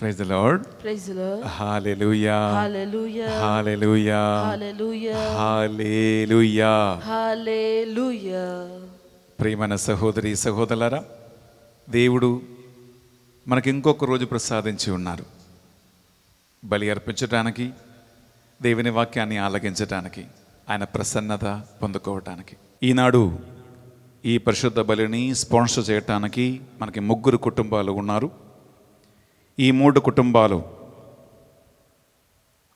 Praise Lord praise the Lord hallelujah hallelujah hallelujah hallelujah hallelujah hallelujah సహోదరి సహోదరులారా దేవుడు మనకి ఇంకొక రోజు ప్రసాదించి ఉన్నారు బలి అర్పించడానికి దేవుని వాక్యాన్ని ఆలగించడానికి ఆయన ప్రసన్నత పొందుకోవటానికి ఈనాడు ఈ పరిశుద్ధ బలిని స్పాన్సర్ చేయటానికి మనకి ముగ్గురు కుటుంబాలు ఉన్నారు ఈ మూడు కుటుంబాలు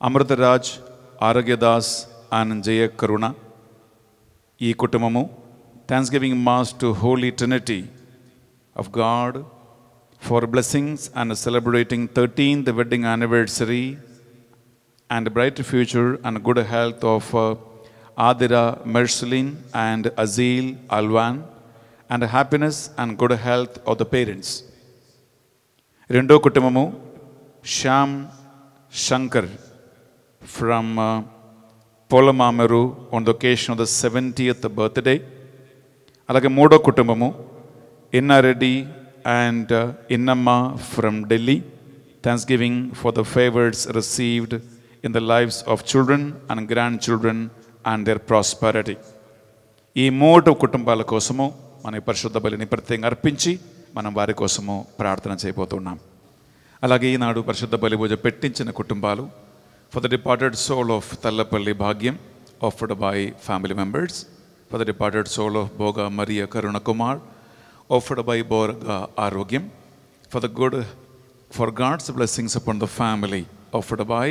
అమృతరాజ్ ఆరోగ్యదాస్ అండ్ జయ కరుణ ఈ కుటుంబము thanksgiving mass to Holy Trinity of God for blessings and celebrating thirteen the wedding anniversary and bright future and good health of Adira Marcelin and Ajeel Alwan and happiness and good health of the parents రెండో కుటుంబము Shyam Shankar from Polamameru on the occasion of the seventieth birthday అలాగే మూడో కుటుంబము Innareddy and Innamma from Delhi thanksgiving for the favours received in the lifes of children and grandchildren and their prosperity ఈ మూడు కుటుంబాల కోసము మన పరిశుద్ధ బలిని ప్రత్యేకంగా అర్పించి మనం వారి కోసము ప్రార్థన చేయబోతున్నాం అలాగే ఈనాడు పరిశుద్ధ బలిపూజ పెట్టించిన కుటుంబాలు for the departed soul of Tallapalli Bhagyam offered by family members for the departed soul of Bhoga Mariya Karuna Kumar offered by Borga Arogyam for the good for God's blessings upon the family offered by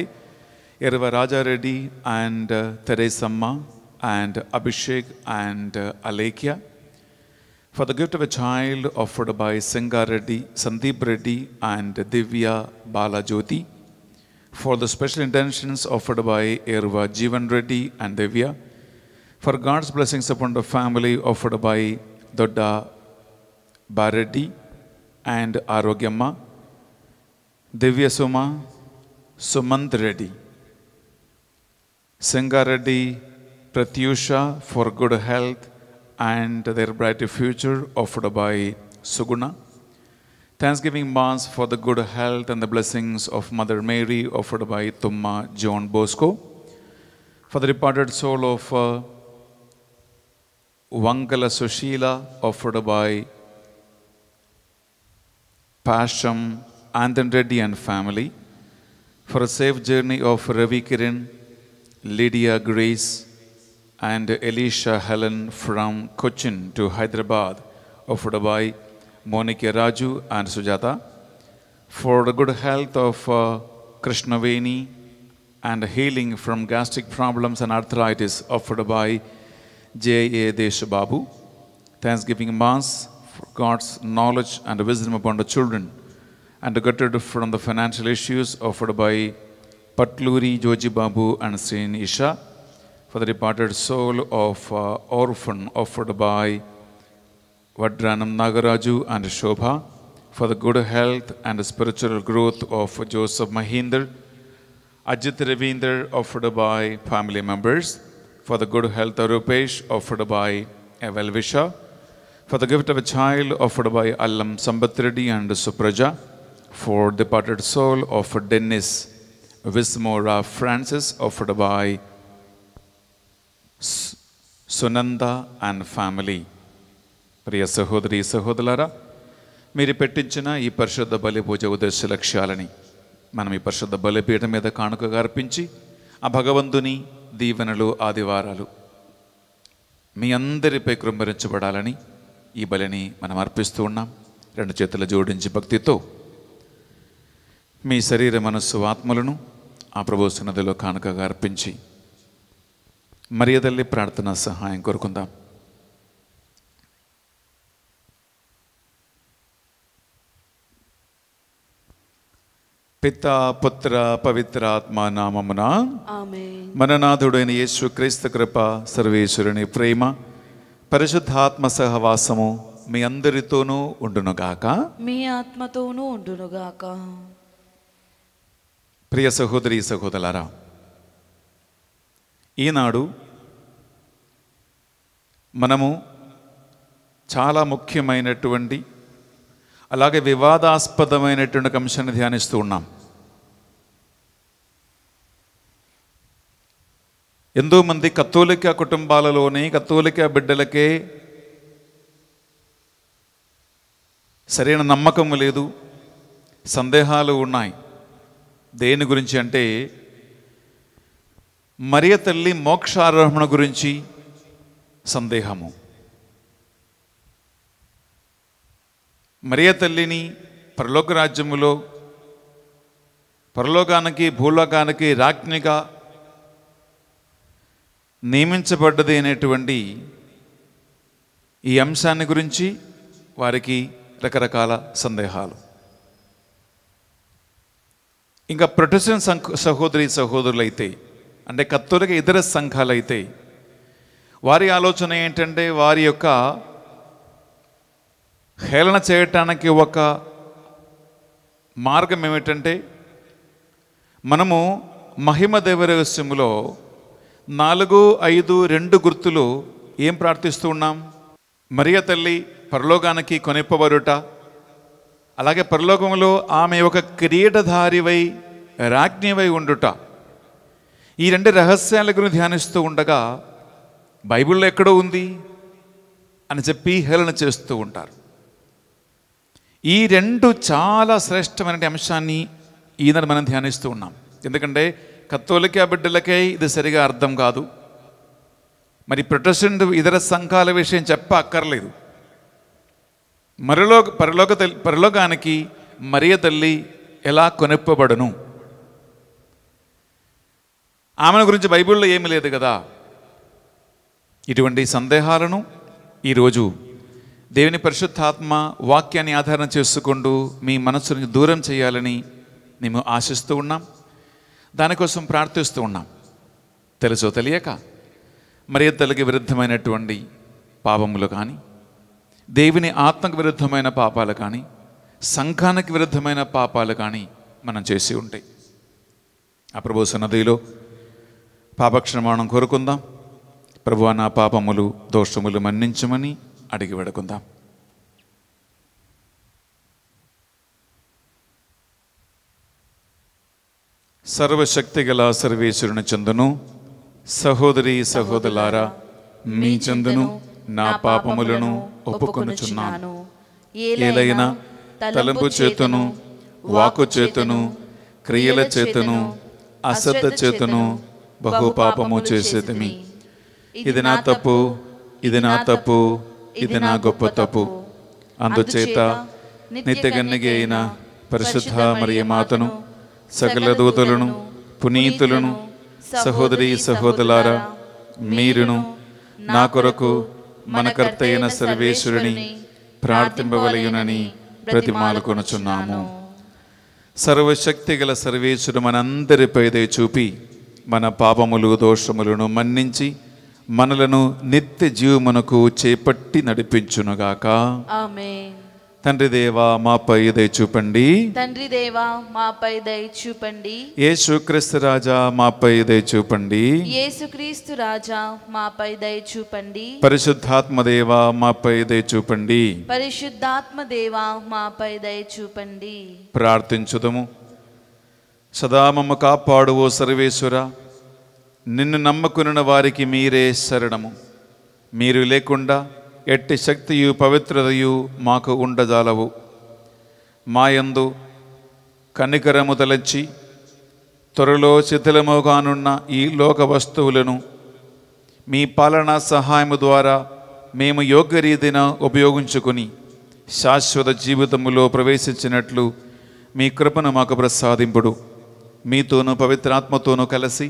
Erava Rajareddy and Theresamma and Abhishek and uh, Alekhya for the gift of a child offered by Singa Reddy, Sandeep Reddy and Divya Balajoti, for the special intentions offered by Erva Jivan Reddy and Divya, for God's blessings upon the family offered by Dodda Bareddy and Arogyamma, Divya Soma, Sumant Reddy, Singa Reddy, Pratyusha for good health, and their brighter future offered by Suguna. Thanksgiving Mass for the good health and the blessings of Mother Mary offered by Tumma John Bosco. For the departed soul of uh, Vankala Sushila offered by Pasham Anand Reddy and family. For a safe journey of Ravi Kiran, Lydia Grace, and Elisha Helen from Cochin to Hyderabad, offered by Monica Raju and Sujata. For the good health of uh, Krishnaveni and healing from gastric problems and arthritis, offered by J.A. Deshababu. Thanksgiving Mass for God's knowledge and wisdom upon the children, and gutted from the financial issues offered by Patluri Joji Babu and Srin Isha for the departed soul of uh, orphan offered by Vadranam Nagaraju and Shobha, for the good health and spiritual growth of Joseph Mahinder, Ajit Ravinder offered by family members, for the good health of Rupesh offered by Eval for the gift of a child offered by Allam Sambatredi and Supraja, for departed soul of Dennis Vismora Francis offered by Sunanda and family ప్రియ సహోదరి సహోదరులారా మీరు పెట్టించిన ఈ పరిశుద్ధ బలి పూజ ఉద్దేశ లక్ష్యాలని మనం ఈ పరిశుద్ధ బలిపీఠం మీద కానుకగా అర్పించి ఆ భగవంతుని దీవెనలు ఆదివారాలు మీ అందరిపై కృంభరించబడాలని ఈ బలిని మనం అర్పిస్తూ ఉన్నాం రెండు చేతులు జోడించి భక్తితో మీ శరీర మనస్సు ఆత్మలను ఆ ప్రభు సన్నదిలో కానుకగా అర్పించి మర్యాదల్లి ప్రార్థన సహాయం కోరుకుందాం పిత పుత్ర పవిత్ర ఆత్మ నామమున మననాథుడైన యేసు క్రీస్తు కృప సర్వేశ్వరుని ప్రేమ పరిశుద్ధాత్మ సహవాసము మీ అందరితోనూ ఉండునుగాక మీ ఆత్మతోనూ ఉండునుగాక ప్రియ సహోదరి సహోదరారా ఈనాడు మనము చాలా ముఖ్యమైనటువంటి అలాగే వివాదాస్పదమైనటువంటి అంశాన్ని ధ్యానిస్తూ ఉన్నాం ఎంతోమంది కత్తోలిక కుటుంబాలలోని కత్తోలిక బిడ్డలకే సరైన నమ్మకం లేదు సందేహాలు ఉన్నాయి దేని గురించి అంటే మరియ తల్లి మోక్షారోహణ గురించి సందేహము మరియ తల్లిని పరలోక రాజ్యములో పరలోకానికి భూలోకానికి రాజ్ఞిగా నియమించబడ్డది అనేటువంటి ఈ అంశాన్ని గురించి వారికి రకరకాల సందేహాలు ఇంకా ప్రొటెస్టెంట్ సహోదరి సహోదరులైతే అంటే కత్తూరుగా ఇతర సంఘాలు అయితే వారి ఆలోచన ఏంటంటే వారి యొక్క హేళన చేయటానికి ఒక మార్గం ఏమిటంటే మనము మహిమ దేవరహస్యములో నాలుగు ఐదు రెండు గుర్తులు ఏం ప్రార్థిస్తూ ఉన్నాం మరియ తల్లి పరలోకానికి కొనిప్పబడుట అలాగే పరలోకంలో ఆమె ఒక కిరీటధారివై రాజ్ఞివై ఉండుట ఈ రెండు రహస్యాల గురించి ధ్యానిస్తూ ఉండగా బైబిల్లో ఎక్కడో ఉంది అని చెప్పి హేళన చేస్తూ ఉంటారు ఈ రెండు చాలా శ్రేష్టమైన అంశాన్ని ఈయన మనం ధ్యానిస్తూ ఉన్నాం ఎందుకంటే కత్తోలిక బిడ్డలకే ఇది సరిగా అర్థం కాదు మరి ప్రొటెస్టెంట్ ఇతర సంఘాల విషయం చెప్ప అక్కర్లేదు మరిలో పరిలోక పరిలోకానికి మరియ తల్లి ఎలా కొనిప్పబడును ఆమెను గురించి బైబిల్లో ఏమీ లేదు కదా ఇటువంటి సందేహాలను ఈరోజు దేవుని పరిశుద్ధాత్మ వాక్యాన్ని ఆధారణ చేసుకుంటూ మీ మనస్సుని దూరం చేయాలని మేము ఆశిస్తూ ఉన్నాం దానికోసం ప్రార్థిస్తూ ఉన్నాం తెలుసో తెలియక మర్యాదలకి విరుద్ధమైనటువంటి పాపములు కానీ దేవుని ఆత్మకు విరుద్ధమైన పాపాలు కానీ సంఘానికి విరుద్ధమైన పాపాలు కానీ మనం చేసి ఉంటాయి అప్రభు సన్నదిలో పాపక్షమాణం కోరుకుందాం ప్రభు నా పాపములు దోషములు మన్నించమని అడిగి పెడుకుందాం సర్వశక్తి గల సర్వేశ్వరుని చందును సహోదరి సహోదరులారా మీ చందును నా పాపములను ఒప్పుకొనుచున్నాను ఏలైనా తలంపు చేతును వాకు చేతును క్రియల చేతును అసత్త చేతును బహు పాపము చేసేదిమి ఇది నా తప్పు ఇది నా తప్పు ఇది నా గొప్ప తప్పు అందుచేత నిత్య అయిన పరిశుద్ధ మరియు మాతను సకల దూతలను పునీతులను సహోదరి సహోదరులారా మీరును నా కొరకు మన కర్త అయిన సర్వేశ్వరుని ప్రార్థింపవలయునని ప్రతిమాలు కొనుచున్నాము సర్వశక్తి గల సర్వేశ్వరుడు మనందరిపై చూపి మన పాపములు దోషములను మన్నించి మనలను నిత్య జీవమునకు చేపట్టి నడిపించునుగాక తండ్రి దేవా మాపై దయ చూపండి తండ్రి దేవా మాపై దయ చూపండి యేసుక్రీస్తు రాజా మాపై దయ చూపండి యేసుక్రీస్తు రాజా మాపై దయ చూపండి పరిశుద్ధాత్మ దేవా మాపై దయ చూపండి పరిశుద్ధాత్మ దేవా మాపై దయ చూపండి ప్రార్థించుదము సదామమ్మ కాపాడు ఓ సర్వేశ్వర నిన్ను నమ్మకున్న వారికి మీరే శరణము మీరు లేకుండా ఎట్టి శక్తియు పవిత్రతయు మాకు ఉండజాలవు మాయందు కనికరము తలచి త్వరలో శిథిలముగానున్న ఈ లోక వస్తువులను మీ పాలనా సహాయము ద్వారా మేము యోగ్య రీతిన ఉపయోగించుకుని శాశ్వత జీవితములో ప్రవేశించినట్లు మీ కృపను మాకు ప్రసాదింపుడు మీతోనూ పవిత్రాత్మతోనూ కలిసి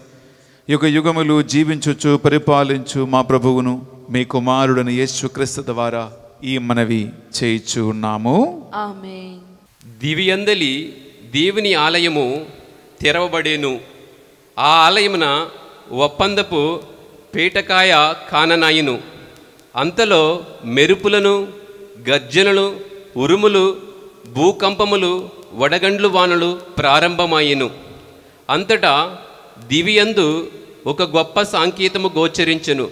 యుగ యుగములు జీవించుచు పరిపాలించు మా ప్రభువును మీ కుమారుడని యేసుక్రీస్తు ద్వారా ఈ మనవి చేయిచు ఉన్నాము దివ్యందలి దేవుని ఆలయము తెరవబడేను ఆ ఆలయమున ఒప్పందపు పీటకాయ కాననాయను అంతలో మెరుపులను గర్జనలు ఉరుములు భూకంపములు వడగండ్లు వానలు ప్రారంభమాయెను అంతటా దివియందు ఒక గొప్ప సాంకేతము గోచరించెను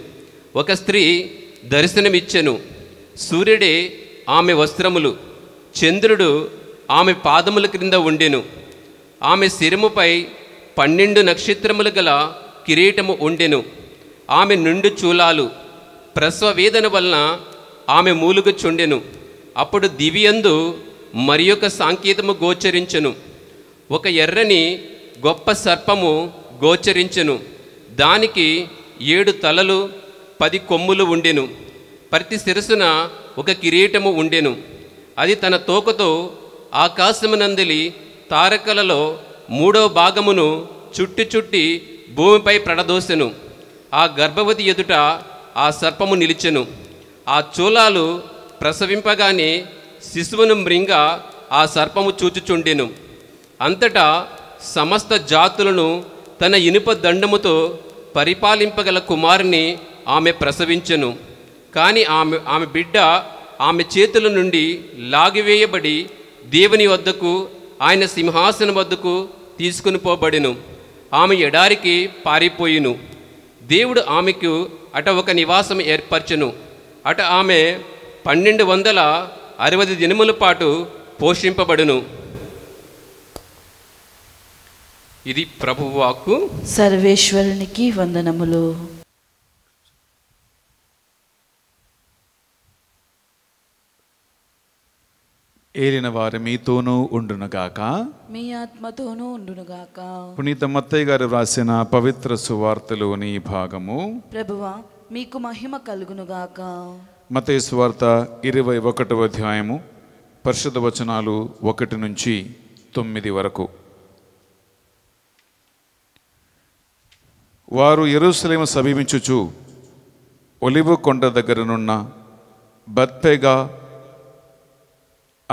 ఒక స్త్రీ దర్శనమిచ్చెను సూర్యుడే ఆమె వస్త్రములు చంద్రుడు ఆమె పాదముల క్రింద ఉండెను ఆమె శిరముపై పన్నెండు నక్షత్రములు గల కిరీటము ఉండెను ఆమె నుండు చూలాలు ప్రసవ వేదన వలన ఆమె మూలుగు చుండెను అప్పుడు దివియందు మరి సాంకేతము గోచరించెను ఒక ఎర్రని గొప్ప సర్పము గోచరించెను దానికి ఏడు తలలు పది కొమ్ములు ఉండెను ప్రతి శిరసున ఒక కిరీటము ఉండెను అది తన తోకతో ఆకాశమునందిలి తారకలలో మూడో భాగమును చుట్టి చుట్టి భూమిపై ప్రడదోసెను ఆ గర్భవతి ఎదుట ఆ సర్పము నిలిచెను ఆ చూలాలు ప్రసవింపగానే శిశువును మృంగ ఆ సర్పము చూచుచుండెను అంతటా సమస్త జాతులను తన ఇనుప దండముతో పరిపాలింపగల కుమారుని ఆమె ప్రసవించెను కానీ ఆమె ఆమె బిడ్డ ఆమె చేతుల నుండి లాగివేయబడి దేవుని వద్దకు ఆయన సింహాసనం వద్దకు తీసుకుని పోబడెను ఆమె ఎడారికి పారిపోయిను దేవుడు ఆమెకు అట ఒక నివాసం ఏర్పరచెను అట ఆమె పన్నెండు వందల అరవై దినముల పాటు పోషింపబడును ఇది ప్రభువాకు సర్వేశ్వరునికి వందనములు ఏలిన వారు మీతోనూ ఉండునుగాక మీ ఆత్మతోనూ ఉండునుగాక పునీత మత్తయ్య గారు వ్రాసిన పవిత్ర సువార్తలోని భాగము ప్రభువా మీకు మహిమ కలుగునుగాక మతయ్య సువార్త ఇరవై ఒకటవ అధ్యాయము పరిషత్ వచనాలు ఒకటి నుంచి తొమ్మిది వరకు వారు ఎరుసలేమ సమీపించుచు ఒలివు కొండ దగ్గరనున్న బత్తెగా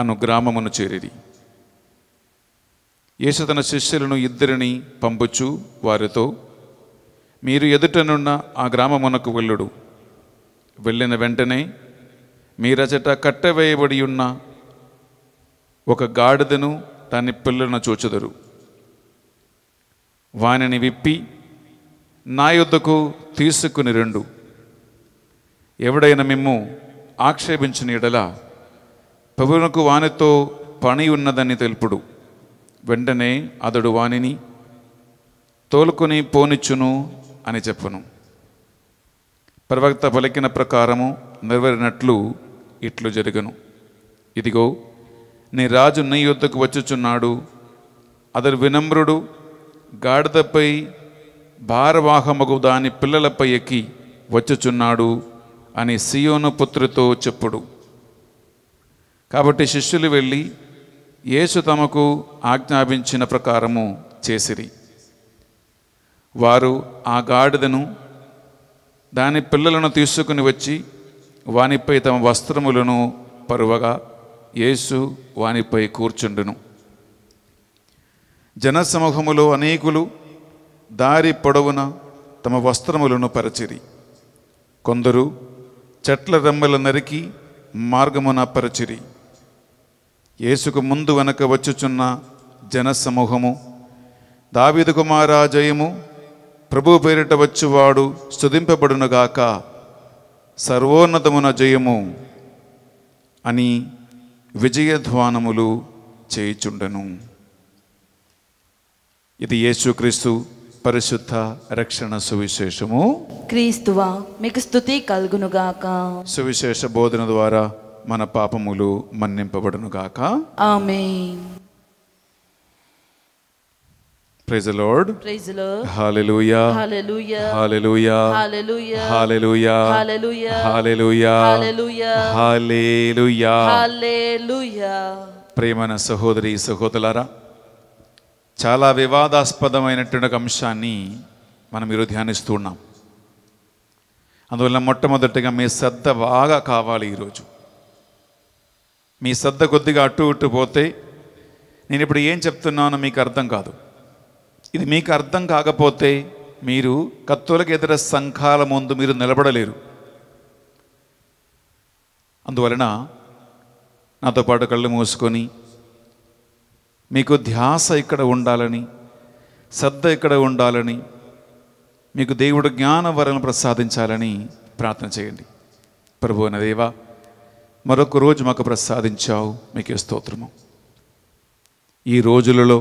అను గ్రామమును చేరిది యేసు తన శిష్యులను ఇద్దరిని పంపుచు వారితో మీరు ఎదుటనున్న ఆ గ్రామమునకు వెళ్ళుడు వెళ్ళిన వెంటనే మీరచట కట్టవేయబడి ఉన్న ఒక గాడిదను దాని పిల్లలను చూచెదరు వాని విప్పి నా యుద్ధకు తీసుకుని రెండు ఎవడైనా మిమ్ము ఆక్షేపించిన ఎడలా ప్రభునకు వానితో పని ఉన్నదని తెలుపుడు వెంటనే అతడు వానిని తోలుకొని పోనిచ్చును అని చెప్పను ప్రవక్త పలికిన ప్రకారము నెరవేరినట్లు ఇట్లు జరిగను ఇదిగో నీ రాజు నీ యుద్ధకు వచ్చుచున్నాడు అతడు వినమ్రుడు గాడిదపై భారవాహమగు దాని పిల్లలపై ఎక్కి వచ్చుచున్నాడు అని సియోను పుత్రుతో చెప్పుడు కాబట్టి శిష్యులు వెళ్ళి యేసు తమకు ఆజ్ఞాపించిన ప్రకారము చేసిరి వారు ఆ గాడిదను దాని పిల్లలను తీసుకుని వచ్చి వానిపై తమ వస్త్రములను పరువగా యేసు వానిపై కూర్చుండును జనసమూహములో అనేకులు దారి పొడవున తమ వస్త్రములను పరచిరి కొందరు చెట్ల రెమ్మలు నరికి మార్గమున పరచిరి యేసుకు ముందు వెనక వచ్చుచున్న జనసమూహము దావిదు కుమారా జయము ప్రభు పేరిట వచ్చువాడు స్థుతింపబడునుగాక సర్వోన్నతమున జయము అని విజయధ్వానములు చేయుచుండెను ఇది యేసుక్రీస్తు పరిశుద్ధ రక్షణ సువిశేషము క్రీస్తువా మీకు స్థుతి కలుగునుగాక సువిశేష బోధన ద్వారా మన పాపములు మన్నింపబడునుగాక ఆమె praise Lord praise Lord hallelujah hallelujah hallelujah hallelujah hallelujah hallelujah hallelujah hallelujah hallelujah ప్రేమన సహోదరి సహోదరులారా చాలా వివాదాస్పదమైనటువంటి ఒక అంశాన్ని మనం ఈరోజు ధ్యానిస్తున్నాం అందువల్ల మొట్టమొదటిగా మీ శ్రద్ధ బాగా కావాలి ఈరోజు మీ శ్రద్ధ కొద్దిగా అటు ఇటు పోతే నేను ఇప్పుడు ఏం చెప్తున్నానో మీకు అర్థం కాదు ఇది మీకు అర్థం కాకపోతే మీరు కత్తులకు ఎదుర సంఘాల ముందు మీరు నిలబడలేరు అందువలన నాతో పాటు కళ్ళు మూసుకొని మీకు ధ్యాస ఇక్కడ ఉండాలని శ్రద్ధ ఇక్కడ ఉండాలని మీకు దేవుడు జ్ఞానవరం ప్రసాదించాలని ప్రార్థన చేయండి ప్రభు దేవా మరొక రోజు మాకు ప్రసాదించావు మీకే స్తోత్రము ఈ రోజులలో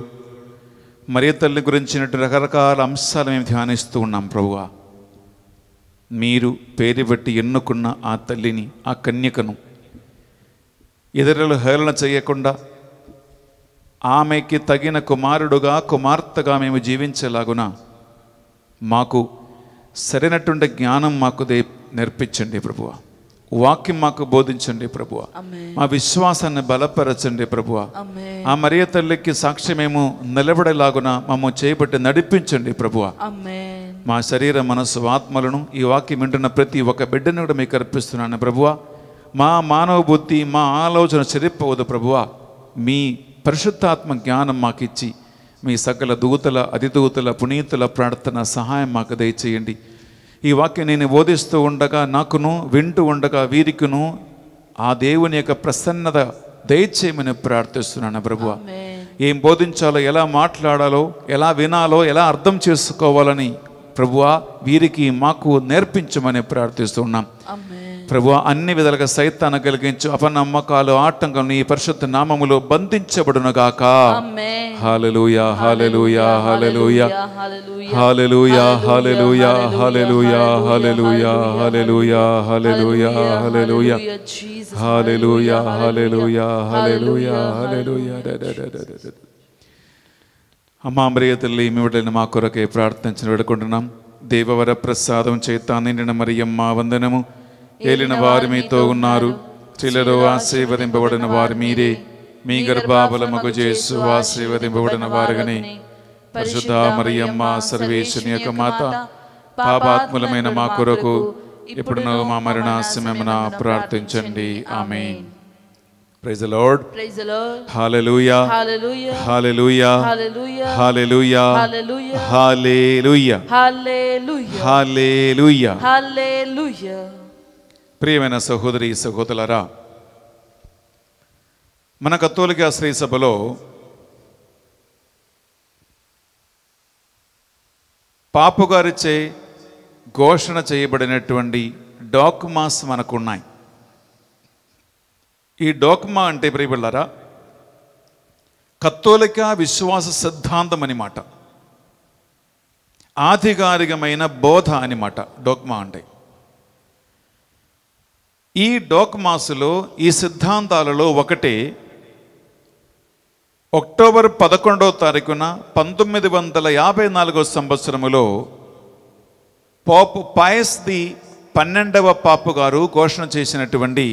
మరే తల్లి గురించినట్టు రకరకాల అంశాలు మేము ధ్యానిస్తూ ఉన్నాం ప్రభువా మీరు పేరు పెట్టి ఎన్నుకున్న ఆ తల్లిని ఆ కన్యకను ఇతరులు హేళన చేయకుండా ఆమెకి తగిన కుమారుడుగా కుమార్తెగా మేము జీవించేలాగున మాకు సరైనటువంటి జ్ఞానం మాకు దే నేర్పించండి ప్రభువ వాక్యం మాకు బోధించండి ప్రభువ మా విశ్వాసాన్ని బలపరచండి ప్రభువ ఆ మరియ తల్లికి సాక్షి మేము నిలబడేలాగున మమ్మ చేపట్టి నడిపించండి ప్రభువ మా శరీర మనస్సు ఆత్మలను ఈ వాక్యం వింటున్న ప్రతి ఒక్క బిడ్డను కూడా మీకు అర్పిస్తున్నాను ప్రభువ మా మానవ బుద్ధి మా ఆలోచన చెరిపోవద్దు ప్రభువ మీ పరిశుద్ధాత్మ జ్ఞానం మాకిచ్చి మీ సకల దూతల అతిదూతల పునీతుల ప్రార్థన సహాయం మాకు దయచేయండి ఈ వాక్యం నేను బోధిస్తూ ఉండగా నాకును వింటూ ఉండగా వీరికును ఆ దేవుని యొక్క ప్రసన్నత దయచేయమని ప్రార్థిస్తున్నాను ప్రభువ ఏం బోధించాలో ఎలా మాట్లాడాలో ఎలా వినాలో ఎలా అర్థం చేసుకోవాలని ప్రభువా వీరికి మాకు నేర్పించమని ప్రార్థిస్తున్నాం ప్రభు అన్ని విధాలుగా సైతాన్ని కలిగించు అపనమ్మకాలు ఆటంకం నీ పరిశుద్ధ నామములో బంధించబడునుగాక hallelujah hallelujah hallelujah hallelujah hallelujah hallelujah hallelujah hallelujah hallelujah hallelujah hallelujah hallelujah hallelujah hallelujah అమ్మా అమరియ తల్లి మిమ్మల్ని మా కొరకే ప్రార్థించిన వేడుకుంటున్నాం దేవవర ప్రసాదం చేత నిండిన మరియమ్మ వందనము ఏలిన వారు మీతో ఉన్నారు చిలలో ఆశీర్వదింపబడిన వారు మీరే మీ గర్భాబలముకు చేసు ఆశీర్వదింపబడిన వారుగానే పరిశుద్ధ మరియమ్మ సర్వేశ్వని యొక్క మాత పాపాత్ములమైన మా కొరకు ఇప్పుడు మా మరణాశ్రమమున ప్రార్థించండి ఆమె praise the Lord praise the Lord hallelujah hallelujah hallelujah hallelujah hallelujah hallelujah hallelujah ప్రియమైన సహోదరి సహోదరులరా మన కత్తోలిక శ్రీ సభలో పాపుగారిచే ఘోషణ చేయబడినటువంటి డాక్మాస్ మనకున్నాయి ఈ డాక్మా అంటే ప్రియబిళ్ళారా కత్తోలిక విశ్వాస సిద్ధాంతం అనమాట ఆధికారికమైన బోధ అనమాట డోక్మా అంటే ఈ డోక్మాసులో ఈ సిద్ధాంతాలలో ఒకటి అక్టోబర్ పదకొండవ తారీఖున పంతొమ్మిది వందల యాభై నాలుగో సంవత్సరములో పోపు పాయస్ ది పన్నెండవ పాపు గారు ఘోషణ చేసినటువంటి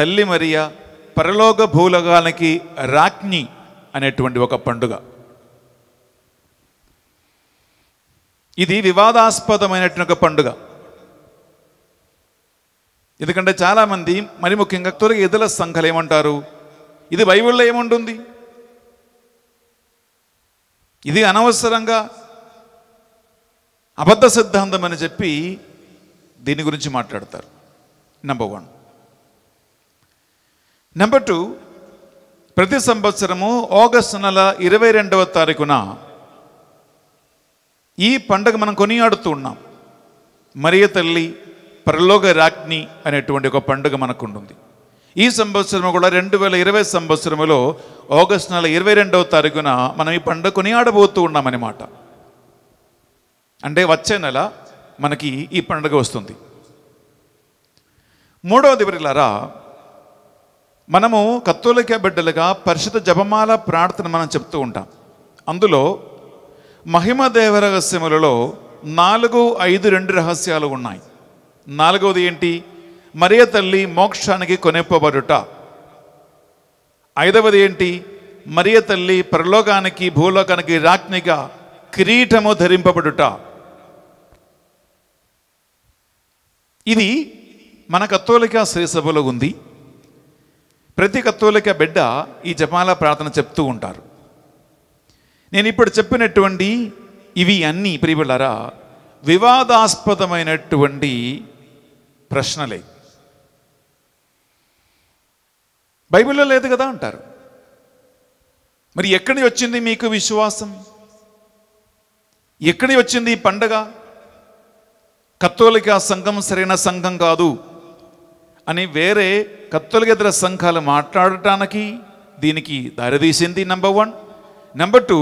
తల్లి మరియ పరలోక భూలగానికి రాజ్ఞి అనేటువంటి ఒక పండుగ ఇది వివాదాస్పదమైనటువంటి ఒక పండుగ ఎందుకంటే చాలామంది మరి ముఖ్యంగా తొలగి ఎదుల సంఘాలు ఏమంటారు ఇది బైబిల్లో ఏముంటుంది ఇది అనవసరంగా అబద్ధ సిద్ధాంతం అని చెప్పి దీని గురించి మాట్లాడతారు నెంబర్ వన్ నెంబర్ టూ ప్రతి సంవత్సరము ఆగస్టు నెల ఇరవై రెండవ తారీఖున ఈ పండుగ మనం కొనియాడుతూ ఉన్నాం మరియ తల్లి పరలోక రాజ్ఞి అనేటువంటి ఒక పండుగ మనకుంటుంది ఈ సంవత్సరం కూడా రెండు వేల ఇరవై సంవత్సరంలో ఆగస్ట్ నెల ఇరవై రెండవ తారీఖున మనం ఈ పండుగని ఆడబోతూ ఉన్నామన్నమాట అంటే వచ్చే నెల మనకి ఈ పండుగ వస్తుంది మూడవది వరిలారా మనము కత్తోలిక బిడ్డలుగా పరిశుద్ధ జపమాల ప్రార్థన మనం చెప్తూ ఉంటాం అందులో మహిమ రహస్యములలో నాలుగు ఐదు రెండు రహస్యాలు ఉన్నాయి నాలుగవది ఏంటి మరియ తల్లి మోక్షానికి కొనెప్పబడుట ఐదవది ఏంటి మరియ తల్లి పరలోకానికి భూలోకానికి రాజ్ఞిగా కిరీటము ధరింపబడుట ఇది మన కత్తోలిక శ్రీసభలో ఉంది ప్రతి కత్తోలిక బిడ్డ ఈ జపాల ప్రార్థన చెప్తూ ఉంటారు నేను ఇప్పుడు చెప్పినటువంటి ఇవి అన్నీ ప్రియులరా వివాదాస్పదమైనటువంటి ప్రశ్నలే బైబిల్లో లేదు కదా అంటారు మరి ఎక్కడి వచ్చింది మీకు విశ్వాసం ఎక్కడి వచ్చింది ఈ పండగ కత్తోలిక సంఘం సరైన సంఘం కాదు అని వేరే కత్తోలికేతర సంఘాలు మాట్లాడటానికి దీనికి దారితీసింది నెంబర్ వన్ నెంబర్ టూ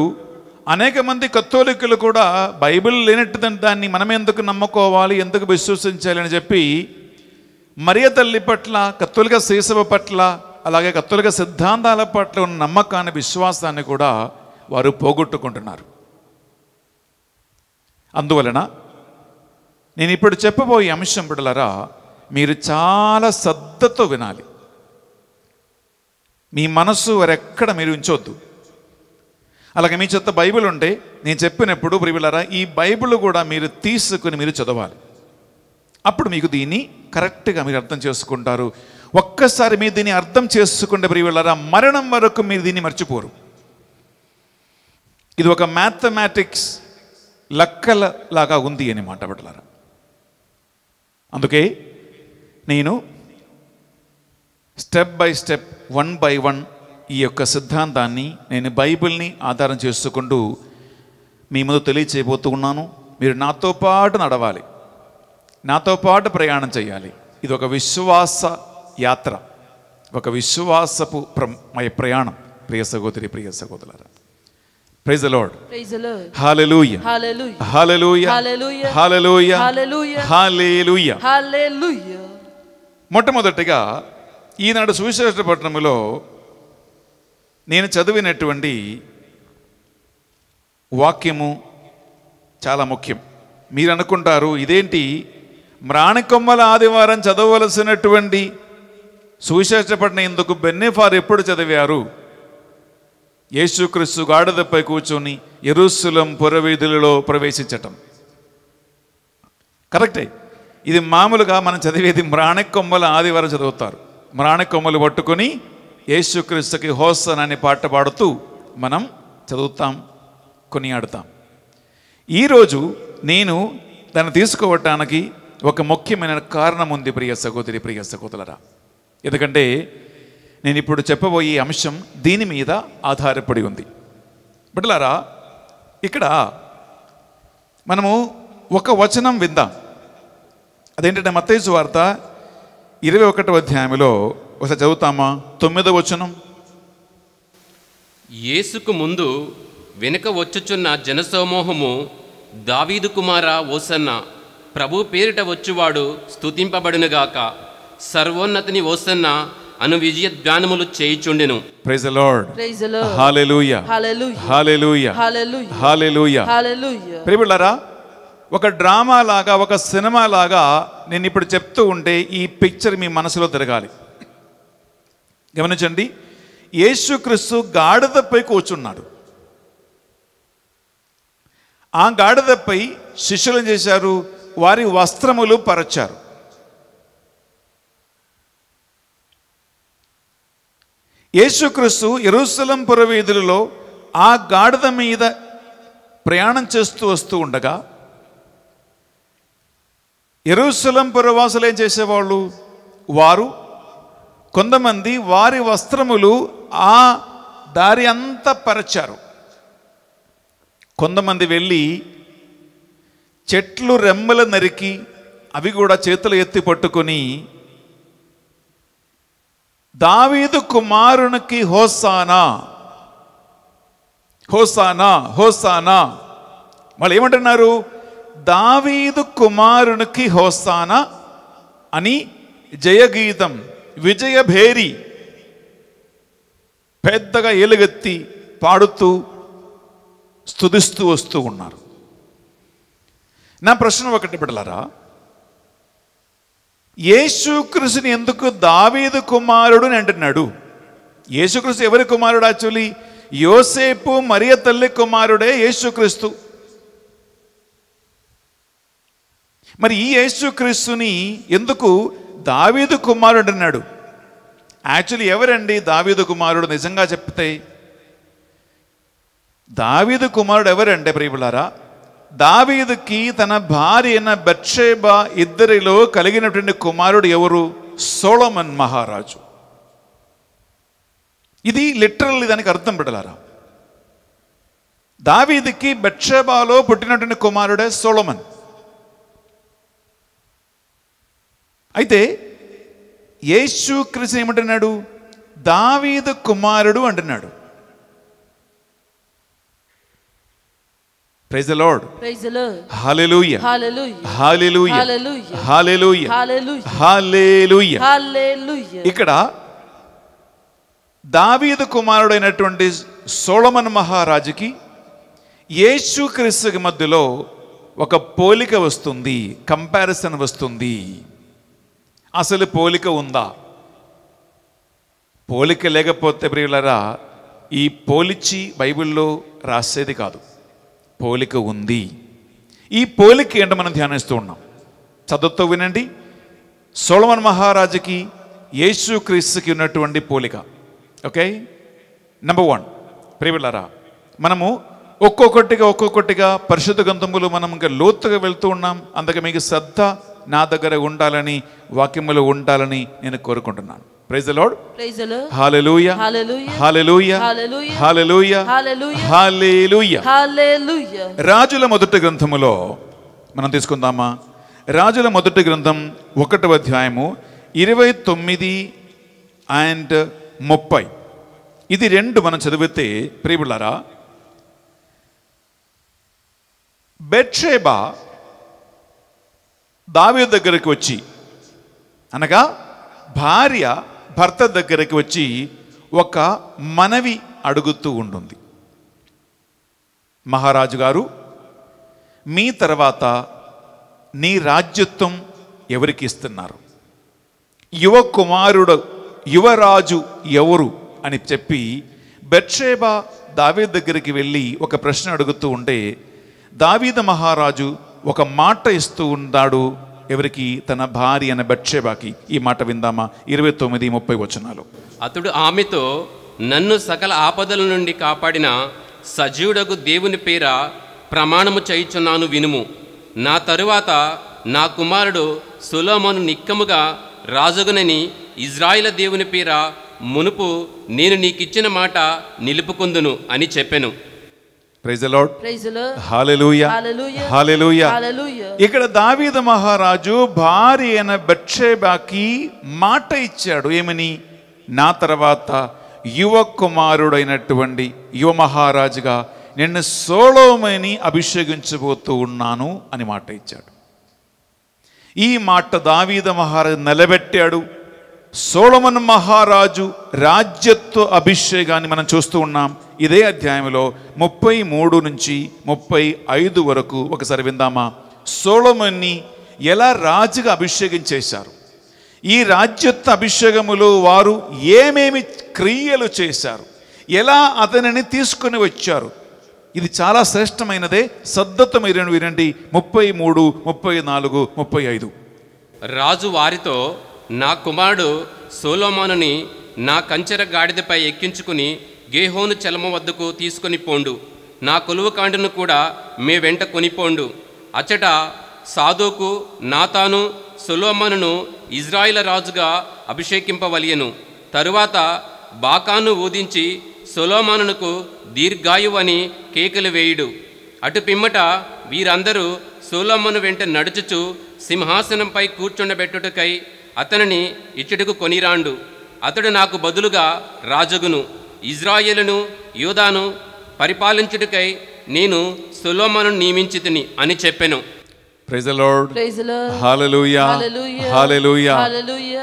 అనేక మంది కత్తోలికులు కూడా బైబిల్ లేనట్టు దాన్ని మనం ఎందుకు నమ్ముకోవాలి ఎందుకు విశ్వసించాలి అని చెప్పి మరియ తల్లి పట్ల కత్తులుగా శేషవ పట్ల అలాగే కత్తులుగ సిద్ధాంతాల పట్ల ఉన్న నమ్మకాన్ని విశ్వాసాన్ని కూడా వారు పోగొట్టుకుంటున్నారు అందువలన నేను ఇప్పుడు చెప్పబోయే అంశం బిడలరా మీరు చాలా శ్రద్ధతో వినాలి మీ మనస్సు వారెక్కడ మీరు ఉంచొద్దు అలాగే మీ చెత్త బైబిల్ ఉంటే నేను చెప్పినప్పుడు ప్రియులరా ఈ బైబిల్ కూడా మీరు తీసుకుని మీరు చదవాలి అప్పుడు మీకు దీన్ని కరెక్ట్గా మీరు అర్థం చేసుకుంటారు ఒక్కసారి మీరు దీన్ని అర్థం చేసుకుంటే ప్రియ వెళ్ళారా మరణం వరకు మీరు దీన్ని మర్చిపోరు ఇది ఒక మ్యాథమెటిక్స్ లక్కల లాగా ఉంది అని మాట పెట్టలారా అందుకే నేను step by step one by one ఈ యొక్క సిద్ధాంతాన్ని నేను బైబిల్ని ఆధారం చేసుకుంటూ మీ ముందు తెలియచేయబోతూ ఉన్నాను మీరు నాతో పాటు నడవాలి నాతో పాటు ప్రయాణం చేయాలి ఇది ఒక విశ్వాస యాత్ర ఒక విశ్వాసపు ప్రయాణం ప్రియ సహోదరి ప్రియ సహోదరు ప్రైజ్ లార్డ్ హల్లెలూయ హల్లెలూయ హల్లెలూయ హల్లెలూయ హల్లెలూయ మొట్టమొదటిగా ఈనాడు సువిశేషపట్నంలో నేను చదివినటువంటి వాక్యము చాలా ముఖ్యం మీరు అనుకుంటారు ఇదేంటి మ్రాణికొమ్మల ఆదివారం చదవలసినటువంటి సువిశేషపడిన ఇందుకు బెన్నెఫార్ ఎప్పుడు చదివారు యేసుక్రీస్తు గాడిదపై కూర్చొని ఎరుస్సులం పురవీధులలో ప్రవేశించటం కరెక్టే ఇది మామూలుగా మనం చదివేది మ్రాణికొమ్మల ఆదివారం చదువుతారు మ్రాణికొమ్మలు పట్టుకొని యేసుక్రీస్తుకి హోసన్ పాట పాడుతూ మనం చదువుతాం కొనియాడుతాం ఈరోజు నేను దాన్ని తీసుకోవటానికి ఒక ముఖ్యమైన కారణం ఉంది ప్రియ సహోదరి ప్రియ సహోదరరా ఎందుకంటే నేను ఇప్పుడు చెప్పబోయే అంశం దీని మీద ఆధారపడి ఉంది బిడ్డలారా ఇక్కడ మనము ఒక వచనం విందాం అదేంటంటే మత్తయ్య వార్త ఇరవై ఒకటవ అధ్యాయంలో ఒకసారి చదువుతామా తొమ్మిదవ వచనం యేసుకు ముందు వెనుక వచ్చుచున్న జనసమూహము దావీదు కుమార ఓసన్న ప్రభు పేరిట వచ్చువాడు స్తుతింపబడినగాక సర్వోన్నతిని ఓసన్న అను విజయ ధ్యానములు చేయిచుండెను praise the Lord praise the Lord hallelujah hallelujah hallelujah hallelujah hallelujah hallelujah ఒక డ్రామా లాగా ఒక సినిమా లాగా నేను ఇప్పుడు చెప్తూ ఉంటే ఈ పిక్చర్ మీ మనసులో తిరగాలి గమనించండి యేసుక్రీస్తు గాడిదపై కూర్చున్నాడు ఆ గాడిదపై శిష్యులు చేశారు వారి వస్త్రములు పరచారు యేసుక్రీస్తు ఎరుసలం పురవీధులలో ఆ గాడిద మీద ప్రయాణం చేస్తూ వస్తూ ఉండగా ఎరుసలం పురవాసులు ఏం చేసేవాళ్ళు వారు కొంతమంది వారి వస్త్రములు ఆ దారి అంతా పరచారు కొంతమంది వెళ్ళి చెట్లు రెమ్మలు నరికి అవి కూడా చేతులు ఎత్తి పట్టుకొని దావీదు కుమారునికి హోసానా హోసానా హోసానా వాళ్ళు ఏమంటున్నారు దావీదు కుమారునికి హోసానా అని జయగీతం విజయభేరి పెద్దగా ఎలుగెత్తి పాడుతూ స్థుతిస్తూ వస్తూ ఉన్నారు నా ప్రశ్న ఒకటి బిడ్డలారా యేసుక్రీస్తుని ఎందుకు దావీదు కుమారుడు అని అంటున్నాడు యేసుక్రీస్తు ఎవరి కుమారుడు యాక్చువల్లీ యోసేపు మరియ తల్లి కుమారుడే యేసుక్రీస్తు మరి ఈ యేసుక్రీస్తుని ఎందుకు దావీదు కుమారుడు అన్నాడు యాక్చువల్లీ ఎవరండి దావీదు కుమారుడు నిజంగా చెప్తే దావీదు కుమారుడు ఎవరండి ప్రియులారా దావీదుకి తన భార్య అయిన బెట్షేబా ఇద్దరిలో కలిగినటువంటి కుమారుడు ఎవరు సోళమన్ మహారాజు ఇది లిటరల్లీ దానికి అర్థం పెట్టలారా దావీదికి బెట్షేబాలో పుట్టినటువంటి కుమారుడే సోళమన్ అయితే యేసు క్రిసి ఏమంటున్నాడు దావీదు కుమారుడు అంటున్నాడు praise the Lord praise the Lord hallelujah hallelujah hallelujah hallelujah hallelujah hallelujah ఇక్కడ దావీదు కుమారుడైనటువంటి సోళమన్ మహారాజుకి యేసుక్రీస్తుకి మధ్యలో ఒక పోలిక వస్తుంది కంపారిజన్ వస్తుంది అసలు పోలిక ఉందా పోలిక లేకపోతే ప్రియులరా ఈ పోలిచి బైబిల్లో రాసేది కాదు పోలిక ఉంది ఈ పోలిక ఏంటో మనం ధ్యానిస్తూ ఉన్నాం చదువుతో వినండి సోళమన్ మహారాజుకి యేసు క్రీస్తుకి ఉన్నటువంటి పోలిక ఓకే నెంబర్ వన్ ప్రియులరా మనము ఒక్కొక్కటిగా ఒక్కొక్కటిగా పరిశుద్ధ గంధములు మనం ఇంకా లోతుగా వెళ్తూ ఉన్నాం అందుకే మీకు శ్రద్ధ నా దగ్గర ఉండాలని వాక్యములు ఉండాలని నేను కోరుకుంటున్నాను praise Lord hallelujah hallelujah hallelujah hallelujah రాజుల మొదటి గ్రంథములో మనం తీసుకుందామా రాజుల మొదటి గ్రంథం ఒకటవ అధ్యాయము ఇరవై తొమ్మిది అండ్ ముప్పై ఇది రెండు మనం చదివితే ప్రియులారా బెట్షేబా దావీ దగ్గరికి వచ్చి అనగా భార్య భర్త దగ్గరికి వచ్చి ఒక మనవి అడుగుతూ ఉంటుంది మహారాజు గారు మీ తర్వాత నీ రాజ్యత్వం ఎవరికి ఇస్తున్నారు యువ కుమారుడు యువరాజు ఎవరు అని చెప్పి బెర్షేబా దావీ దగ్గరికి వెళ్ళి ఒక ప్రశ్న అడుగుతూ ఉంటే దావీద మహారాజు ఒక మాట ఇస్తూ ఉన్నాడు ఎవరికి తన భార్య అనే బట్సేబాకి ఈ మాట విందామా ఇరవై తొమ్మిది ముప్పై వచనాలు అతడు ఆమెతో నన్ను సకల ఆపదల నుండి కాపాడిన సజీవుడకు దేవుని పేర ప్రమాణము చేయుచున్నాను వినుము నా తరువాత నా కుమారుడు సులోమను నిక్కముగా రాజుగునని ఇజ్రాయిల దేవుని పేర మునుపు నేను నీకిచ్చిన మాట నిలుపుకుందును అని చెప్పాను ఇక్కడ దావీద మహారాజు భార్య అయిన బట్షేబాకి మాట ఇచ్చాడు ఏమని నా తర్వాత యువ కుమారుడైనటువంటి యువ మహారాజుగా నిన్ను సోలోమని అభిషేకించబోతూ ఉన్నాను అని మాట ఇచ్చాడు ఈ మాట దావీద మహారాజు నిలబెట్టాడు సోళమన్ మహారాజు రాజ్యత్వ అభిషేకాన్ని మనం చూస్తూ ఉన్నాం ఇదే అధ్యాయంలో ముప్పై మూడు నుంచి ముప్పై ఐదు వరకు ఒకసారి విందామా సోళమన్ని ఎలా రాజుగా అభిషేకం చేశారు ఈ రాజ్యత్వ అభిషేకములో వారు ఏమేమి క్రియలు చేశారు ఎలా అతనిని తీసుకొని వచ్చారు ఇది చాలా శ్రేష్టమైనదే సద్దత్తమైన వినండి ముప్పై మూడు ముప్పై నాలుగు ముప్పై ఐదు రాజు వారితో నా కుమారుడు సోలోమానుని నా కంచెర గాడిదపై ఎక్కించుకుని గేహోను చలమ వద్దకు తీసుకొని పోండు నా కొలువు కాండును కూడా మే వెంట కొనిపోండు అచ్చట సాధోకు నాతాను సులోమనును ఇజ్రాయిల రాజుగా అభిషేకింపవలియను తరువాత బాకాను ఊదించి సొలోమానునకు దీర్ఘాయువని అని కేకలు వేయుడు అటు పిమ్మట వీరందరూ సులోమను వెంట నడుచుచు సింహాసనంపై కూర్చుండబెట్టుటకై అతనిని ఇచ్చటకు కొనిరాండు అతడు నాకు బదులుగా రాజగును ఇజ్రాయేలును యూదాను పరిపాలించుటకై నేను సులోమను నియమించితిని అని చెప్పాను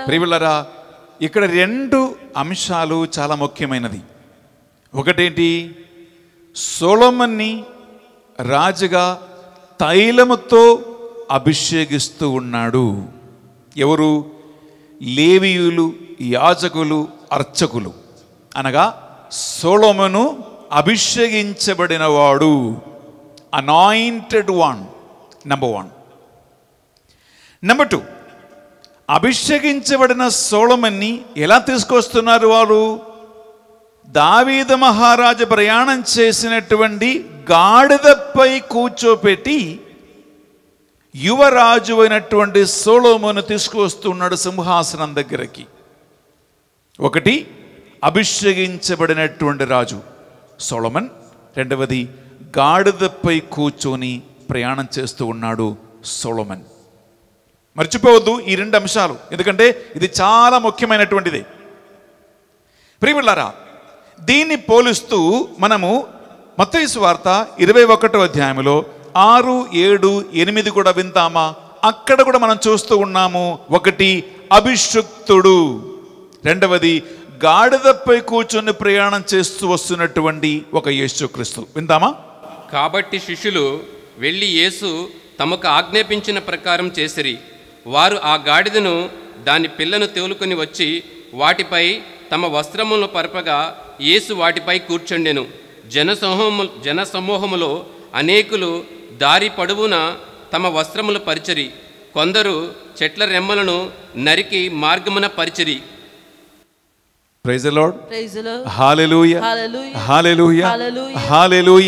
ప్రియులరా ఇక్కడ రెండు అంశాలు చాలా ముఖ్యమైనది ఒకటేంటి సోలోమన్ని రాజుగా తైలముతో అభిషేకిస్తూ ఉన్నాడు ఎవరు లేవీయులు యాజకులు అర్చకులు అనగా సోలోమును అభిషేకించబడినవాడు anointed one number one number two అభిషేకించబడిన సోళమన్ని ఎలా తీసుకొస్తున్నారు వారు దావీద మహారాజు ప్రయాణం చేసినటువంటి గాడిదపై కూర్చోపెట్టి యువరాజు అయినటువంటి సోలోమోను తీసుకువస్తున్నాడు సింహాసనం దగ్గరకి ఒకటి అభిషేకించబడినటువంటి రాజు సోలమన్ రెండవది గాడిదపై కూర్చొని ప్రయాణం చేస్తూ ఉన్నాడు సోలోమన్ మర్చిపోవద్దు ఈ రెండు అంశాలు ఎందుకంటే ఇది చాలా ముఖ్యమైనటువంటిది ప్రియమిళ్ళారా దీన్ని పోలుస్తూ మనము మత్తైసు వార్త ఇరవై ఒకటో అధ్యాయంలో ఆరు ఏడు ఎనిమిది కూడా వింటామా అక్కడ కూడా మనం చూస్తూ ఉన్నాము ఒకటి అభిషుక్తుడు రెండవది గాడిదపై కూర్చొని ప్రయాణం చేస్తూ వస్తున్నటువంటి ఒక యేసుక్రీస్తు విందామా కాబట్టి శిష్యులు వెళ్ళి యేసు తమకు ఆజ్ఞాపించిన ప్రకారం చేసిరి వారు ఆ గాడిదను దాని పిల్లను తేలుకొని వచ్చి వాటిపై తమ వస్త్రములను పరపగా యేసు వాటిపై కూర్చుండెను జనసమూహము జనసమూహములో అనేకులు దారి పడువున తమ వస్త్రములు పరిచరి కొందరు చెట్ల రెమ్మలను నరికి మార్గమున పరిచరి ప్రైజ్ లార్డ్ హాలెలూయ హాలెలూయ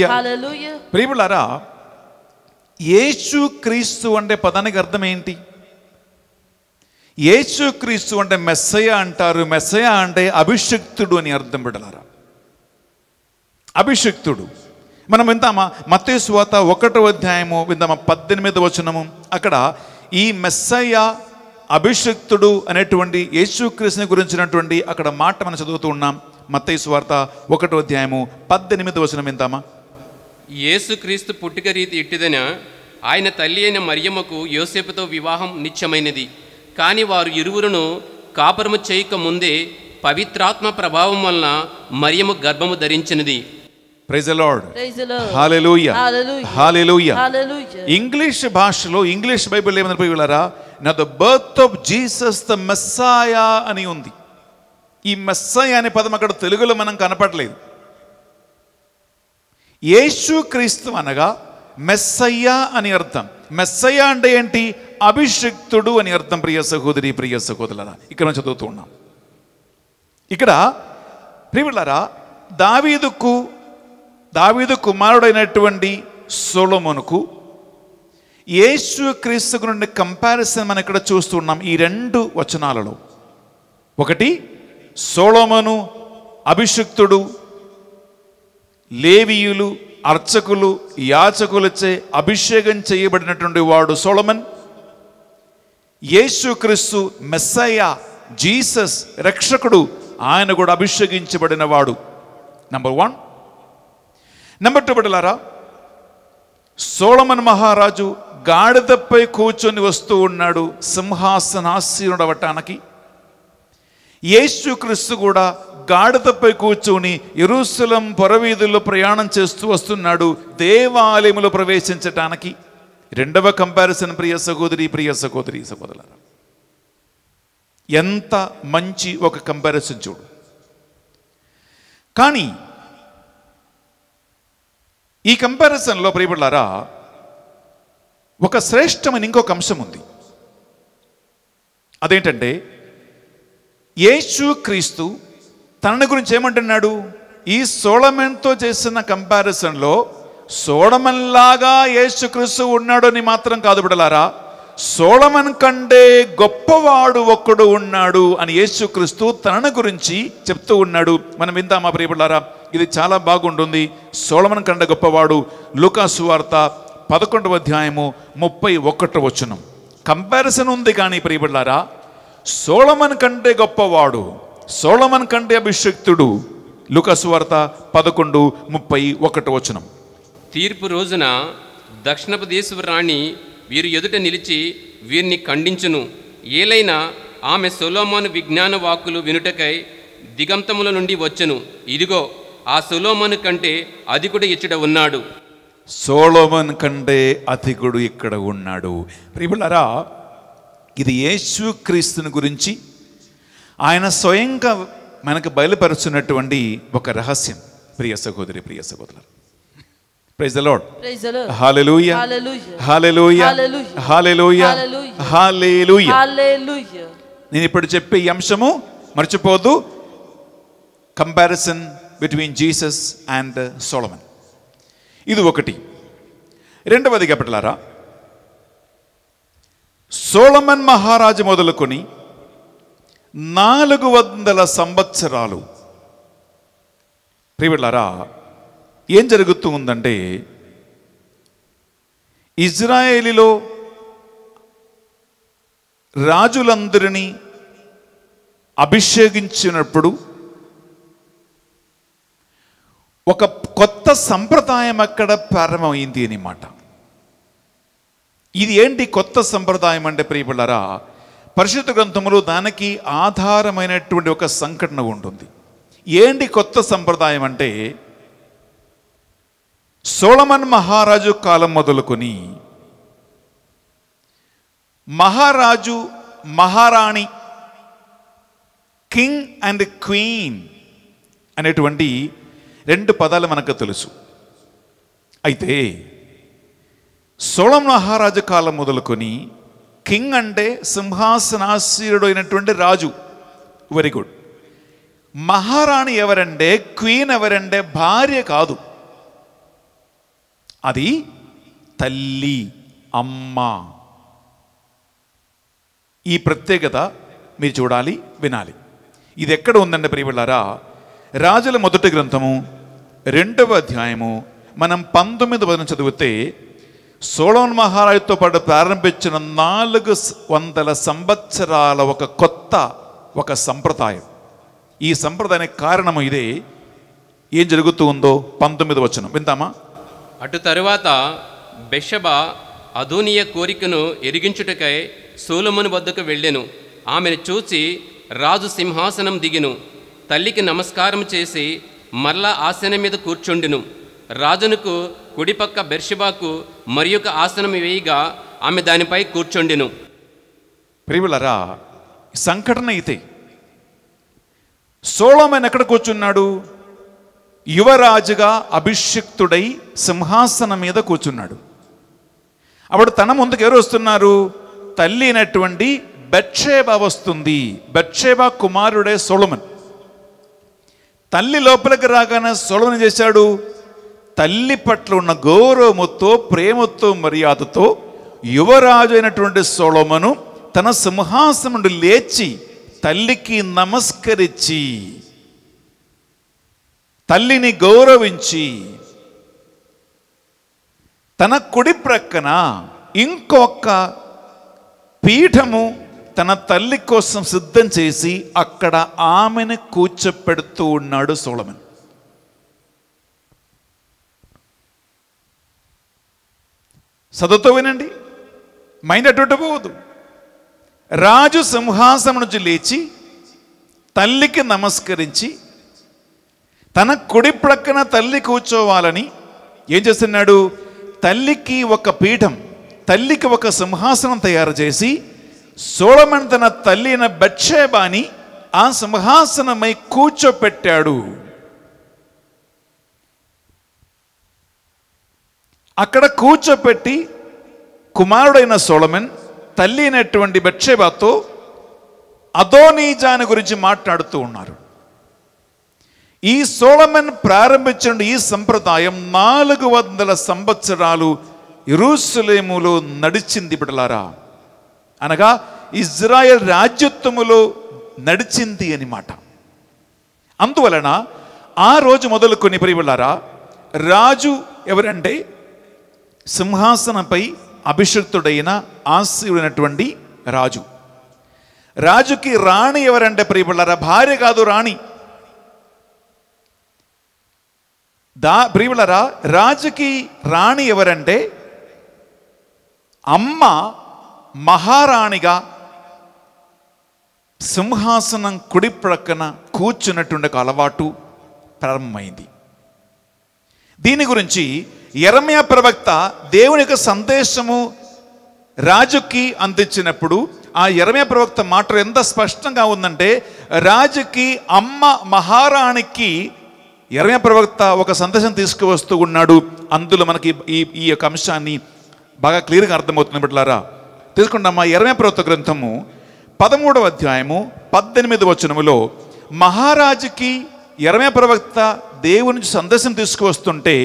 ప్రియులారా యేసు క్రీస్తు అంటే పదానికి అర్థం ఏంటి యేసు క్రీస్తు అంటే మెస్సయ అంటారు మెస్సయ అంటే అభిషక్తుడు అని అర్థం పెట్టలారా అభిషక్తుడు మనం విందామా మత్స్సు వార్త ఒకటో అధ్యాయము విందామా పద్దెనిమిది వచనము అక్కడ ఈ మెస్సయ్య అభిషక్తుడు అనేటువంటి యేసుకృష్ణ గురించినటువంటి అక్కడ మాట మనం చదువుతూ ఉన్నాం మత్తయ్య వార్త ఒకటో అధ్యాయము పద్దెనిమిది వచనం విందామా యేసుక్రీస్తు పుట్టుక రీతి ఇట్టిదన ఆయన తల్లి అయిన మరియమ్మకు యోసేపుతో వివాహం నిత్యమైనది కానీ వారు ఇరువురును కాపురము చేయక ముందే పవిత్రాత్మ ప్రభావం వలన మరియము గర్భము ధరించినది ఇంగ్లీష్ భాషలో ఇంగ్లీష్ బైబిల్ పోయి వెళ్ళారా నా the birth of Jesus the Messiah అని ఉంది ఈ మెస్సాయ అనే పదం అక్కడ తెలుగులో మనం కనపడలేదు యేసు క్రీస్తు అనగా మెస్సయ్య అని అర్థం మెస్సయ్య అంటే ఏంటి అభిషిక్తుడు అని అర్థం ప్రియ సహోదరి ప్రియ సహోదరులరా ఇక్కడ మనం చదువుతూ ఉన్నాం ఇక్కడ ప్రియులరా దావీదుకు దావిదు కుమారుడైనటువంటి సోలమునుకు యేసు క్రీస్తుకు నుండి కంపారిజన్ మనం ఇక్కడ చూస్తున్నాం ఈ రెండు వచనాలలో ఒకటి సోలమును అభిషిక్తుడు లేవీయులు అర్చకులు యాచకులచే అభిషేకం చేయబడినటువంటి వాడు సోళమన్ యేసుక్రీస్తు మెస్సయ్య జీసస్ రక్షకుడు ఆయన కూడా అభిషేకించబడిన వాడు నంబర్ వన్ నెంబర్ టూ బిడ్డలారా సోళమన్ మహారాజు గాడిదపై కూర్చొని వస్తూ ఉన్నాడు సింహాసనాశీనుడవటానికి యేసుక్రీస్తు కూడా గాడిదపై కూర్చొని ఎరుసలం పొరవీధుల్లో ప్రయాణం చేస్తూ వస్తున్నాడు దేవాలయములు ప్రవేశించటానికి రెండవ కంపారిజన్ ప్రియ సహోదరి ప్రియ సహోదరి సహోదరు ఎంత మంచి ఒక కంపారిజన్ చూడు కానీ ఈ కంపారిజన్లో ప్రియబడ్లారా ఒక శ్రేష్టమైన ఇంకొక అంశం ఉంది అదేంటంటే యేసు క్రీస్తు తనని గురించి ఏమంటున్నాడు ఈ సోళమెన్తో చేసిన కంపారిజన్లో సోళమన్లాగా యేసుక్రీస్తు ఉన్నాడని మాత్రం కాదు బిడలారా సోళమన్ కంటే గొప్పవాడు ఒక్కడు ఉన్నాడు అని యేసుక్రీస్తు తనను గురించి చెప్తూ ఉన్నాడు మనం విందామా ప్రియబులారా ఇది చాలా బాగుంటుంది సోళమన్ కండ గొప్పవాడు లుకా వార్త పదకొండవ అధ్యాయము ముప్పై ఒకటి వచనం కంపారిజన్ ఉంది కానీ ప్రియబడ్డారా సోళమన్ కంటే గొప్పవాడు సోళమన్ కంటే అభిషక్తుడు లుకసు వార్త పదకొండు ముప్పై ఒకటి వచనం తీర్పు రోజున దక్షిణపదేశ్వర రాణి వీరు ఎదుట నిలిచి వీరిని ఖండించును ఏలైనా ఆమె సోలోమాను విజ్ఞాన వాక్కులు వినుటకై దిగంతముల నుండి వచ్చును ఇదిగో ఆ సులోమను కంటే అధికుడు ఇచ్చట ఉన్నాడు సోలోమన్ కంటే అధికుడు ఇక్కడ ఉన్నాడు ప్రియులరా ఇది యేసు క్రీస్తుని గురించి ఆయన స్వయంగా మనకు బయలుపరుచున్నటువంటి ఒక రహస్యం ప్రియ సహోదరి ప్రియ సహోదరు praise Lord hallelujah hallelujah hallelujah హల్లెలూయా నేను ఇప్పుడు చెప్పే ఈ అంశము మర్చిపోదు comparison between Jesus and Solomon ఇది ఒకటి రెండవది పెట్టలారా సోలమన్ మహారాజు మొదలుకొని నాలుగు వందల సంవత్సరాలు ప్రియులారా ఏం జరుగుతూ ఉందంటే ఇజ్రాయేలీలో రాజులందరినీ అభిషేకించినప్పుడు ఒక కొత్త సంప్రదాయం అక్కడ ప్రారంభమైంది అనమాట ఇది ఏంటి కొత్త సంప్రదాయం అంటే ప్రియపడారా పరిశుద్ధ గ్రంథములో దానికి ఆధారమైనటువంటి ఒక సంఘటన ఉంటుంది ఏంటి కొత్త సంప్రదాయం అంటే సోళమన్ మహారాజు కాలం మొదలుకొని మహారాజు మహారాణి కింగ్ అండ్ క్వీన్ అనేటువంటి రెండు పదాలు మనకు తెలుసు అయితే సోళం మహారాజు కాలం మొదలుకొని కింగ్ అంటే సింహాసనాశీరుడు అయినటువంటి రాజు వెరీ గుడ్ మహారాణి ఎవరంటే క్వీన్ ఎవరంటే భార్య కాదు అది తల్లి అమ్మ ఈ ప్రత్యేకత మీరు చూడాలి వినాలి ఇది ఎక్కడ ఉందండి ప్రియబిళ్ళారా రాజుల మొదటి గ్రంథము రెండవ అధ్యాయము మనం పంతొమ్మిది వదిన చదివితే సోళన్ మహారాజుతో పాటు ప్రారంభించిన నాలుగు వందల సంవత్సరాల ఒక కొత్త ఒక సంప్రదాయం ఈ సంప్రదాయానికి కారణము ఇదే ఏం జరుగుతూ ఉందో పంతొమ్మిది వచనం వింటామా అటు తరువాత బెషబ అధూనియ కోరికను ఎరిగించుటకై సోలమును వద్దకు వెళ్ళెను ఆమెను చూసి రాజు సింహాసనం దిగిను తల్లికి నమస్కారం చేసి మరలా ఆసనం మీద కూర్చుండెను రాజునుకు కుడిపక్క బెర్షిబాకు మరి ఒక ఆసనం వేయగా ఆమె దానిపై కూర్చుండిను ప్రియులరా సంఘటన అయితే సోళమైన ఎక్కడ కూర్చున్నాడు యువరాజుగా అభిషిక్తుడై సింహాసనం మీద కూర్చున్నాడు అప్పుడు తన ముందుకు ఎవరు వస్తున్నారు తల్లి అయినటువంటి బెట్షేబ వస్తుంది బెట్షేబ కుమారుడే సోళమన్ తల్లి లోపలికి రాగానే సొలవన చేశాడు తల్లి పట్ల ఉన్న గౌరవముతో ప్రేమతో మర్యాదతో యువరాజు అయినటువంటి సొలమను తన సింహాసనుడు లేచి తల్లికి నమస్కరించి తల్లిని గౌరవించి తన కుడి ప్రక్కన ఇంకొక పీఠము తన తల్లి కోసం సిద్ధం చేసి అక్కడ ఆమెను కూర్చోపెడుతూ ఉన్నాడు సోళమన్ చదువుతూ వినండి మైండ్ పోదు రాజు సింహాసనం నుంచి లేచి తల్లికి నమస్కరించి తన కుడి ప్రక్కన తల్లి కూర్చోవాలని ఏం చేస్తున్నాడు తల్లికి ఒక పీఠం తల్లికి ఒక సింహాసనం తయారు చేసి సోళమన్ తన తల్లి అయిన ఆ సింహాసనమై కూర్చోపెట్టాడు అక్కడ కూర్చోపెట్టి కుమారుడైన సోళమన్ తల్లి అయినటువంటి బెట్షేబాతో అదోనీజాని గురించి మాట్లాడుతూ ఉన్నారు ఈ సోళమన్ ప్రారంభించిన ఈ సంప్రదాయం నాలుగు వందల సంవత్సరాలు ఇరుసులేములో నడిచింది బిడలారా అనగా ఇజ్రాయెల్ రాజ్యత్వములో నడిచింది అని మాట అందువలన ఆ రోజు మొదలుకొని ప్రియులారా రాజు ఎవరంటే సింహాసనపై అభిషిక్తుడైన ఆశయుడైనటువంటి రాజు రాజుకి రాణి ఎవరంటే ప్రియపడ్డారా భార్య కాదు రాణి దా ప్రియులరా రాజుకి రాణి ఎవరంటే అమ్మ మహారాణిగా సింహాసనం కుడి ప్రక్కన కూర్చున్నటువంటి అలవాటు ప్రారంభమైంది దీని గురించి ఎరమయ ప్రవక్త దేవుని యొక్క సందేశము రాజుకి అందించినప్పుడు ఆ ఎరమయ ప్రవక్త మాట ఎంత స్పష్టంగా ఉందంటే రాజుకి అమ్మ మహారాణికి ఎరమయ ప్రవక్త ఒక సందేశం తీసుకువస్తూ ఉన్నాడు అందులో మనకి ఈ ఈ యొక్క అంశాన్ని బాగా క్లియర్గా అర్థమవుతుంది బిడ్డలారా తీసుకుంటామా ఇరవై ప్రవృత్త గ్రంథము పదమూడవ అధ్యాయము పద్దెనిమిది వచనములో మహారాజుకి ఇరవై ప్రవక్త దేవుని నుంచి సందేశం తీసుకువస్తుంటే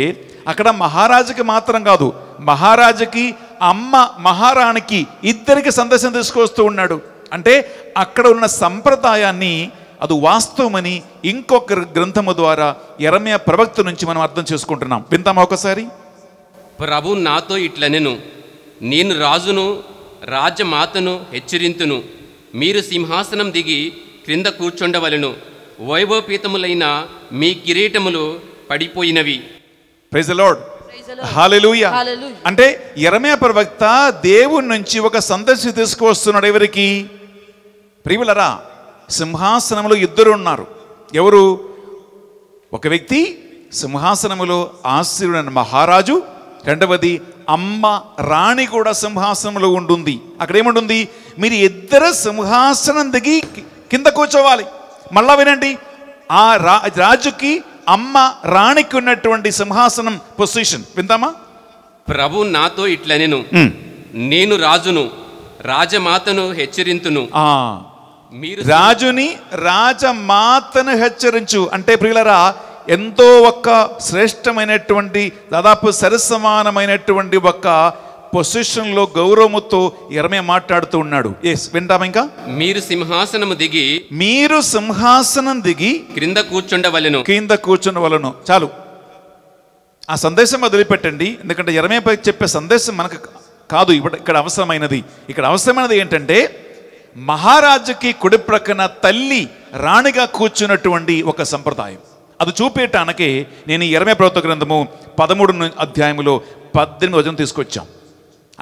అక్కడ మహారాజుకి మాత్రం కాదు మహారాజుకి అమ్మ మహారాణికి ఇద్దరికి సందేశం తీసుకువస్తూ ఉన్నాడు అంటే అక్కడ ఉన్న సంప్రదాయాన్ని అది వాస్తవమని ఇంకొక గ్రంథము ద్వారా ఎరమయ ప్రవక్త నుంచి మనం అర్థం చేసుకుంటున్నాం వింతామా ఒకసారి ప్రభు నాతో నేను నేను రాజును రాజమాతను హెచ్చరింతును మీరు సింహాసనం దిగి క్రింద కూర్చుండవలను వైభవపీతములైన మీ కిరీటములు పడిపోయినవి లార్డ్ హాలెలూయ అంటే ఎరమే ప్రవక్త దేవుని నుంచి ఒక సందర్శి తీసుకువస్తున్నాడు ఎవరికి ప్రియులరా సింహాసనములో ఇద్దరు ఉన్నారు ఎవరు ఒక వ్యక్తి సింహాసనములో ఆశీర్యుడైన మహారాజు రెండవది అమ్మ రాణి కూడా సింహాసనంలో ఉంటుంది అక్కడ ఏముంటుంది మీరు ఇద్దరు సింహాసనం దిగి కింద కూర్చోవాలి మళ్ళా వినండి ఆ రా రాజుకి అమ్మ రాణికి ఉన్నటువంటి సింహాసనం పొజిషన్ విందామా ప్రభు నాతో ఇట్లా నేను నేను రాజును రాజమాతను హెచ్చరింతును మీరు రాజుని రాజమాతను హెచ్చరించు అంటే ప్రియులరా ఎంతో ఒక్క శ్రేష్టమైనటువంటి దాదాపు సరిసమానమైనటువంటి ఒక్క పొజిషన్లో గౌరవముతో ఇరమే మాట్లాడుతూ ఉన్నాడు వింటామా ఇంకా మీరు సింహాసనము దిగి మీరు సింహాసనం దిగి క్రింద కూర్చుండవలను కింద కూర్చుండవలను చాలు ఆ సందేశం వదిలిపెట్టండి ఎందుకంటే ఎరమేపై చెప్పే సందేశం మనకు కాదు ఇప్పుడు ఇక్కడ అవసరమైనది ఇక్కడ అవసరమైనది ఏంటంటే మహారాజుకి కుడి ప్రక్కన తల్లి రాణిగా కూర్చున్నటువంటి ఒక సంప్రదాయం అది చూపేటానికి నేను ఇరవై ప్రవర్త గ్రంథము పదమూడు అధ్యాయంలో పద్దెనిమిది వచనం తీసుకొచ్చాం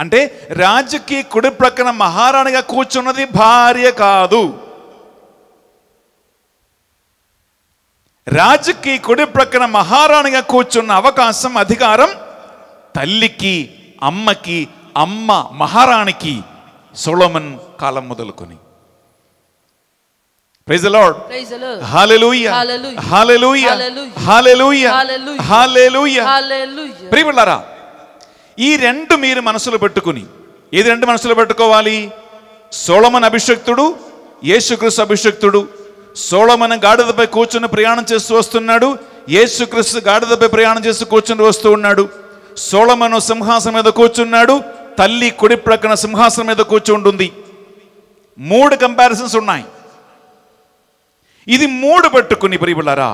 అంటే రాజుకి కుడి ప్రక్కన మహారాణిగా కూర్చున్నది భార్య కాదు రాజుకి కుడి ప్రక్కన మహారాణిగా కూర్చున్న అవకాశం అధికారం తల్లికి అమ్మకి అమ్మ మహారాణికి సొలోమన్ కాలం మొదలుకొని praise Lord hallelujah hallelujah hallelujah హల్లెలూయా ప్రియములారా ఈ రెండు మీరు మనసులో పెట్టుకుని ఏది రెండు మనసులో పెట్టుకోవాలి సోళమన్ అభిషక్తుడు యేసుక్రీస్తు అభిషక్తుడు సోళమన్ గాడిదపై కూర్చుని ప్రయాణం చేస్తూ వస్తున్నాడు యేసుక్రీస్తు గాడిదపై ప్రయాణం చేస్తూ కూర్చుని వస్తూ ఉన్నాడు సోళమను సింహాసనం మీద కూర్చున్నాడు తల్లి కుడి ప్రక్కన సింహాసనం మీద కూర్చుంటుంది మూడు కంపారిజన్స్ ఉన్నాయి ఇది మూడు పట్టుకుని ప్రియులరా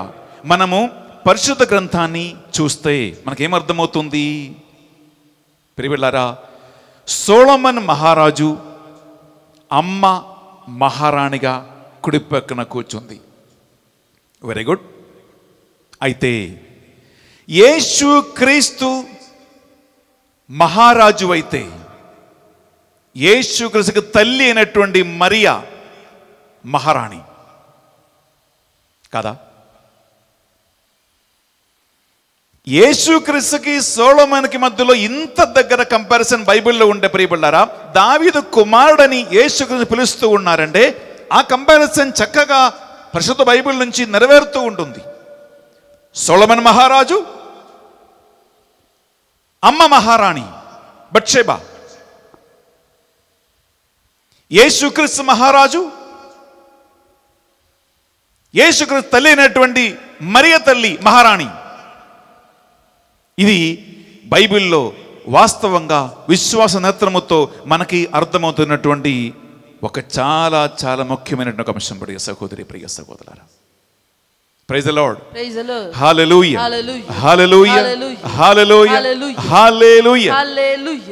మనము పరిశుద్ధ గ్రంథాన్ని చూస్తే మనకేమర్థమవుతుంది ప్రియులరా సోళమన్ మహారాజు అమ్మ మహారాణిగా కుడి పక్కన కూర్చుంది వెరీ గుడ్ అయితే యేసు క్రీస్తు మహారాజు అయితే యేసు క్రీస్తుకి తల్లి అయినటువంటి మరియా మహారాణి కాదా క్రిస్తుకి సోళమన్కి మధ్యలో ఇంత దగ్గర కంపారిజన్ బైబిల్లో ఉండే ప్రియబుల్లారా దావిదు కుమారుడని క్రిస్తు పిలుస్తూ ఉన్నారంటే ఆ కంపారిజన్ చక్కగా ప్రస్తుత బైబిల్ నుంచి నెరవేరుతూ ఉంటుంది సోళమన్ మహారాజు అమ్మ మహారాణి బట్షేబా యేసుక్రీస్తు మహారాజు యేసుక్రీస్తు తల్లి అయినటువంటి మరియ తల్లి మహారాణి ఇది బైబిల్లో వాస్తవంగా విశ్వాస నేత్రముతో మనకి అర్థమవుతున్నటువంటి ఒక చాలా చాలా ముఖ్యమైనటువంటి ఒక అంశం ప్రియ సహోదరి ప్రియ సహోదరు ప్రైజ్ లార్డ్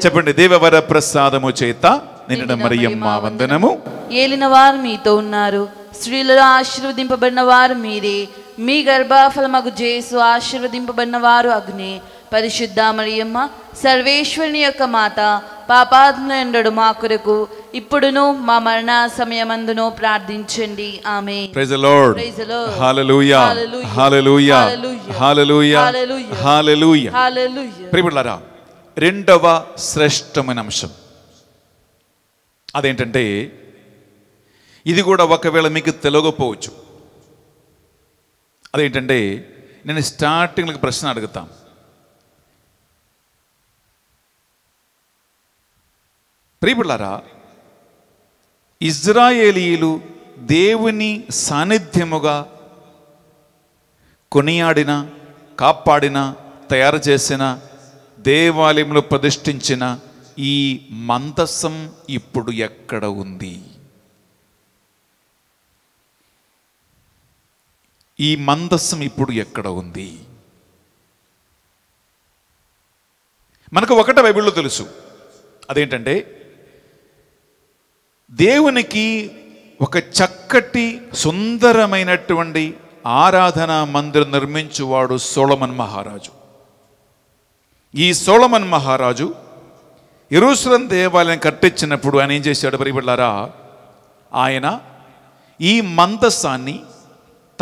చెప్పండి దేవవర ప్రసాదము చేత నిన్న మరియమ్మ వందనము ఏలిన వారు మీతో ఉన్నారు స్త్రీలలో ఆశీర్వదింపబడిన వారు మీరే మీ గర్భఫలమగు జేసు ఆశీర్వదింపబడిన వారు అగ్ని పరిశుద్ధ మరియమ్మ సర్వేశ్వరుని యొక్క మాత పాపాత్ములండడు మా కొరకు ఇప్పుడును మా మరణ సమయమందును ప్రార్థించండి ఆమె రెండవ శ్రేష్టమైన అంశం అదేంటంటే ఇది కూడా ఒకవేళ మీకు తెలియకపోవచ్చు అదేంటంటే నేను స్టార్టింగ్లకు ప్రశ్న అడుగుతాను ప్రియపుళ్ళారా ఇజ్రాయేలీలు దేవుని సాన్నిధ్యముగా కొనియాడిన కాపాడిన తయారు చేసిన దేవాలయంలో ప్రతిష్ఠించిన ఈ మందసం ఇప్పుడు ఎక్కడ ఉంది ఈ మందస్సం ఇప్పుడు ఎక్కడ ఉంది మనకు ఒకట బైబిల్లో తెలుసు అదేంటంటే దేవునికి ఒక చక్కటి సుందరమైనటువంటి ఆరాధన మందిరం నిర్మించువాడు సోళమన్ మహారాజు ఈ సోళమన్ మహారాజు ఇరుసరం దేవాలయం కట్టించినప్పుడు ఆయన ఏం చేశాడు పరిబిళ్ళారా ఆయన ఈ మందస్సాన్ని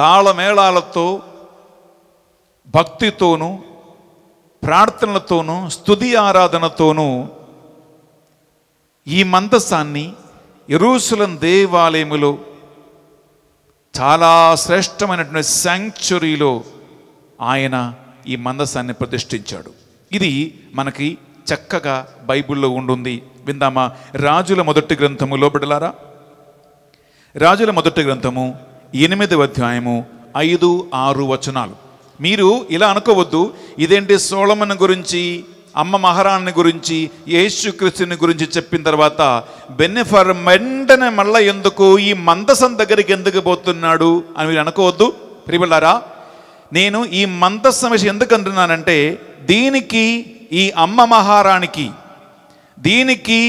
తాళమేళాలతో భక్తితోనూ ప్రార్థనలతోనూ స్థుతి ఆరాధనతోనూ ఈ మందసాన్ని ఎరూసులం దేవాలయములో చాలా శ్రేష్టమైనటువంటి శాంక్చురీలో ఆయన ఈ మందసాన్ని ప్రతిష్ఠించాడు ఇది మనకి చక్కగా బైబిల్లో ఉండుంది విందామా రాజుల మొదటి గ్రంథము లోబడలారా రాజుల మొదటి గ్రంథము ఎనిమిదవ అధ్యాయము ఐదు ఆరు వచనాలు మీరు ఇలా అనుకోవద్దు ఇదేంటి సోళమన్ గురించి అమ్మ మహారాణి గురించి యేసుక్రీస్తుని గురించి చెప్పిన తర్వాత బెన్నిఫర్ వెంటనే మళ్ళీ ఎందుకు ఈ మందసం దగ్గరికి ఎందుకు పోతున్నాడు అని మీరు అనుకోవద్దు ప్రిబిళ్ళారా నేను ఈ మందస్సం విషయం ఎందుకు అంటున్నానంటే దీనికి ఈ అమ్మ మహారాణికి దీనికి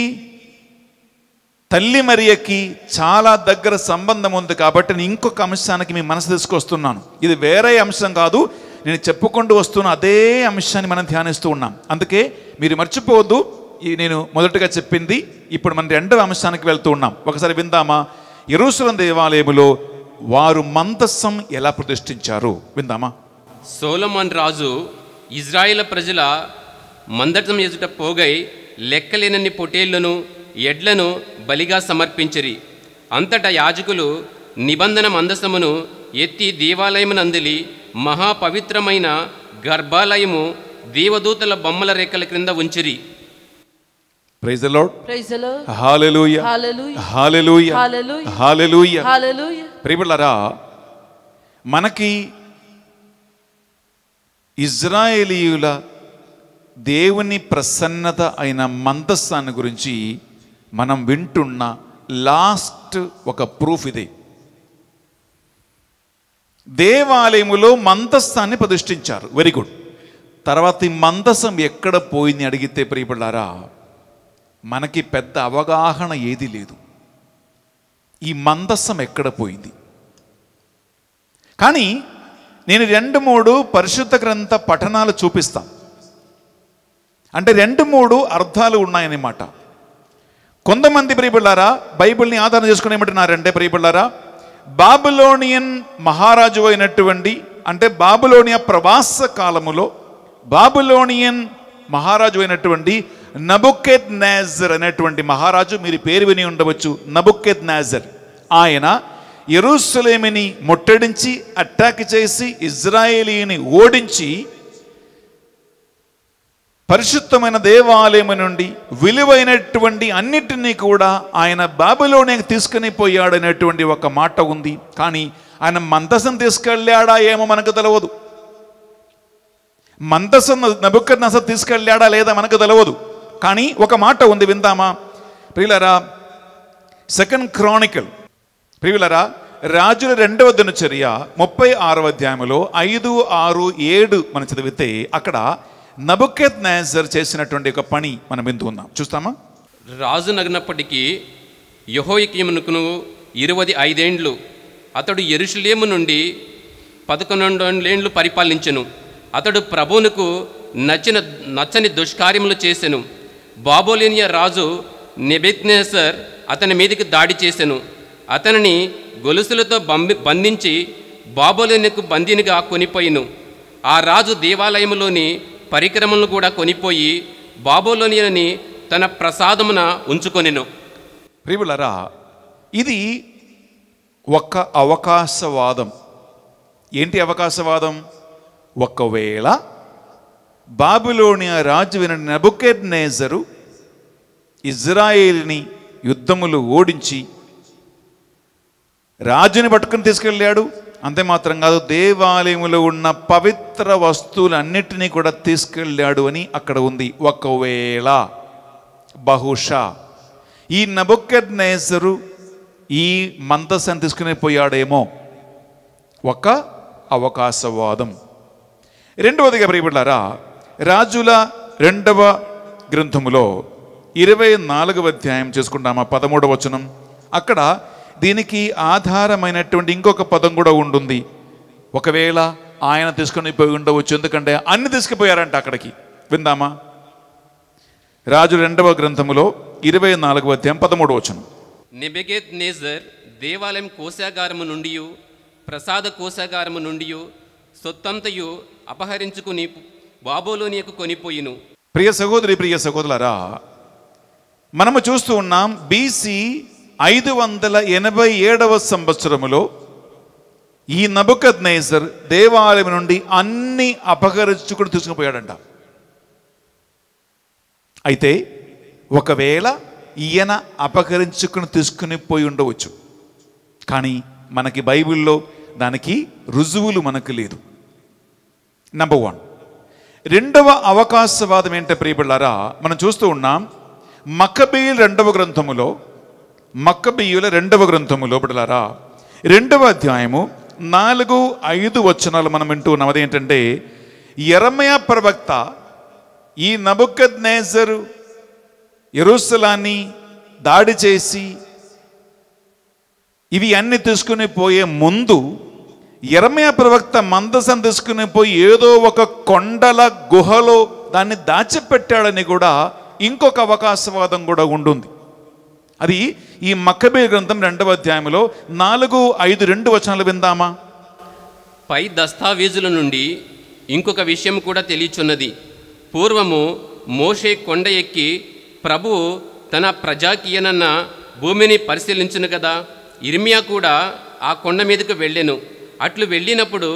తల్లి మరియకి చాలా దగ్గర సంబంధం ఉంది కాబట్టి నేను ఇంకొక అంశానికి మీ మనసు తీసుకొస్తున్నాను ఇది వేరే అంశం కాదు నేను చెప్పుకుంటూ వస్తున్న అదే అంశాన్ని మనం ధ్యానిస్తూ ఉన్నాం అందుకే మీరు మర్చిపోవద్దు నేను మొదటగా చెప్పింది ఇప్పుడు మనం రెండవ అంశానికి వెళ్తూ ఉన్నాం ఒకసారి విందామా ఎరుసలం దేవాలయములో వారు మందస్సం ఎలా ప్రతిష్ఠించారు విందామా సోలమన్ రాజు ఇజ్రాయిల ప్రజల మందటం ఎదుట పోగై లెక్కలేనన్ని పొటేళ్లను ఎడ్లను బలిగా సమర్పించిరి అంతటా యాజకులు నిబంధన మందసమును ఎత్తి దేవాలయమునందిలి మహాపవిత్రమైన గర్భాలయము దేవదూతల బొమ్మల రేఖల క్రింద ఉంచిరి మనకి ఇజ్రాయేలీయుల దేవుని ప్రసన్నత అయిన మందస్సాన్ని గురించి మనం వింటున్న లాస్ట్ ఒక ప్రూఫ్ ఇది దేవాలయములో మంతస్థాన్ని ప్రతిష్ఠించారు వెరీ గుడ్ తర్వాత ఈ మందసం ఎక్కడ పోయింది అడిగితే ప్రియపడారా మనకి పెద్ద అవగాహన ఏది లేదు ఈ మందస్సం ఎక్కడ పోయింది కానీ నేను రెండు మూడు పరిశుద్ధ గ్రంథ పఠనాలు చూపిస్తాను అంటే రెండు మూడు అర్థాలు ఉన్నాయన్నమాట కొంతమంది ప్రియబిళ్ళారా బైబిల్ని ఆధారం చేసుకుని ఏమంటున్నారంటే ప్రియబిళ్ళారా బాబులోనియన్ మహారాజు అయినటువంటి అంటే బాబులోనియా ప్రవాస కాలములో బాబులోనియన్ మహారాజు అయినటువంటి నబుకెత్ నాజర్ అనేటువంటి మహారాజు మీరు పేరు విని ఉండవచ్చు నబుకెత్ నాజర్ ఆయన ఎరుసలేమిని ముట్టడించి అటాక్ చేసి ఇజ్రాయేలీని ఓడించి పరిశుద్ధమైన దేవాలయం నుండి విలువైనటువంటి అన్నిటినీ కూడా ఆయన బాబులోనే తీసుకుని పోయాడనేటువంటి ఒక మాట ఉంది కానీ ఆయన మందసం తీసుకెళ్ళాడా ఏమో మనకు తెలియదు మందసం నబుక్క నస తీసుకెళ్ళాడా లేదా మనకు తెలియదు కానీ ఒక మాట ఉంది విందామా ప్రియులరా సెకండ్ క్రానికల్ ప్రియులరా రాజుల రెండవ దినచర్య ముప్పై ఆరవ అధ్యాయంలో ఐదు ఆరు ఏడు మనం చదివితే అక్కడ నబుకెత్ నేజర్ చేసినటువంటి ఒక పని మనం వింటున్నాం చూస్తామా రాజు నగినప్పటికీ యహోయకీమునకును ఇరవై ఐదేండ్లు అతడు ఎరుషులేము నుండి పదకొండేండ్లు పరిపాలించెను అతడు ప్రభువునకు నచ్చిన నచ్చని దుష్కార్యములు చేసెను బాబోలేనియా రాజు నెబెత్నేసర్ అతని మీదకి దాడి చేసెను అతనిని గొలుసులతో బంధించి బాబోలేనికు బందీనిగా కొనిపోయిను ఆ రాజు దేవాలయంలోని పరికరములను కూడా కొనిపోయి బాబోలోనియని తన ప్రసాదమున ఉంచుకొనిను ప్రియులరా ఇది ఒక అవకాశవాదం ఏంటి అవకాశవాదం ఒకవేళ రాజు విన నబుకెడ్ నేజరు ఇజ్రాయేల్ని యుద్ధములు ఓడించి రాజుని పట్టుకుని తీసుకెళ్ళాడు అంతేమాత్రం కాదు దేవాలయంలో ఉన్న పవిత్ర వస్తువులన్నిటినీ కూడా తీసుకెళ్ళాడు అని అక్కడ ఉంది ఒకవేళ బహుశా ఈ నబుకెద్ నేసరు ఈ మంతస్సాన్ని తీసుకునే పోయాడేమో ఒక అవకాశవాదం రెండవదిగా ప్రియపడ్డారా రాజుల రెండవ గ్రంథములో ఇరవై నాలుగవ అధ్యాయం చేసుకుంటామా పదమూడవ వచనం అక్కడ దీనికి ఆధారమైనటువంటి ఇంకొక పదం కూడా ఉంటుంది ఒకవేళ ఆయన తీసుకుని పోయి ఉండవచ్చు ఎందుకంటే అన్ని తీసుకుపోయారంట అక్కడికి విందామా రాజు రెండవ గ్రంథములో ఇరవై నాలుగవ అధ్యాయం పదమూడు వచ్చను నిబెగేత్ నేజర్ దేవాలయం కోశాగారము నుండి ప్రసాద కోశాగారము నుండి సొత్తంతయు అపహరించుకుని బాబోలోని కొనిపోయిను ప్రియ సహోదరి ప్రియ సహోదరులరా మనము చూస్తూ ఉన్నాం బీసీ ఐదు వందల ఎనభై ఏడవ సంవత్సరములో ఈ నబుకద్ నేజర్ దేవాలయం నుండి అన్ని అపహరించుకుని తీసుకుపోయాడంట అయితే ఒకవేళ ఈయన అపహరించుకుని తీసుకుని పోయి ఉండవచ్చు కానీ మనకి బైబిల్లో దానికి రుజువులు మనకు లేదు నంబర్ వన్ రెండవ అవకాశవాదం ఏంటో ప్రియబిళ్ళారా మనం చూస్తూ ఉన్నాం మకబీల్ రెండవ గ్రంథములో మక్కబియ్యుల రెండవ గ్రంథము లోపడలారా రెండవ అధ్యాయము నాలుగు ఐదు వచనాలు మనం వింటూ ఉన్నది అదేంటంటే ఎరమయ ప్రవక్త ఈ నబుకద్ నేజరు ఎరుసలాన్ని దాడి చేసి ఇవి అన్ని తీసుకుని పోయే ముందు ఎరమయ ప్రవక్త మందసం తీసుకుని పోయి ఏదో ఒక కొండల గుహలో దాన్ని దాచిపెట్టాడని కూడా ఇంకొక అవకాశవాదం కూడా ఉంటుంది అది ఈ మక్కబే గ్రంథం రెండవ అధ్యాయంలో నాలుగు ఐదు రెండు వచనాలు విందామా పై దస్తావేజుల నుండి ఇంకొక విషయం కూడా తెలియచున్నది పూర్వము మోషే కొండ ఎక్కి ప్రభువు తన ప్రజాకీయనన్న భూమిని పరిశీలించును కదా ఇర్మియా కూడా ఆ కొండ మీదకు వెళ్ళెను అట్లు వెళ్ళినప్పుడు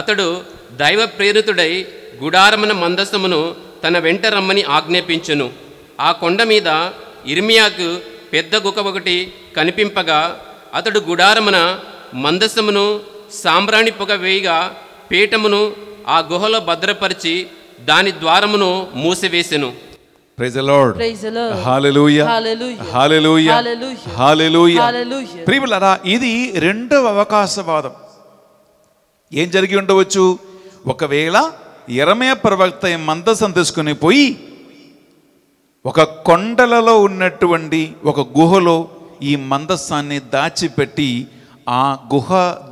అతడు దైవ ప్రేరితుడై గుడారమున మందస్సమును తన వెంట రమ్మని ఆజ్ఞాపించును ఆ కొండ మీద ఇర్మియాకు పెద్ద గుక ఒకటి కనిపింపగా అతడు గుడారమున మందసమును సాంబ్రాణి పొగ వేయగా పీఠమును ఆ గుహలో భద్రపరిచి దాని ద్వారమును మూసివేసెను ఇది రెండవ అవకాశవాదం ఏం జరిగి ఉండవచ్చు ఒకవేళ ఎరమయ ప్రవక్త మందసం తీసుకుని పోయి ఒక కొండలలో ఉన్నటువంటి ఒక గుహలో ఈ మందస్సాన్ని దాచిపెట్టి ఆ గుహ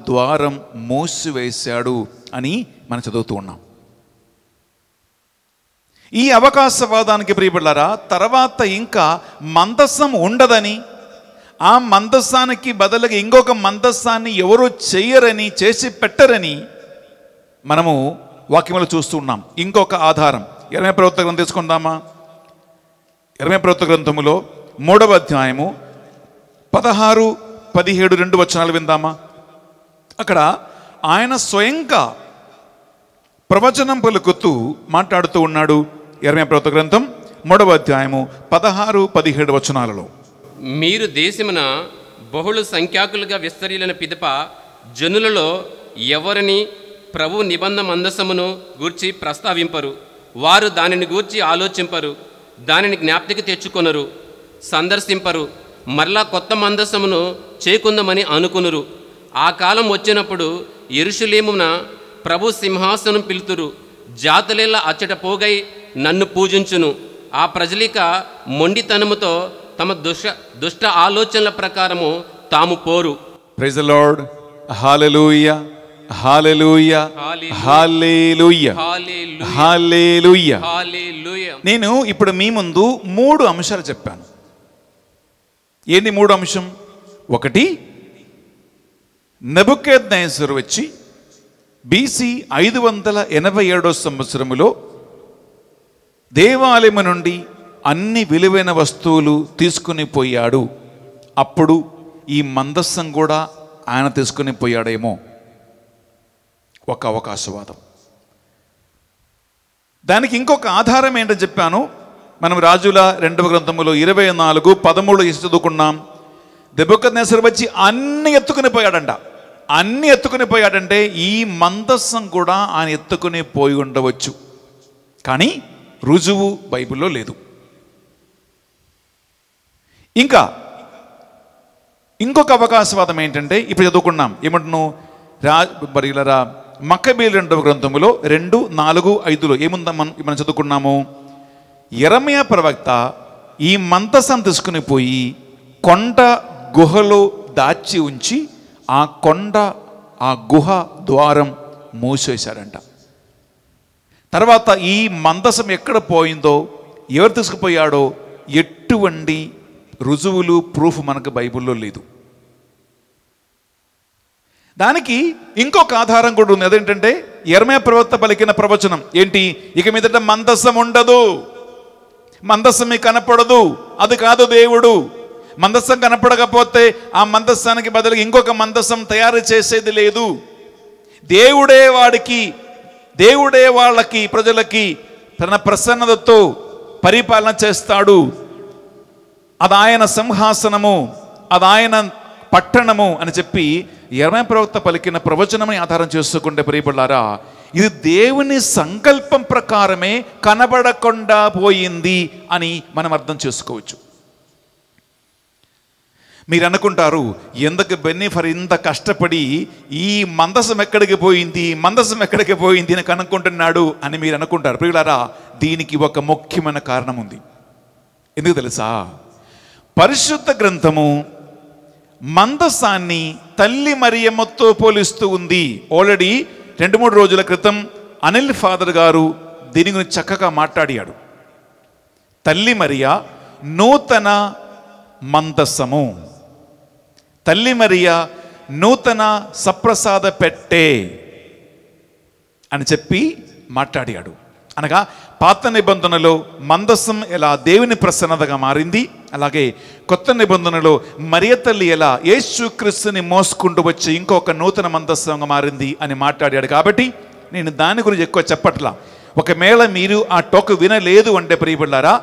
ద్వారం మూసివేశాడు అని మనం చదువుతూ ఉన్నాం ఈ అవకాశవాదానికి ప్రియపడ్డారా తర్వాత ఇంకా మందస్సం ఉండదని ఆ మందస్సానికి బదులుగా ఇంకొక మందస్సాన్ని ఎవరు చేయరని చేసి పెట్టరని మనము వాక్యములు చూస్తున్నాం ఇంకొక ఆధారం ఇరవై ప్రవర్తకం తీసుకుందామా ఇరవై ప్రభుత్వ గ్రంథములో మూడవ అధ్యాయము పదహారు పదిహేడు రెండు వచనాలు విందామా అక్కడ ఆయన స్వయంగా ప్రవచనం పలుకుతూ మాట్లాడుతూ ఉన్నాడు ఇరవై ప్రభుత్వ గ్రంథం మూడవ అధ్యాయము పదహారు పదిహేడు వచనాలలో మీరు దేశమున బహుళ సంఖ్యాకులుగా విస్తరిలిన పిదప జనులలో ఎవరిని ప్రభు నిబంధన మందసమును గూర్చి ప్రస్తావింపరు వారు దానిని గూర్చి ఆలోచింపరు దానిని జ్ఞాప్తికి తెచ్చుకొనరు సందర్శింపరు మరలా కొత్త మందస్సమును చేకుందమని అనుకునురు ఆ కాలం వచ్చినప్పుడు ఎరుషులేమున ప్రభు సింహాసనం పిలుతురు జాతులేలా అచ్చట పోగై నన్ను పూజించును ఆ ప్రజలిక మొండితనముతో తమ దుష్ట దుష్ట ఆలోచనల ప్రకారము తాము పోరు ప్రజలోడ్ హాలూయ నేను ఇప్పుడు మీ ముందు మూడు అంశాలు చెప్పాను ఏంటి మూడు అంశం ఒకటి నెబుకేద్నైసరు వచ్చి బీసీ ఐదు వందల ఎనభై ఏడో సంవత్సరములో దేవాలయము నుండి అన్ని విలువైన వస్తువులు తీసుకుని పోయాడు అప్పుడు ఈ మందస్సం కూడా ఆయన తీసుకుని పోయాడేమో ఒక అవకాశవాదం దానికి ఇంకొక ఆధారం ఏంటని చెప్పాను మనం రాజుల రెండవ గ్రంథములో ఇరవై నాలుగు పదమూడు ఇసు చదువుకున్నాం దెబ్బొక్కనేసరి వచ్చి అన్ని ఎత్తుకుని పోయాడంట అన్ని ఎత్తుకుని పోయాడంటే ఈ మందస్సం కూడా ఆయన ఎత్తుకుని పోయి ఉండవచ్చు కానీ రుజువు బైబిల్లో లేదు ఇంకా ఇంకొక అవకాశవాదం ఏంటంటే ఇప్పుడు చదువుకున్నాం ఏమంటున్నావు రా బరిలరా మక్కబేలు రెండవ గ్రంథములో రెండు నాలుగు ఐదులో ఏముందా మనం మనం చదువుకున్నాము ఎరమయ ప్రవక్త ఈ మంతసం తీసుకుని పోయి కొండ గుహలో దాచి ఉంచి ఆ కొండ ఆ గుహ ద్వారం మూసేశాడంట తర్వాత ఈ మందసం ఎక్కడ పోయిందో ఎవరు తీసుకుపోయాడో ఎటువంటి రుజువులు ప్రూఫ్ మనకు బైబిల్లో లేదు దానికి ఇంకొక ఆధారం కూడా ఉంది అదేంటంటే ఎర్మే ప్రవక్త పలికిన ప్రవచనం ఏంటి ఇక మీదట మందస్సం ఉండదు మందస్సం మీకు కనపడదు అది కాదు దేవుడు మందస్సం కనపడకపోతే ఆ మందస్సానికి బదులు ఇంకొక మందస్సం తయారు చేసేది లేదు దేవుడే వాడికి దేవుడే వాళ్ళకి ప్రజలకి తన ప్రసన్నతతో పరిపాలన చేస్తాడు అది ఆయన సింహాసనము అది ఆయన పట్టణము అని చెప్పి ఎర్మ ప్రవక్త పలికిన ప్రవచనమని ఆధారం చేసుకుంటే ప్రియపడారా ఇది దేవుని సంకల్పం ప్రకారమే కనబడకుండా పోయింది అని మనం అర్థం చేసుకోవచ్చు మీరు అనుకుంటారు ఎందుకు బెన్నిఫర్ ఇంత కష్టపడి ఈ మందసం ఎక్కడికి పోయింది మందసం ఎక్కడికి పోయింది అని కనుక్కుంటున్నాడు అని మీరు అనుకుంటారు ప్రియులారా దీనికి ఒక ముఖ్యమైన కారణం ఉంది ఎందుకు తెలుసా పరిశుద్ధ గ్రంథము మందసాన్ని తల్లి మరియమ్మతో పోలిస్తూ ఉంది ఆల్రెడీ రెండు మూడు రోజుల క్రితం అనిల్ ఫాదర్ గారు దీని గురించి చక్కగా మాట్లాడాడు తల్లి మరియ నూతన మందసము తల్లి మరియా నూతన సప్రసాద పెట్టే అని చెప్పి మాట్లాడాడు అనగా పాత నిబంధనలో మందస్సం ఎలా దేవుని ప్రసన్నతగా మారింది అలాగే కొత్త నిబంధనలో మరియ తల్లి ఎలా యేసుక్రీస్తుని మోసుకుంటూ వచ్చి ఇంకొక నూతన మందస్సంగా మారింది అని మాట్లాడాడు కాబట్టి నేను దాని గురించి ఎక్కువ చెప్పట్లా ఒకవేళ మీరు ఆ టోక్ వినలేదు అంటే ప్రియపడ్డారా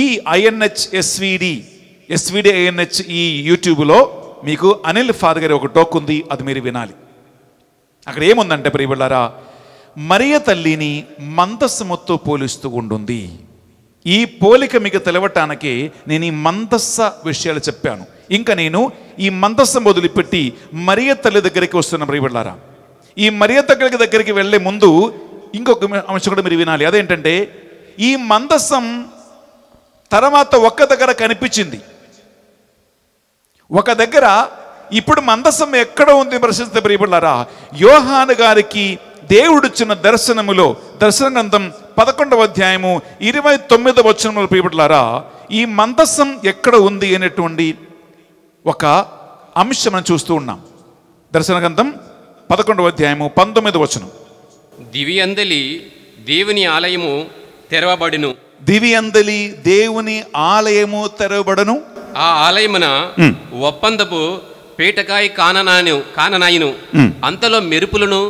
ఈ ఐఎన్హెచ్ ఎస్విడి ఎస్విడి ఐఎన్హెచ్ ఈ యూట్యూబ్లో మీకు అనిల్ ఫాదర్ గారి ఒక టోక్ ఉంది అది మీరు వినాలి అక్కడ ఏముందంటే ప్రియపడ్డారా మరియ తల్లిని మంతస్సమొత్తు పోలుస్తూ ఉంటుంది ఈ పోలిక మీకు తెలవటానికి నేను ఈ మంతస్స విషయాలు చెప్పాను ఇంకా నేను ఈ మంతస్సం వదిలిపెట్టి మరియ తల్లి దగ్గరికి వస్తున్న ప్రియబళ్ళారా ఈ మరియ తల్లి దగ్గరికి వెళ్ళే ముందు ఇంకొక అంశం కూడా మీరు వినాలి అదేంటంటే ఈ మందస్సం తర్వాత ఒక్క దగ్గర కనిపించింది ఒక దగ్గర ఇప్పుడు మందస్సం ఎక్కడ ఉంది ప్రశ్నిస్తే ప్రియపడారా యోహాను గారికి దేవుడిచ్చిన దర్శనములో దర్శన గ్రంథం పదకొండవ అధ్యాయము ఇరవై తొమ్మిదవ వచనములు ప్రియబడులారా ఈ మందస్సం ఎక్కడ ఉంది అనేటువంటి ఒక అంశం మనం చూస్తూ ఉన్నాం దర్శన గ్రంథం పదకొండవ అధ్యాయము పంతొమ్మిదవ వచనం దివి అందలి దేవుని ఆలయము తెరవబడును అందలి దేవుని ఆలయము తెరవబడను ఆ ఆలయమున ఒప్పందపు పీటకాయ కాననాయను కాననాయను అంతలో మెరుపులను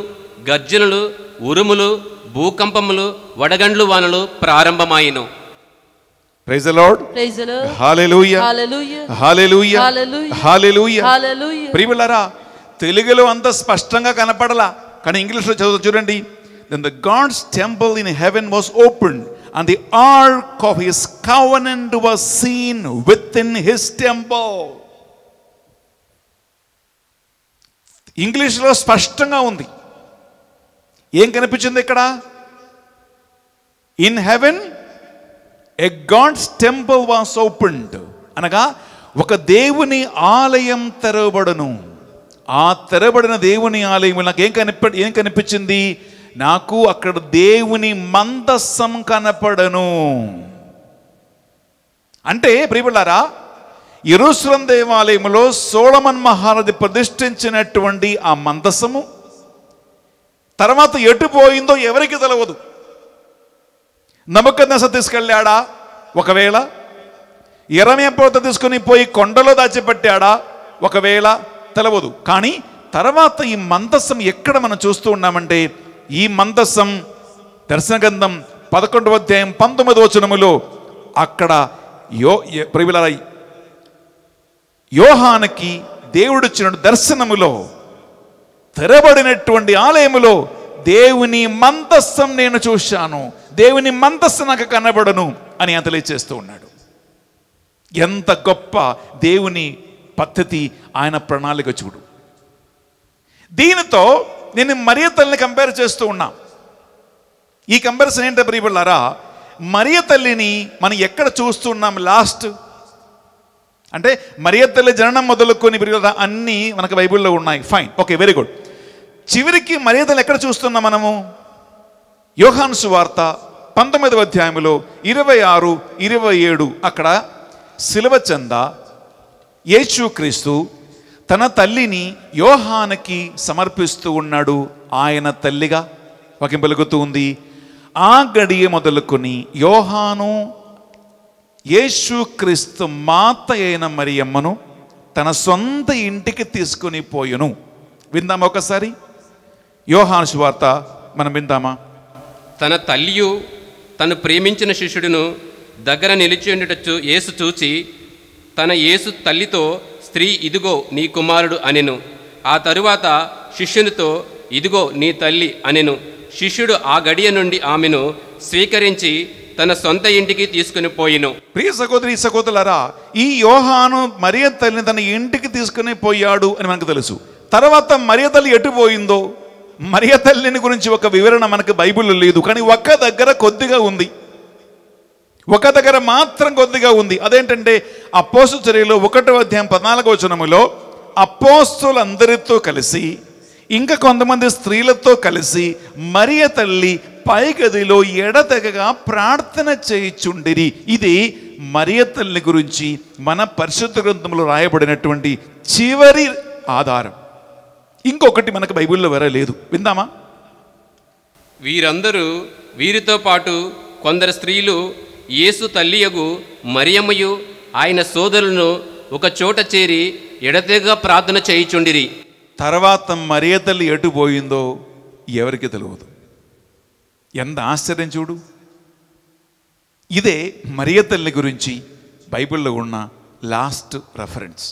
గర్జనలు ఉరుములు భూకంపములు వడగండ్లు వానలు ప్రారంభమాయిను praise the Lord praise the తెలుగులో అంత స్పష్టంగా కనపడలా కానీ ఇంగ్లీష్లో చదువు చూడండి then the God's temple in heaven was open and the ark of his covenant was seen within his temple ఇంగ్లీష్లో స్పష్టంగా ఉంది ఏం కనిపించింది ఇక్కడ in heaven a God's temple was opened అనగా ఒక దేవుని ఆలయం తెరవబడను ఆ తెరబడిన దేవుని ఆలయం నాకు ఏం కనిప ఏం కనిపించింది నాకు అక్కడ దేవుని మందస్సం కనపడను అంటే ప్రియబులారా ఇరుసులం దేవాలయంలో సోళమన్ మహారాజు ప్రతిష్ఠించినటువంటి ఆ మందసము తర్వాత ఎటు పోయిందో ఎవరికి తెలవదు నమ్మకద్నస తీసుకెళ్ళాడా ఒకవేళ పోత తీసుకుని పోయి కొండలో దాచిపెట్టాడా ఒకవేళ తెలవదు కానీ తర్వాత ఈ మందస్సం ఎక్కడ మనం చూస్తూ ఉన్నామంటే ఈ మందస్సం దర్శన దర్శనగంధం పదకొండవ అధ్యాయం పంతొమ్మిది వచనములో అక్కడ యో ప్రవిల యోహానికి దేవుడిచ్చిన దర్శనములో తెరబడినటువంటి ఆలయములో దేవుని మంతస్సం నేను చూశాను దేవుని మంతస్సు నాకు కనబడను అని అతలే చేస్తూ ఉన్నాడు ఎంత గొప్ప దేవుని పద్ధతి ఆయన ప్రణాళిక చూడు దీనితో నేను మరియ తల్లిని కంపేర్ చేస్తూ ఉన్నా ఈ కంపారిజన్ ఏంటంటే ప్రియబుళ్ళారా మరియ తల్లిని మనం ఎక్కడ చూస్తున్నాం లాస్ట్ అంటే మరియ తల్లి జననం మొదలుకొని ప్రియులరా అన్నీ మనకు బైబిల్లో ఉన్నాయి ఫైన్ ఓకే వెరీ గుడ్ చివరికి మర్యాదలు ఎక్కడ చూస్తున్నాం మనము యోహాన్సు వార్త పంతొమ్మిదవ అధ్యాయంలో ఇరవై ఆరు ఇరవై ఏడు అక్కడ శిలవ చంద క్రీస్తు తన తల్లిని యోహానికి సమర్పిస్తూ ఉన్నాడు ఆయన తల్లిగా వాక్యం పలుకుతూ ఉంది ఆ గడియ మొదలుకొని యోహాను క్రీస్తు మాత అయిన మరియమ్మను తన సొంత ఇంటికి తీసుకుని పోయును విందాం ఒకసారి యోహాను శువార్త మనం విందామా తన తల్లియు తను ప్రేమించిన శిష్యుడును దగ్గర నిలిచిండటచ్చు యేసు చూచి తన యేసు తల్లితో స్త్రీ ఇదిగో నీ కుమారుడు అనెను ఆ తరువాత శిష్యునితో ఇదిగో నీ తల్లి అనెను శిష్యుడు ఆ గడియ నుండి ఆమెను స్వీకరించి తన సొంత ఇంటికి తీసుకుని పోయిను ప్రియ సహోదరి సహోదరులరా ఈ యోహాను మరియ తల్లిని తన ఇంటికి తీసుకుని పోయాడు అని మనకు తెలుసు తర్వాత మరియ తల్లి ఎటు పోయిందో మరియ తల్లిని గురించి ఒక వివరణ మనకు బైబిల్లో లేదు కానీ ఒక దగ్గర కొద్దిగా ఉంది ఒక దగ్గర మాత్రం కొద్దిగా ఉంది అదేంటంటే అప్పోసు చర్యలో ఒకటో అధ్యాయం పద్నాలుగో వచనములో అప్పోస్తులందరితో కలిసి ఇంకా కొంతమంది స్త్రీలతో కలిసి మరియ తల్లి గదిలో ఎడతెగగా ప్రార్థన చేయిచుండిరి ఇది మరియ తల్లి గురించి మన పరిశుద్ధ గ్రంథంలో రాయబడినటువంటి చివరి ఆధారం ఇంకొకటి మనకు బైబిల్లో వేరే లేదు విందామా వీరందరూ వీరితో పాటు కొందరు స్త్రీలు యేసు తల్లియగు మరియమ్మయు ఆయన సోదరులను ఒక చోట చేరి ఎడతెగా ప్రార్థన చేయుచుండిరి తర్వాత మరియ తల్లి ఎటు పోయిందో ఎవరికి తెలియదు ఎంత ఆశ్చర్యం చూడు ఇదే మరియ తల్లి గురించి బైబిల్లో ఉన్న లాస్ట్ రెఫరెన్స్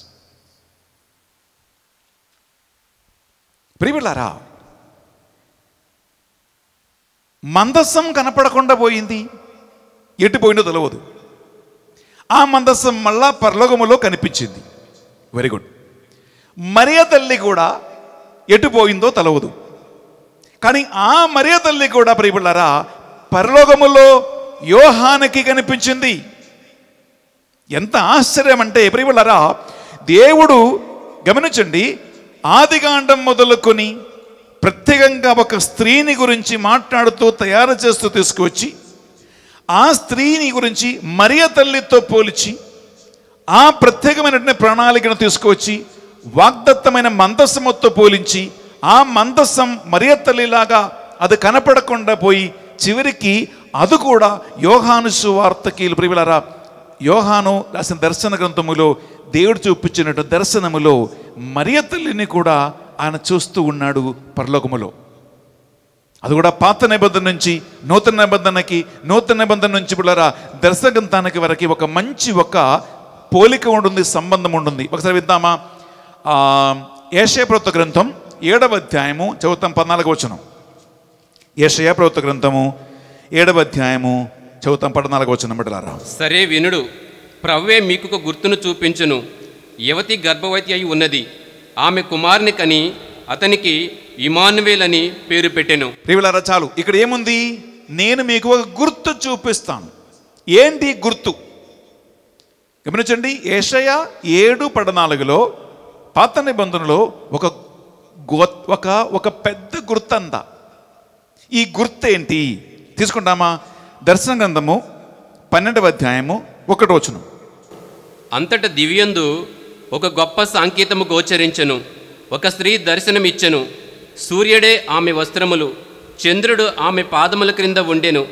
ప్రియులారా మందస్సం కనపడకుండా పోయింది ఎటు పోయిందో తెలవదు ఆ మందస్సం మళ్ళా పరలోకములో కనిపించింది వెరీ గుడ్ మరియ తల్లి కూడా ఎటు పోయిందో తెలవదు కానీ ఆ మరియ తల్లి కూడా ప్రియులారా పరలోకములో యోహానికి కనిపించింది ఎంత ఆశ్చర్యం అంటే ప్రియులారా దేవుడు గమనించండి ఆదికాండం మొదలుకొని ప్రత్యేకంగా ఒక స్త్రీని గురించి మాట్లాడుతూ తయారు చేస్తూ తీసుకువచ్చి ఆ స్త్రీని గురించి మరియ తల్లితో పోల్చి ఆ ప్రత్యేకమైన ప్రణాళికను తీసుకువచ్చి వాగ్దత్తమైన మందసముతో పోలించి ఆ మందస్సం మరియ తల్లిలాగా అది కనపడకుండా పోయి చివరికి అది కూడా యోహాను సువార్తకి ప్రియులరా యోహాను రాసిన దర్శన గ్రంథములో దేవుడు చూపించినట్టు దర్శనములో మరియ తల్లిని కూడా ఆయన చూస్తూ ఉన్నాడు పరలోకములో అది కూడా పాత నిబంధన నుంచి నూతన నిబంధనకి నూతన నిబంధన నుంచి పిల్లరా దర్శన గ్రంథానికి వరకు ఒక మంచి ఒక పోలిక ఉంటుంది సంబంధం ఉంటుంది ఒకసారి విద్దామా ఏషయప్రవృత్త గ్రంథం ఏడవ అధ్యాయము చదువుతాం పద్నాలుగు వచనం ఏషయా ప్రవృత్త గ్రంథము ఏడవ అధ్యాయము చదువుతాం పట్టణాలకు వచ్చిన బిడ్డలారా సరే వినుడు ప్రవ్వే మీకు ఒక గుర్తును చూపించును యువతి గర్భవతి అయి ఉన్నది ఆమె కుమారుని కని అతనికి ఇమానువేల్ అని పేరు పెట్టాను ప్రియులారా చాలు ఇక్కడ ఏముంది నేను మీకు ఒక గుర్తు చూపిస్తాను ఏంటి గుర్తు గమనించండి ఏషయ ఏడు పడనాలుగులో పాత నిబంధనలో ఒక ఒక ఒక పెద్ద గుర్తంద ఈ గుర్తు ఏంటి తీసుకుంటామా దర్శన గ్రంథము పన్నెండవ అధ్యాయము ఒకటి వచనం అంతట దివ్యందు ఒక గొప్ప సాంకేతము గోచరించను ఒక స్త్రీ దర్శనమిచ్చెను సూర్యుడే ఆమె వస్త్రములు చంద్రుడు ఆమె పాదముల క్రింద ఉండెను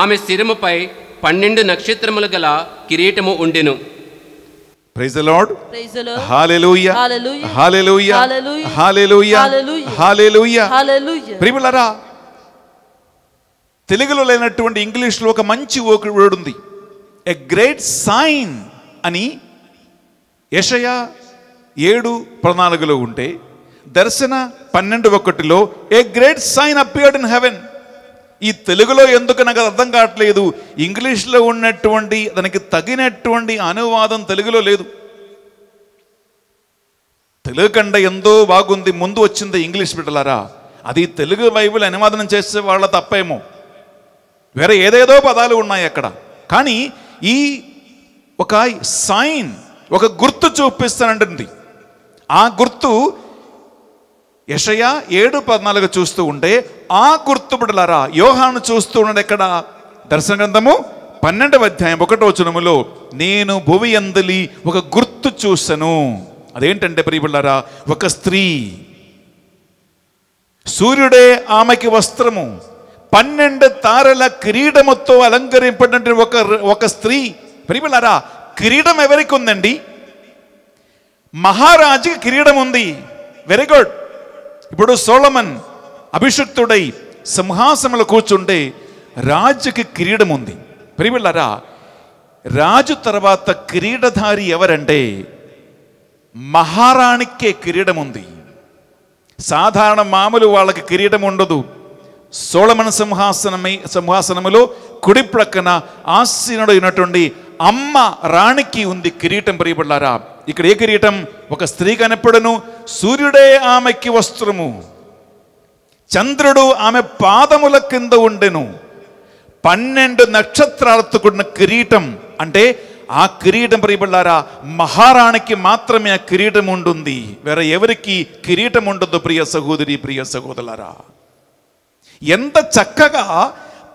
ఆమె శిరముపై పన్నెండు నక్షత్రములు గల కిరీటము ఉండెను ప్రైజ్ ప్రిములరా తెలుగులో లేనటువంటి ఇంగ్లీష్లో ఒక మంచి వర్డ్ ఉంది ఎ గ్రేట్ సైన్ అని యషయ ఏడు పద్నాలుగులో ఉంటే దర్శన పన్నెండు ఒకటిలో a great sign appeared in heaven ఈ తెలుగులో ఎందుకు నాకు అర్థం కావట్లేదు ఇంగ్లీష్లో ఉన్నటువంటి దానికి తగినటువంటి అనువాదం తెలుగులో లేదు తెలుగు కంటే ఎంతో బాగుంది ముందు వచ్చింది ఇంగ్లీష్ బిడ్డలారా అది తెలుగు బైబిల్ అనువాదనం చేసే వాళ్ళ తప్పేమో వేరే ఏదేదో పదాలు ఉన్నాయి అక్కడ కానీ ఈ ఒక సైన్ ఒక గుర్తు చూపిస్తానంటుంది ఆ గుర్తు యషయ ఏడు పద్నాలుగు చూస్తూ ఉంటే ఆ గుర్తుబడలరా యోహాను చూస్తూ ఉన్నాడు ఎక్కడ దర్శన గ్రంథము పన్నెండవ అధ్యాయం ఒకటో వచనములో నేను భువి అందలి ఒక గుర్తు చూసను అదేంటంటే ప్రియబడ్డారా ఒక స్త్రీ సూర్యుడే ఆమెకి వస్త్రము పన్నెండు తారల కిరీటముతో అలంకరింపడిన ఒక ఒక స్త్రీ ప్రియులరా కిరీటం ఎవరికి ఉందండి మహారాజుకి కిరీటం ఉంది వెరీ గుడ్ ఇప్పుడు సోలమన్ అభిషక్తుడై సింహాసములు కూర్చుంటే రాజుకి కిరీటం ఉంది ప్రియులరా రాజు తర్వాత కిరీటధారి ఎవరంటే మహారాణికే కిరీటం ఉంది సాధారణ మామూలు వాళ్ళకి కిరీటం ఉండదు సోళమన సింహాసనమై సింహాసనములో కుడి ప్రక్కన ఆసీనుడైనటువంటి అమ్మ రాణికి ఉంది కిరీటం ప్రియబడ్డారా ఇక్కడ ఏ కిరీటం ఒక స్త్రీ కనపడను సూర్యుడే ఆమెకి వస్త్రము చంద్రుడు ఆమె పాదముల కింద ఉండెను పన్నెండు నక్షత్రాలతో కూడిన కిరీటం అంటే ఆ కిరీటం ప్రియబళ్ళారా మహారాణికి మాత్రమే ఆ కిరీటం ఉంటుంది వేరే ఎవరికి కిరీటం ఉండదు ప్రియ సహోదరి ప్రియ సహోదరులారా ఎంత చక్కగా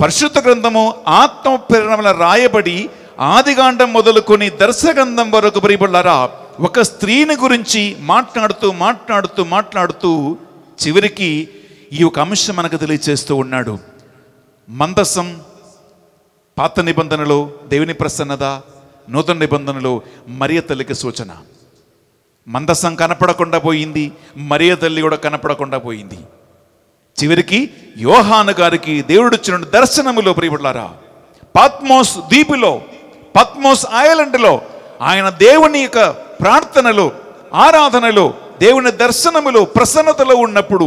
పరిశుద్ధ గ్రంథము ఆత్మ ప్రేరణ రాయబడి ఆదిగాండం మొదలుకొని దర్శగంధం వరకు పరిబళ్ళారా ఒక స్త్రీని గురించి మాట్లాడుతూ మాట్లాడుతూ మాట్లాడుతూ చివరికి ఈ ఒక అంశం మనకు తెలియచేస్తూ ఉన్నాడు మందసం పాత నిబంధనలో దేవుని ప్రసన్నత నూతన నిబంధనలో మరియ తల్లికి సూచన మందసం కనపడకుండా పోయింది మరియ తల్లి కూడా కనపడకుండా పోయింది చివరికి యోహాను గారికి దేవుడు ఇచ్చిన దర్శనములో ప్రియపడ్డారా పద్మోస్ దీపులో పద్మోస్ ఐలండ్లో ఆయన దేవుని యొక్క ప్రార్థనలు ఆరాధనలు దేవుని దర్శనములో ప్రసన్నతలో ఉన్నప్పుడు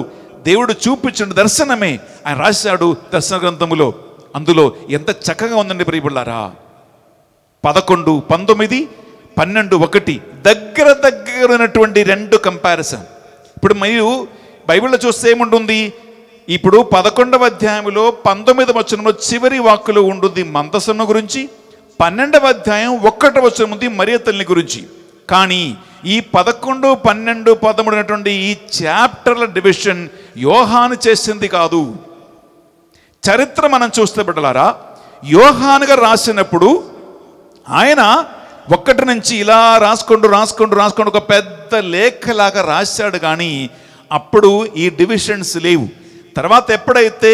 దేవుడు చూపించిన దర్శనమే ఆయన రాశాడు దర్శన గ్రంథములో అందులో ఎంత చక్కగా ఉందండి ప్రియపడ్డారా పదకొండు పంతొమ్మిది పన్నెండు ఒకటి దగ్గర దగ్గర ఉన్నటువంటి రెండు కంపారిజన్ ఇప్పుడు మీరు బైబిల్లో చూస్తే ఏముంటుంది ఇప్పుడు పదకొండవ అధ్యాయంలో పంతొమ్మిదవ వచనంలో చివరి వాక్కులు ఉండుద్ది మందసన్న గురించి పన్నెండవ అధ్యాయం ఒక్కట వచనం ఉంది మరియ తల్లిని గురించి కానీ ఈ పదకొండు పన్నెండు పదమూడు అనేటువంటి ఈ చాప్టర్ల డివిజన్ యోహాను చేసింది కాదు చరిత్ర మనం చూస్తే బిడ్డలారా యోహానుగా రాసినప్పుడు ఆయన ఒక్కటి నుంచి ఇలా రాసుకుంటూ రాసుకుంటూ రాసుకుంటూ ఒక పెద్ద లేఖలాగా రాశాడు కానీ అప్పుడు ఈ డివిజన్స్ లేవు తర్వాత ఎప్పుడైతే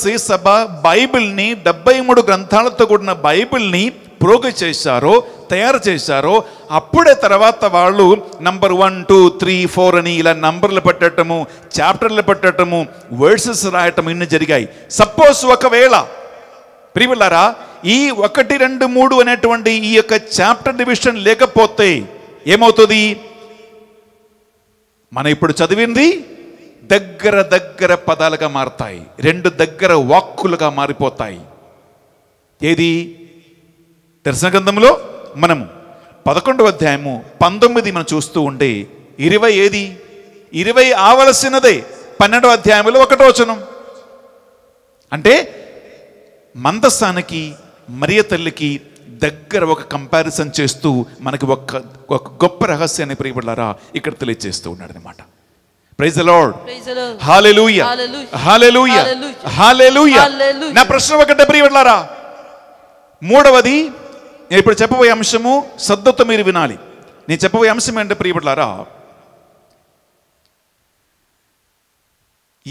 శ్రీ సభ బైబిల్ని డెబ్బై మూడు గ్రంథాలతో కూడిన బైబిల్ని ప్రోగ చేశారో తయారు చేశారో అప్పుడే తర్వాత వాళ్ళు number one two three four అని ఇలా నంబర్లు పెట్టడము చాప్టర్లు పెట్టడము వర్సెస్ రాయటం ఇన్ని జరిగాయి సపోజ్ ఒకవేళ ప్రియులారా ఈ ఒకటి రెండు మూడు అనేటువంటి ఈ యొక్క చాప్టర్ డివిజన్ లేకపోతే ఏమవుతుంది మన ఇప్పుడు చదివింది దగ్గర దగ్గర పదాలుగా మారతాయి రెండు దగ్గర వాక్కులుగా మారిపోతాయి ఏది దర్శన గ్రంథంలో మనము పదకొండవ అధ్యాయము పంతొమ్మిది మనం చూస్తూ ఉండే ఇరవై ఏది ఇరవై ఆవలసినదే పన్నెండవ అధ్యాయంలో ఒకటో వచనం అంటే మందస్థానికి మరియ తల్లికి దగ్గర ఒక కంపారిజన్ చేస్తూ మనకి ఒక గొప్ప రహస్యాన్ని ప్రియపడారా ఇక్కడ తెలియజేస్తూ ఉన్నాడు అనమాట praise Lord hallelujah hallelujah hallelujah నా ప్రశ్న ఒకటే ప్రియలారా మూడవది నేను ఇప్పుడు చెప్పబోయే అంశము సద్దతో మీరు వినాలి నేను చెప్పబోయే అంశం ఏంటంటే ప్రియపడలారా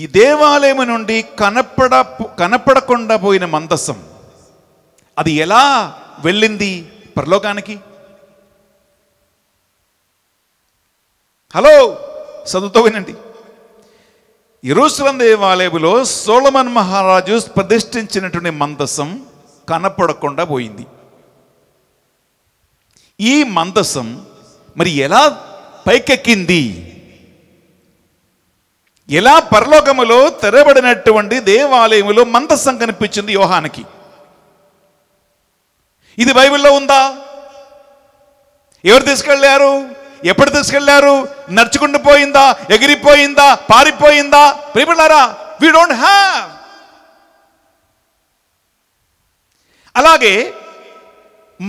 ఈ దేవాలయం నుండి కనపడ కనపడకుండా పోయిన మందస్సం అది ఎలా వెళ్ళింది పరలోకానికి హలో చదువుతో వినండి ఇరుసలం దేవాలయంలో సోలమన్ మహారాజు ప్రతిష్ఠించినటువంటి మందసం కనపడకుండా పోయింది ఈ మందసం మరి ఎలా పైకెక్కింది ఎలా పరలోకములో తెరబడినటువంటి దేవాలయములో మందస్సం కనిపించింది యోహానికి ఇది బైబిల్లో ఉందా ఎవరు తీసుకెళ్ళారు ఎప్పుడు తీసుకెళ్లారు నడుచుకుంటూ పోయిందా ఎగిరిపోయిందా పారిపోయిందా ప్రిపడారా వీ డోంట్ హ్యావ్ అలాగే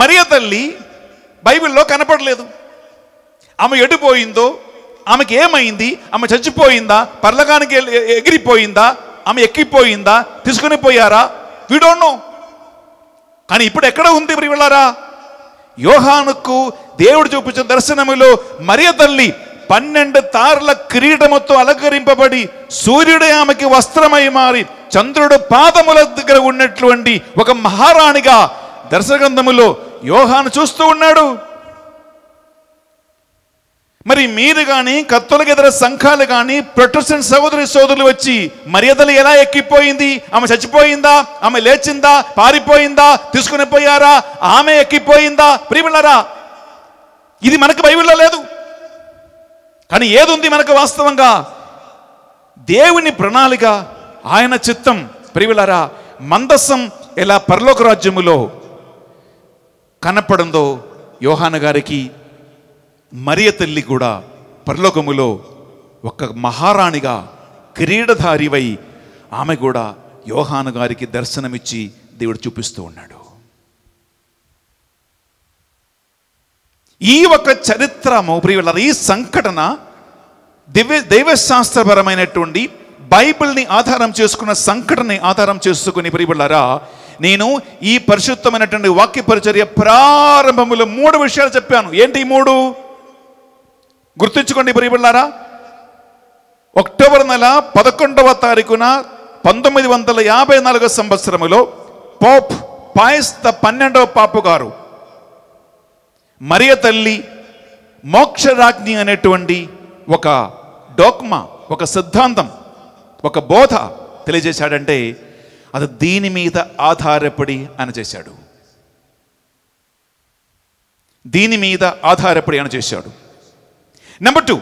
మరియ తల్లి బైబిల్లో కనపడలేదు ఆమె ఎటుపోయిందో ఆమెకి ఏమైంది ఆమె చచ్చిపోయిందా పర్లగానికి ఎగిరిపోయిందా ఆమె ఎక్కిపోయిందా తీసుకుని పోయారా వీ డోంట్ నో కానీ ఇప్పుడు ఎక్కడ ఉంది ప్రియులారా యోహానుకు దేవుడు చూపించిన దర్శనములో మరియ తల్లి పన్నెండు తార్ల కిరీటముతో అలంకరింపబడి సూర్యుడే ఆమెకి వస్త్రమై మారి చంద్రుడు పాదముల దగ్గర ఉన్నటువంటి ఒక మహారాణిగా దర్శగ్రంథములో యోహాను చూస్తూ ఉన్నాడు మరి మీరు కానీ కత్తులకు ఎదుర సంఘాలు కానీ ప్రొటెక్షన్ సహోదరి సోదరులు వచ్చి మర్యాదలు ఎలా ఎక్కిపోయింది ఆమె చచ్చిపోయిందా ఆమె లేచిందా పారిపోయిందా తీసుకుని పోయారా ఆమె ఎక్కిపోయిందా ప్రియులరా ఇది మనకు బైబిల్లో లేదు కానీ ఏది ఉంది మనకు వాస్తవంగా దేవుని ప్రణాళిక ఆయన చిత్తం ప్రియులరా మందస్సం ఎలా పరలోక రాజ్యములో కనపడుందో యోహాన గారికి మరియ తల్లి కూడా పరలోకములో ఒక మహారాణిగా క్రీడధారివై ఆమె కూడా యోహాను గారికి దర్శనమిచ్చి దేవుడు చూపిస్తూ ఉన్నాడు ఈ ఒక చరిత్ర ప్రియులారు ఈ సంఘటన దివ్య దైవశాస్త్రపరమైనటువంటి బైబిల్ని ఆధారం చేసుకున్న సంఘటనని ఆధారం చేసుకుని ప్రియులారా నేను ఈ పరిశుద్ధమైనటువంటి వాక్య పరిచర్య ప్రారంభములో మూడు విషయాలు చెప్పాను ఏంటి మూడు గుర్తించుకోండి ప్రియబిళ్ళారా అక్టోబర్ నెల పదకొండవ తారీఖున పంతొమ్మిది వందల యాభై నాలుగో సంవత్సరంలో పోప్ పాయస్త పన్నెండవ పాపు గారు మరియ తల్లి మోక్షరాజ్ఞి అనేటువంటి ఒక డోక్మా ఒక సిద్ధాంతం ఒక బోధ తెలియజేశాడంటే అది దీని మీద ఆధారపడి ఆయన చేశాడు దీని మీద ఆధారపడి ఆయన చేశాడు నెంబర్ టూ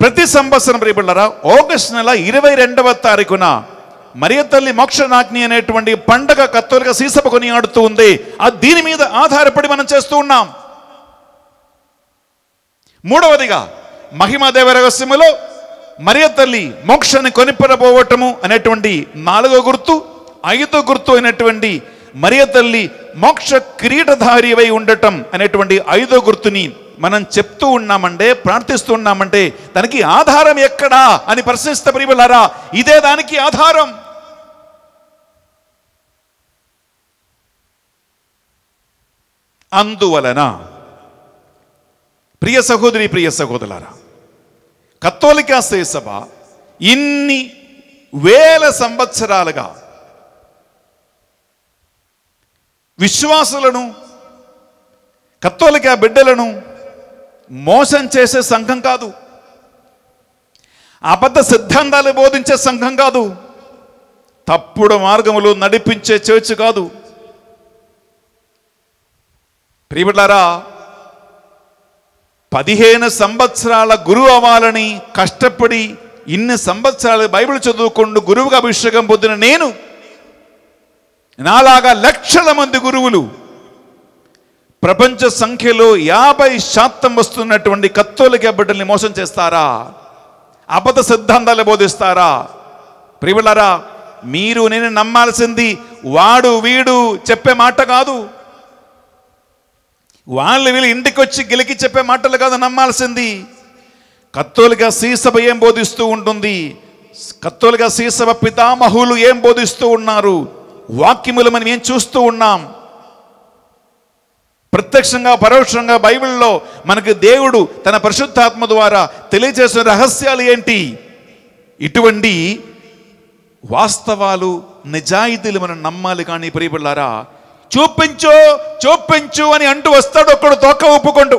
ప్రతి సంవత్సరం రేపళ్ళరా ఆగస్ట్ నెల ఇరవై రెండవ తారీఖున మరియ తల్లి నాగ్ని అనేటువంటి పండగ కత్తోలిక సీసప కొనియాడుతూ ఉంది ఆ దీని మీద ఆధారపడి మనం చేస్తూ ఉన్నాం మూడవదిగా మహిమాదేవ రహస్యములో మరియ తల్లి మోక్షాన్ని కొనిపెరబోవటము అనేటువంటి నాలుగో గుర్తు ఐదో గుర్తు అయినటువంటి మరియ తల్లి మోక్ష కిరీటధారి ఉండటం అనేటువంటి ఐదో గుర్తుని మనం చెప్తూ ఉన్నామంటే ప్రార్థిస్తూ ఉన్నామంటే దానికి ఆధారం ఎక్కడా అని ప్రశ్నిస్తే ప్రియులారా ఇదే దానికి ఆధారం అందువలన ప్రియ సహోదరి ప్రియ సహోదరులారా కత్తోలికా శేషభ ఇన్ని వేల సంవత్సరాలుగా విశ్వాసులను కత్తోలిక బిడ్డలను మోసం చేసే సంఘం కాదు అబద్ధ సిద్ధాంతాలు బోధించే సంఘం కాదు తప్పుడు మార్గములు నడిపించే చర్చ్ కాదు ప్రియబిడ్డారా పదిహేను సంవత్సరాల గురువు అవ్వాలని కష్టపడి ఇన్ని సంవత్సరాలు బైబిల్ చదువుకుంటూ గురువుగా అభిషేకం పొందిన నేను నాలాగా లక్షల మంది గురువులు ప్రపంచ సంఖ్యలో యాభై శాతం వస్తున్నటువంటి కత్తోలిక బిడ్డల్ని మోసం చేస్తారా అబద్ధ సిద్ధాంతాలు బోధిస్తారా ప్రివులరా మీరు నేను నమ్మాల్సింది వాడు వీడు చెప్పే మాట కాదు వాళ్ళు వీళ్ళు ఇంటికి వచ్చి గెలికి చెప్పే మాటలు కాదు నమ్మాల్సింది కత్తోలుగా సీసభ ఏం బోధిస్తూ ఉంటుంది కత్తోలుగా సీసభ పితామహులు ఏం బోధిస్తూ ఉన్నారు వాక్యములు మనం ఏం చూస్తూ ఉన్నాం ప్రత్యక్షంగా పరోక్షంగా బైబిల్లో మనకు దేవుడు తన పరిశుద్ధాత్మ ద్వారా తెలియజేసిన రహస్యాలు ఏంటి ఇటువంటి వాస్తవాలు నిజాయితీలు మనం నమ్మాలి కానీ ప్రియపిల్లారా చూపించు చూపించు అని అంటూ వస్తాడు ఒక్కడు తోక ఒప్పుకోండు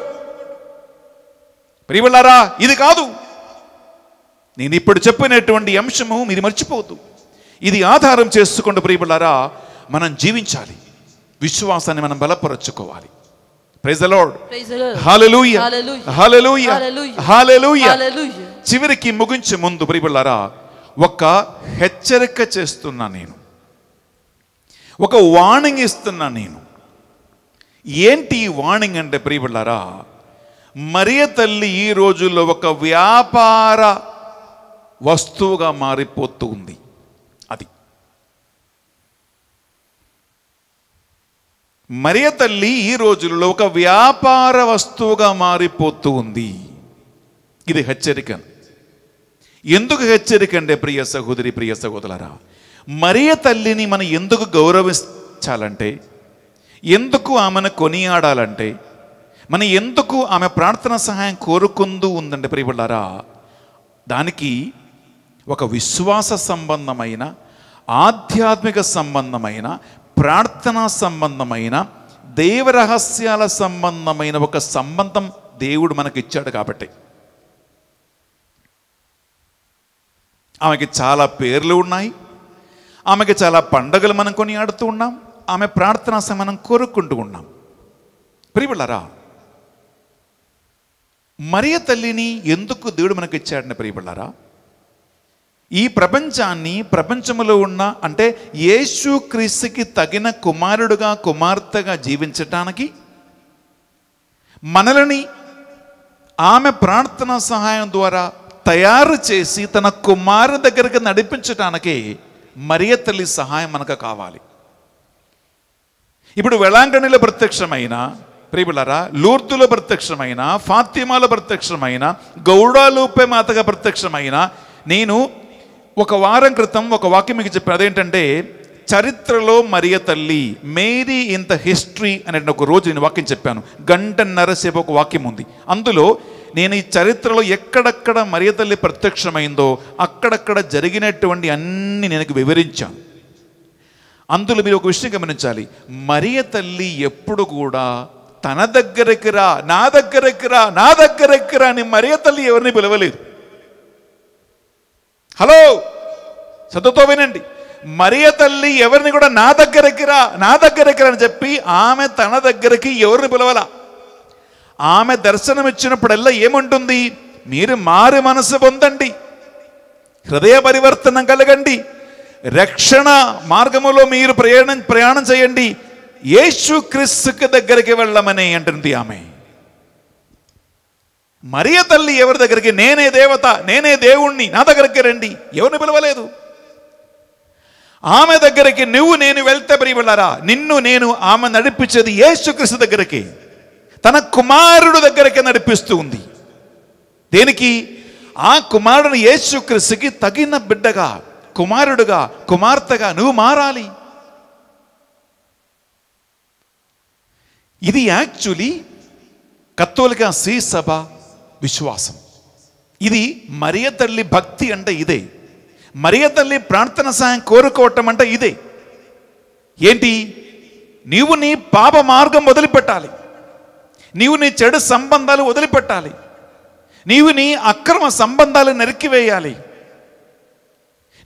ప్రియపిల్లారా ఇది కాదు నేను ఇప్పుడు చెప్పినటువంటి అంశము మీరు మర్చిపోవద్దు ఇది ఆధారం చేసుకుంటూ ప్రియపిల్లారా మనం జీవించాలి విశ్వాసాన్ని మనం బలపరచుకోవాలి ప్రైజ్ ద లార్డ్ చివరికి ముగించే ముందు ప్రియబిళ్ళారా ఒక హెచ్చరిక చేస్తున్నా నేను ఒక వార్నింగ్ ఇస్తున్నా నేను ఏంటి ఈ వార్నింగ్ అంటే ప్రియబిళ్ళారా మరియ తల్లి ఈ రోజుల్లో ఒక వ్యాపార వస్తువుగా మారిపోతుంది మరియ తల్లి ఈ రోజులలో ఒక వ్యాపార వస్తువుగా మారిపోతూ ఉంది ఇది హెచ్చరిక ఎందుకు హెచ్చరిక అంటే ప్రియ సహోదరి ప్రియ సహోదరరా మరియ తల్లిని మనం ఎందుకు గౌరవించాలంటే ఎందుకు ఆమెను కొనియాడాలంటే మనం ఎందుకు ఆమె ప్రార్థన సహాయం కోరుకుందూ ఉందంటే ప్రియబడ్డారా దానికి ఒక విశ్వాస సంబంధమైన ఆధ్యాత్మిక సంబంధమైన ప్రార్థనా సంబంధమైన దేవరహస్యాల సంబంధమైన ఒక సంబంధం దేవుడు మనకి ఇచ్చాడు కాబట్టి ఆమెకి చాలా పేర్లు ఉన్నాయి ఆమెకి చాలా పండగలు మనం కొనియాడుతూ ఉన్నాం ఆమె ప్రార్థనా సమయం కోరుకుంటూ ఉన్నాం ప్రియబిళ్ళరా మరియ తల్లిని ఎందుకు దేవుడు మనకి ఇచ్చాడని ప్రియబిళ్ళారా ఈ ప్రపంచాన్ని ప్రపంచంలో ఉన్న అంటే యేసు క్రీస్తుకి తగిన కుమారుడుగా కుమార్తెగా జీవించటానికి మనలని ఆమె ప్రార్థన సహాయం ద్వారా తయారు చేసి తన కుమారు దగ్గరికి నడిపించటానికి మరియ తల్లి సహాయం మనకు కావాలి ఇప్పుడు వేళాంగణిలో ప్రత్యక్షమైన ప్రియులరా లూర్దులో ప్రత్యక్షమైన ఫాతిమాలో ప్రత్యక్షమైన గౌడాలూపే మాతగా ప్రత్యక్షమైన నేను ఒక వారం క్రితం ఒక వాక్యం మీకు చెప్పాను అదేంటంటే చరిత్రలో మరియ తల్లి మేరీ ఇన్ ద హిస్టరీ అనే ఒక రోజు నేను వాక్యం చెప్పాను గంటన్నర సేపు ఒక వాక్యం ఉంది అందులో నేను ఈ చరిత్రలో ఎక్కడక్కడ మరియ తల్లి ప్రత్యక్షమైందో అక్కడక్కడ జరిగినటువంటి అన్ని నేను వివరించాను అందులో మీరు ఒక విషయం గమనించాలి మరియ తల్లి ఎప్పుడు కూడా తన దగ్గరకి రా నా దగ్గరకి రా నా దగ్గరకి రా అని మరియ తల్లి ఎవరిని పిలవలేదు హలో చదువుతో వినండి మరియ తల్లి ఎవరిని కూడా నా దగ్గరకి రా నా దగ్గరకి రా అని చెప్పి ఆమె తన దగ్గరికి ఎవరిని పిలవాల ఆమె దర్శనం ఇచ్చినప్పుడల్లా ఏముంటుంది మీరు మారి మనసు పొందండి హృదయ పరివర్తనం కలగండి రక్షణ మార్గములో మీరు ప్రయాణం ప్రయాణం చేయండి యేసు క్రిస్తుకి దగ్గరికి వెళ్ళమని అంటుంది ఆమె మరియ తల్లి ఎవరి దగ్గరికి నేనే దేవత నేనే దేవుణ్ణి నా దగ్గరికి రండి ఎవరిని పిలవలేదు ఆమె దగ్గరికి నువ్వు నేను వెళ్తే వెళ్ళారా నిన్ను నేను ఆమె నడిపించేది యేసుక్రీస్తు దగ్గరికి తన కుమారుడు దగ్గరికి నడిపిస్తూ ఉంది దేనికి ఆ కుమారుడు యేసుక్రీస్తుకి తగిన బిడ్డగా కుమారుడుగా కుమార్తెగా నువ్వు మారాలి ఇది యాక్చువల్లీ కత్తోలిక సీ సభ విశ్వాసం ఇది మరియ తల్లి భక్తి అంటే ఇదే మరియ తల్లి ప్రార్థన సాయం కోరుకోవటం అంటే ఇదే ఏంటి నీవు నీ పాప మార్గం వదిలిపెట్టాలి నీవు నీ చెడు సంబంధాలు వదిలిపెట్టాలి నీవు నీ అక్రమ సంబంధాలు నరికివేయాలి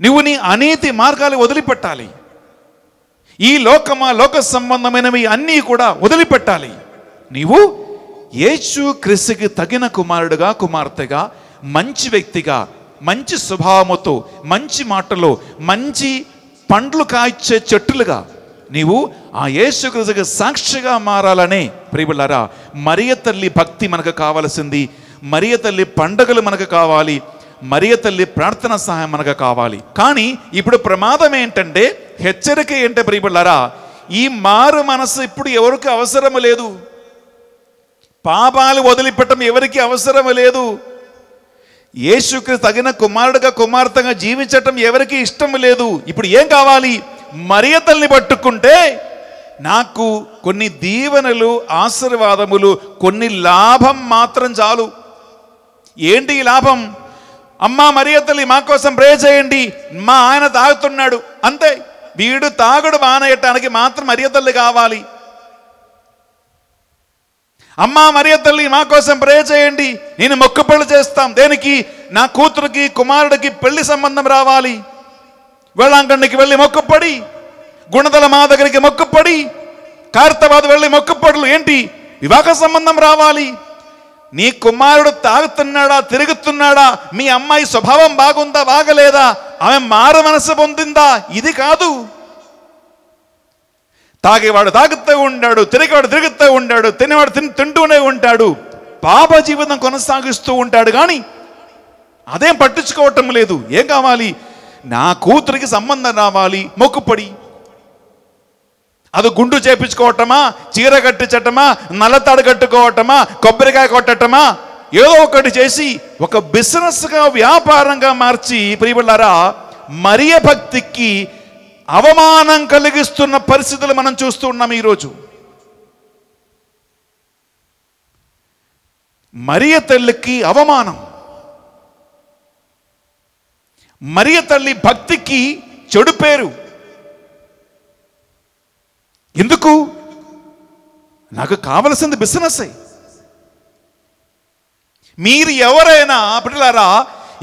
నువ్వు నీ అనీతి మార్గాలు వదిలిపెట్టాలి ఈ లోకమా లోక సంబంధమైనవి అన్నీ కూడా వదిలిపెట్టాలి నీవు యేసు క్రిసుకి తగిన కుమారుడుగా కుమార్తెగా మంచి వ్యక్తిగా మంచి స్వభావముతో మంచి మాటలో మంచి పండ్లు కాయిచ్చే చెట్టులుగా నీవు ఆ యేసు క్రిసుకి సాక్షిగా మారాలనే ప్రియులారా మరియ తల్లి భక్తి మనకు కావలసింది మరియ తల్లి పండగలు మనకు కావాలి మరియ తల్లి ప్రార్థన సహాయం మనకు కావాలి కానీ ఇప్పుడు ప్రమాదం ఏంటంటే హెచ్చరిక ఏంటంటే ప్రియులారా ఈ మారు మనసు ఇప్పుడు ఎవరికి అవసరం లేదు పాపాలు వదిలిపెట్టడం ఎవరికి అవసరం లేదు యేసుకి తగిన కుమారుడుగా కుమార్తెగా జీవించటం ఎవరికి ఇష్టం లేదు ఇప్పుడు ఏం కావాలి మరియతల్ని పట్టుకుంటే నాకు కొన్ని దీవెనలు ఆశీర్వాదములు కొన్ని లాభం మాత్రం చాలు ఏంటి ఈ లాభం అమ్మ మరియతల్లి మా కోసం ప్రే చేయండి మా ఆయన తాగుతున్నాడు అంతే వీడు తాగుడు మానేయటానికి మాత్రం మరియతల్లి కావాలి అమ్మా మరియ తల్లి మా కోసం ప్రే చేయండి నేను మొక్కు పెళ్లి చేస్తాం దేనికి నా కూతురికి కుమారుడికి పెళ్లి సంబంధం రావాలి వేళాంగణికి వెళ్ళి మొక్కుపడి గుణదల మా దగ్గరికి మొక్కుపడి కార్తవాద వెళ్ళి మొక్కుపడులు ఏంటి వివాహ సంబంధం రావాలి నీ కుమారుడు తాగుతున్నాడా తిరుగుతున్నాడా మీ అమ్మాయి స్వభావం బాగుందా బాగలేదా ఆమె మారు మనసు పొందిందా ఇది కాదు తాగేవాడు తాగుతూ ఉంటాడు తిరిగేవాడు తిరుగుతూ ఉంటాడు తినేవాడు తిని తింటూనే ఉంటాడు పాప జీవితం కొనసాగిస్తూ ఉంటాడు కానీ అదేం పట్టించుకోవటం లేదు ఏం కావాలి నా కూతురికి సంబంధం రావాలి మొక్కుపడి అది గుండు చేపించుకోవటమా చీర కట్టించటమా నల్లతాడు కట్టుకోవటమా కొబ్బరికాయ కొట్టటమా ఏదో ఒకటి చేసి ఒక బిజినెస్గా వ్యాపారంగా మార్చి ప్రియబిళ్ళారా మరియ భక్తికి అవమానం కలిగిస్తున్న పరిస్థితులు మనం చూస్తూ ఉన్నాం ఈరోజు మరియ తల్లికి అవమానం మరియ తల్లి భక్తికి చెడు పేరు ఎందుకు నాకు కావలసింది బిజినెస్ మీరు ఎవరైనా పిల్లలారా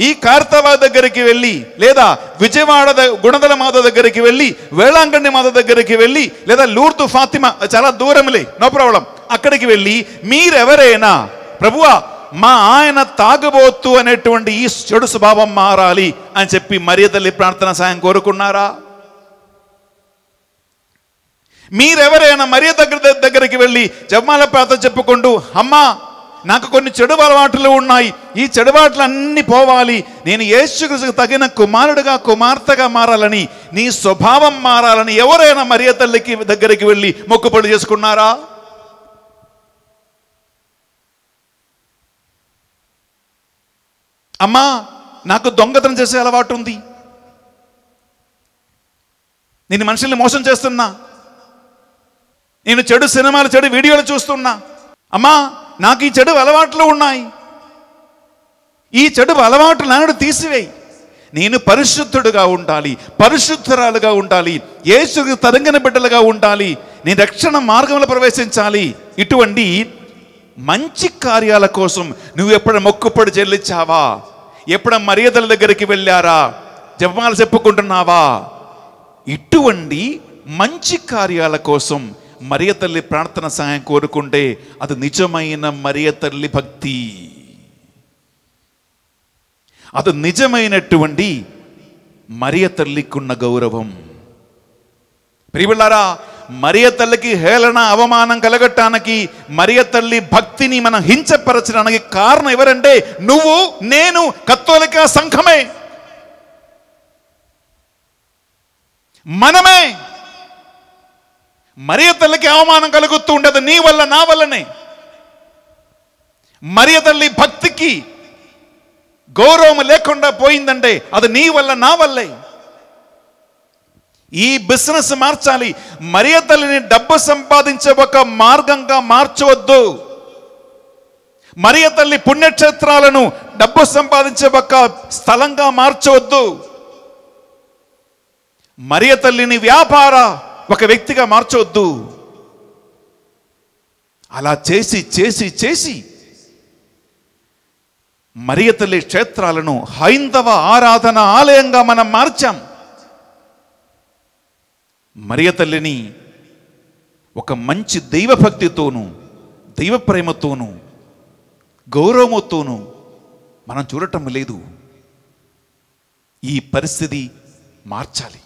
ఈ కార్తవ దగ్గరికి వెళ్ళి లేదా విజయవాడ గుణదల మాత దగ్గరికి వెళ్ళి వేళాంగణి మాత దగ్గరికి వెళ్ళి లేదా లూర్తు ఫాతిమా చాలా దూరంలే నో ప్రాబ్లం అక్కడికి వెళ్ళి మీరెవరైనా ప్రభువా మా ఆయన తాగుబోతు అనేటువంటి ఈ చెడు స్వభావం మారాలి అని చెప్పి మర్యాదల్లి ప్రార్థన సాయం కోరుకున్నారా మీరెవరైనా మర్యాద దగ్గరికి వెళ్ళి జమ్మాల ప్రార్థన చెప్పుకుంటూ అమ్మా నాకు కొన్ని చెడు అలవాట్లు ఉన్నాయి ఈ అన్నీ పోవాలి నేను యేసుకృష్ణకు తగిన కుమారుడుగా కుమార్తెగా మారాలని నీ స్వభావం మారాలని ఎవరైనా మరియ తల్లికి దగ్గరికి వెళ్ళి మొక్కుపడి చేసుకున్నారా అమ్మా నాకు దొంగతనం చేసే అలవాటు ఉంది నేను మనుషుల్ని మోసం చేస్తున్నా నేను చెడు సినిమాలు చెడు వీడియోలు చూస్తున్నా అమ్మా నాకు ఈ చెడు అలవాట్లు ఉన్నాయి ఈ చెడు అలవాట్లు నాడు తీసివేయి నేను పరిశుద్ధుడుగా ఉండాలి పరిశుద్ధురాలుగా ఉండాలి ఏసుకు తరంగిన బిడ్డలుగా ఉండాలి నేను రక్షణ మార్గంలో ప్రవేశించాలి ఇటువంటి మంచి కార్యాల కోసం నువ్వు ఎప్పుడ మొక్కుపడి చెల్లించావా ఎప్పుడ మర్యాదల దగ్గరికి వెళ్ళారా జపమాలు చెప్పుకుంటున్నావా ఇటువంటి మంచి కార్యాల కోసం మరియ తల్లి ప్రార్థన సహాయం కోరుకుంటే అది నిజమైన మరియ తల్లి భక్తి అది నిజమైనటువంటి మరియ తల్లికున్న గౌరవం ప్రియులారా మరియ తల్లికి హేళన అవమానం కలగటానికి మరియ తల్లి భక్తిని మనం హింసపరచడానికి కారణం ఎవరంటే నువ్వు నేను కత్తోలిక సంఘమే మనమే మరియ తల్లికి అవమానం కలుగుతూ ఉండదు నీ వల్ల నా వల్లనే మరియ తల్లి భక్తికి గౌరవం లేకుండా పోయిందంటే అది నీ వల్ల నా వల్లే ఈ బిజినెస్ మార్చాలి మరియ తల్లిని డబ్బు సంపాదించే ఒక మార్గంగా మార్చవద్దు మరియ తల్లి పుణ్యక్షేత్రాలను డబ్బు సంపాదించే ఒక స్థలంగా మార్చవద్దు మరియ తల్లిని వ్యాపార ఒక వ్యక్తిగా మార్చవద్దు అలా చేసి చేసి చేసి మరియతల్లి క్షేత్రాలను హైందవ ఆరాధన ఆలయంగా మనం మార్చాం మరియతల్లిని ఒక మంచి దైవభక్తితోనూ దైవప్రేమతోనూ గౌరవముతోనూ మనం చూడటం లేదు ఈ పరిస్థితి మార్చాలి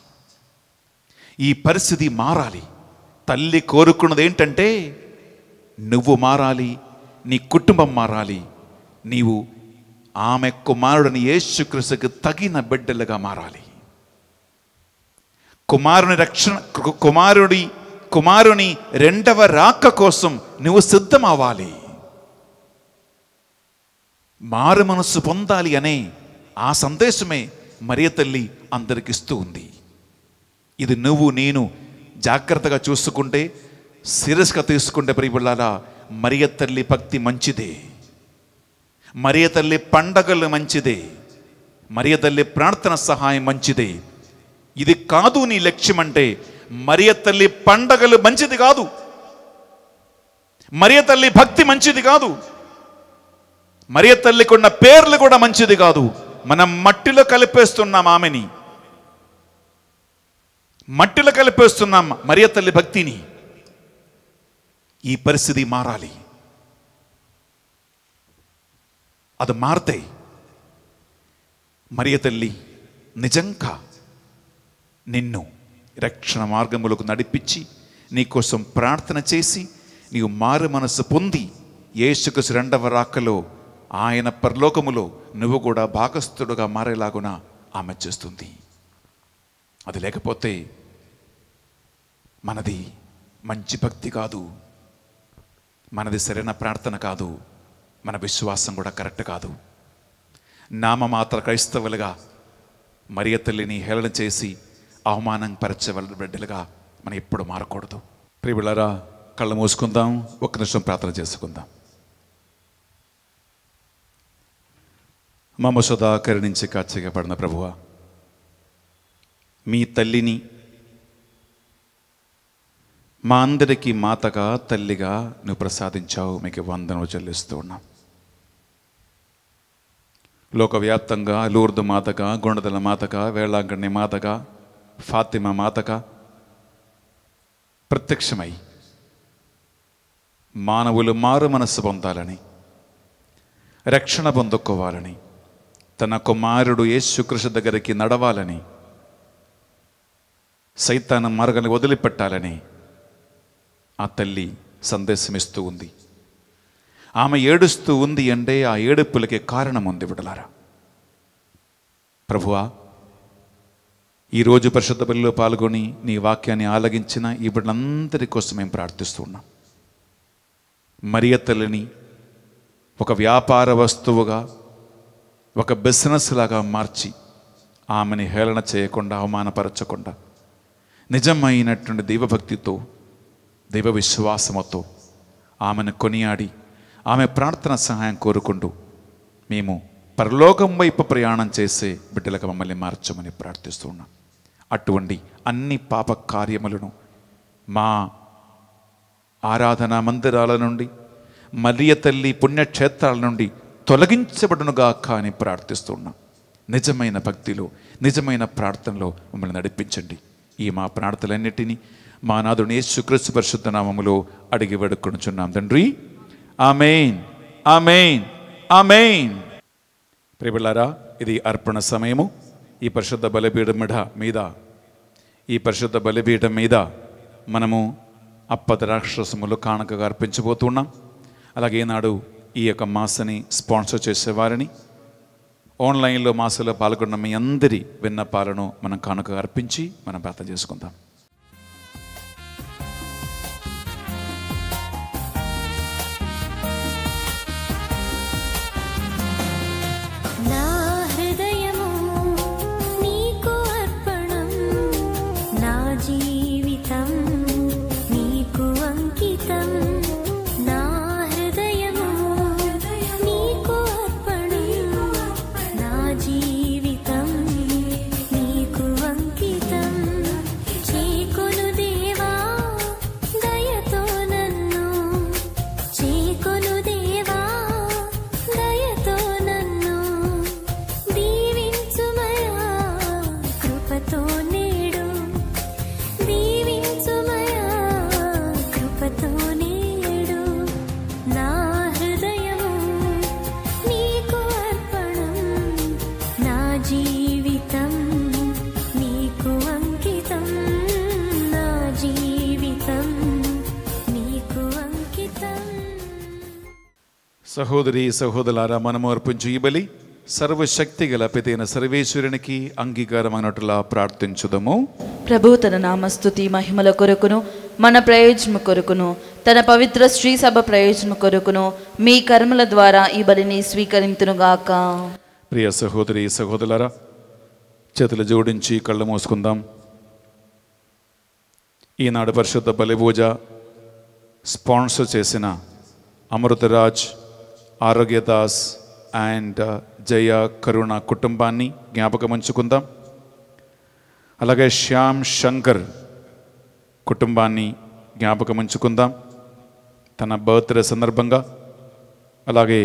ఈ పరిస్థితి మారాలి తల్లి కోరుకున్నది ఏంటంటే నువ్వు మారాలి నీ కుటుంబం మారాలి నీవు ఆమె కుమారుడిని యేసుక్రిసుకు తగిన బిడ్డలుగా మారాలి కుమారుని రక్షణ కుమారుడి కుమారుని రెండవ రాక కోసం నువ్వు సిద్ధం అవ్వాలి మారు మనస్సు పొందాలి అనే ఆ సందేశమే మరియ తల్లి అందరికిస్తూ ఉంది ఇది నువ్వు నేను జాగ్రత్తగా చూసుకుంటే సీరియస్గా తీసుకుంటే ప్రియబిళ్ళారా మరియ తల్లి భక్తి మంచిదే మరియ తల్లి పండగలు మంచిదే మరియ తల్లి ప్రార్థన సహాయం మంచిదే ఇది కాదు నీ లక్ష్యం అంటే మరియ తల్లి పండగలు మంచిది కాదు మరియ తల్లి భక్తి మంచిది కాదు మరియ ఉన్న పేర్లు కూడా మంచిది కాదు మనం మట్టిలో కలిపేస్తున్నాం ఆమెని మట్టిలో కలిపేస్తున్నాం మరియ తల్లి భక్తిని ఈ పరిస్థితి మారాలి అది మారితే మరియ తల్లి నిజంగా నిన్ను రక్షణ మార్గములకు నడిపించి నీకోసం ప్రార్థన చేసి నీవు మారు మనసు పొంది యేసుకు రెండవ రాకలో ఆయన పరలోకములో నువ్వు కూడా భాగస్థుడుగా మారేలాగున ఆమె చేస్తుంది అది లేకపోతే మనది మంచి భక్తి కాదు మనది సరైన ప్రార్థన కాదు మన విశ్వాసం కూడా కరెక్ట్ కాదు నామమాత్ర క్రైస్తవులుగా మరియ తల్లిని హేళన చేసి అవమానం పరచవల బిడ్డలుగా మనం ఎప్పుడు మారకూడదు ప్రియులరా కళ్ళు మూసుకుందాం ఒక్క నిమిషం ప్రార్థన చేసుకుందాం మమ సదా కరుణించి కాచిగా పడిన ప్రభువా మీ తల్లిని మా అందరికీ మాతగా తల్లిగా నువ్వు ప్రసాదించావు మీకు వందనలు చెల్లిస్తూ ఉన్నాం లోకవ్యాప్తంగా లూర్దు మాతగా గుండదల మాతగా వేళాంగణి మాతగా ఫాతిమ మాతగా ప్రత్యక్షమై మానవులు మారు మనస్సు పొందాలని రక్షణ పొందుకోవాలని తన కుమారుడు యేసుకృష్ణ దగ్గరికి నడవాలని సైతాన మార్గాన్ని వదిలిపెట్టాలని ఆ తల్లి సందేశం ఇస్తూ ఉంది ఆమె ఏడుస్తూ ఉంది అంటే ఆ ఏడుపులకి కారణం ఉంది విడలారా ప్రభువా ఈరోజు పరిశుద్ధ బలిలో పాల్గొని నీ వాక్యాన్ని ఆలగించిన ఈ బిడ్డలందరి కోసం మేము ప్రార్థిస్తూ ఉన్నాం మరియ తల్లిని ఒక వ్యాపార వస్తువుగా ఒక బిజినెస్ లాగా మార్చి ఆమెని హేళన చేయకుండా అవమానపరచకుండా నిజమైనటువంటి దైవభక్తితో దైవ విశ్వాసముతో ఆమెను కొనియాడి ఆమె ప్రార్థన సహాయం కోరుకుంటూ మేము పరలోకం వైపు ప్రయాణం చేసే బిడ్డలకు మమ్మల్ని మార్చమని ప్రార్థిస్తున్నాం అటువంటి అన్ని పాప కార్యములను మా ఆరాధనా మందిరాల నుండి మరియ తల్లి పుణ్యక్షేత్రాల నుండి తొలగించబడునుగా కానీ ప్రార్థిస్తున్నాం నిజమైన భక్తిలో నిజమైన ప్రార్థనలో మమ్మల్ని నడిపించండి ఈ మా ప్రార్థనలన్నిటినీ మా నాథుని యేసుక్రీస్తు పరిశుద్ధ నామములో అడిగి వేడుకొనుచున్నాం తండ్రి ఆమెయిన్ ఆమెయిన్ ఆమెయిన్ ప్రిబిళ్ళారా ఇది అర్పణ సమయము ఈ పరిశుద్ధ బలిపీఠం మీద మీద ఈ పరిశుద్ధ బలిపీఠం మీద మనము రాక్షసములు కానుకగా అర్పించబోతున్నాం అలాగే నాడు ఈ యొక్క మాసని స్పాన్సర్ చేసేవారిని ఆన్లైన్లో మాసలో పాల్గొన్న మీ అందరి విన్నపాలను మనం కానుక అర్పించి మనం ప్రార్థన చేసుకుందాం సహోదరి సహోదరులారా మనము అర్పించు ఈ బలి సర్వశక్తి గల పితైన సర్వేశ్వరునికి అంగీకారం అన్నట్లా ప్రార్థించుదము ప్రభు తన నామస్తుతి మహిమల కొరకును మన ప్రయోజనం కొరకును తన పవిత్ర శ్రీ సభ ప్రయోజనం కొరకును మీ కర్మల ద్వారా ఈ బలిని స్వీకరింతునుగాక ప్రియ సహోదరి సహోదరులారా చేతులు జోడించి కళ్ళు మూసుకుందాం ఈనాడు పరిశుద్ధ బలిపూజ స్పాన్సర్ చేసిన అమృతరాజ్ ఆరోగ్యదాస్ అండ్ uh, జయ కరుణ కుటుంబాన్ని జ్ఞాపకం ఉంచుకుందాం అలాగే శ్యామ్ శంకర్ కుటుంబాన్ని జ్ఞాపకం ఉంచుకుందాం తన బర్త్డే సందర్భంగా అలాగే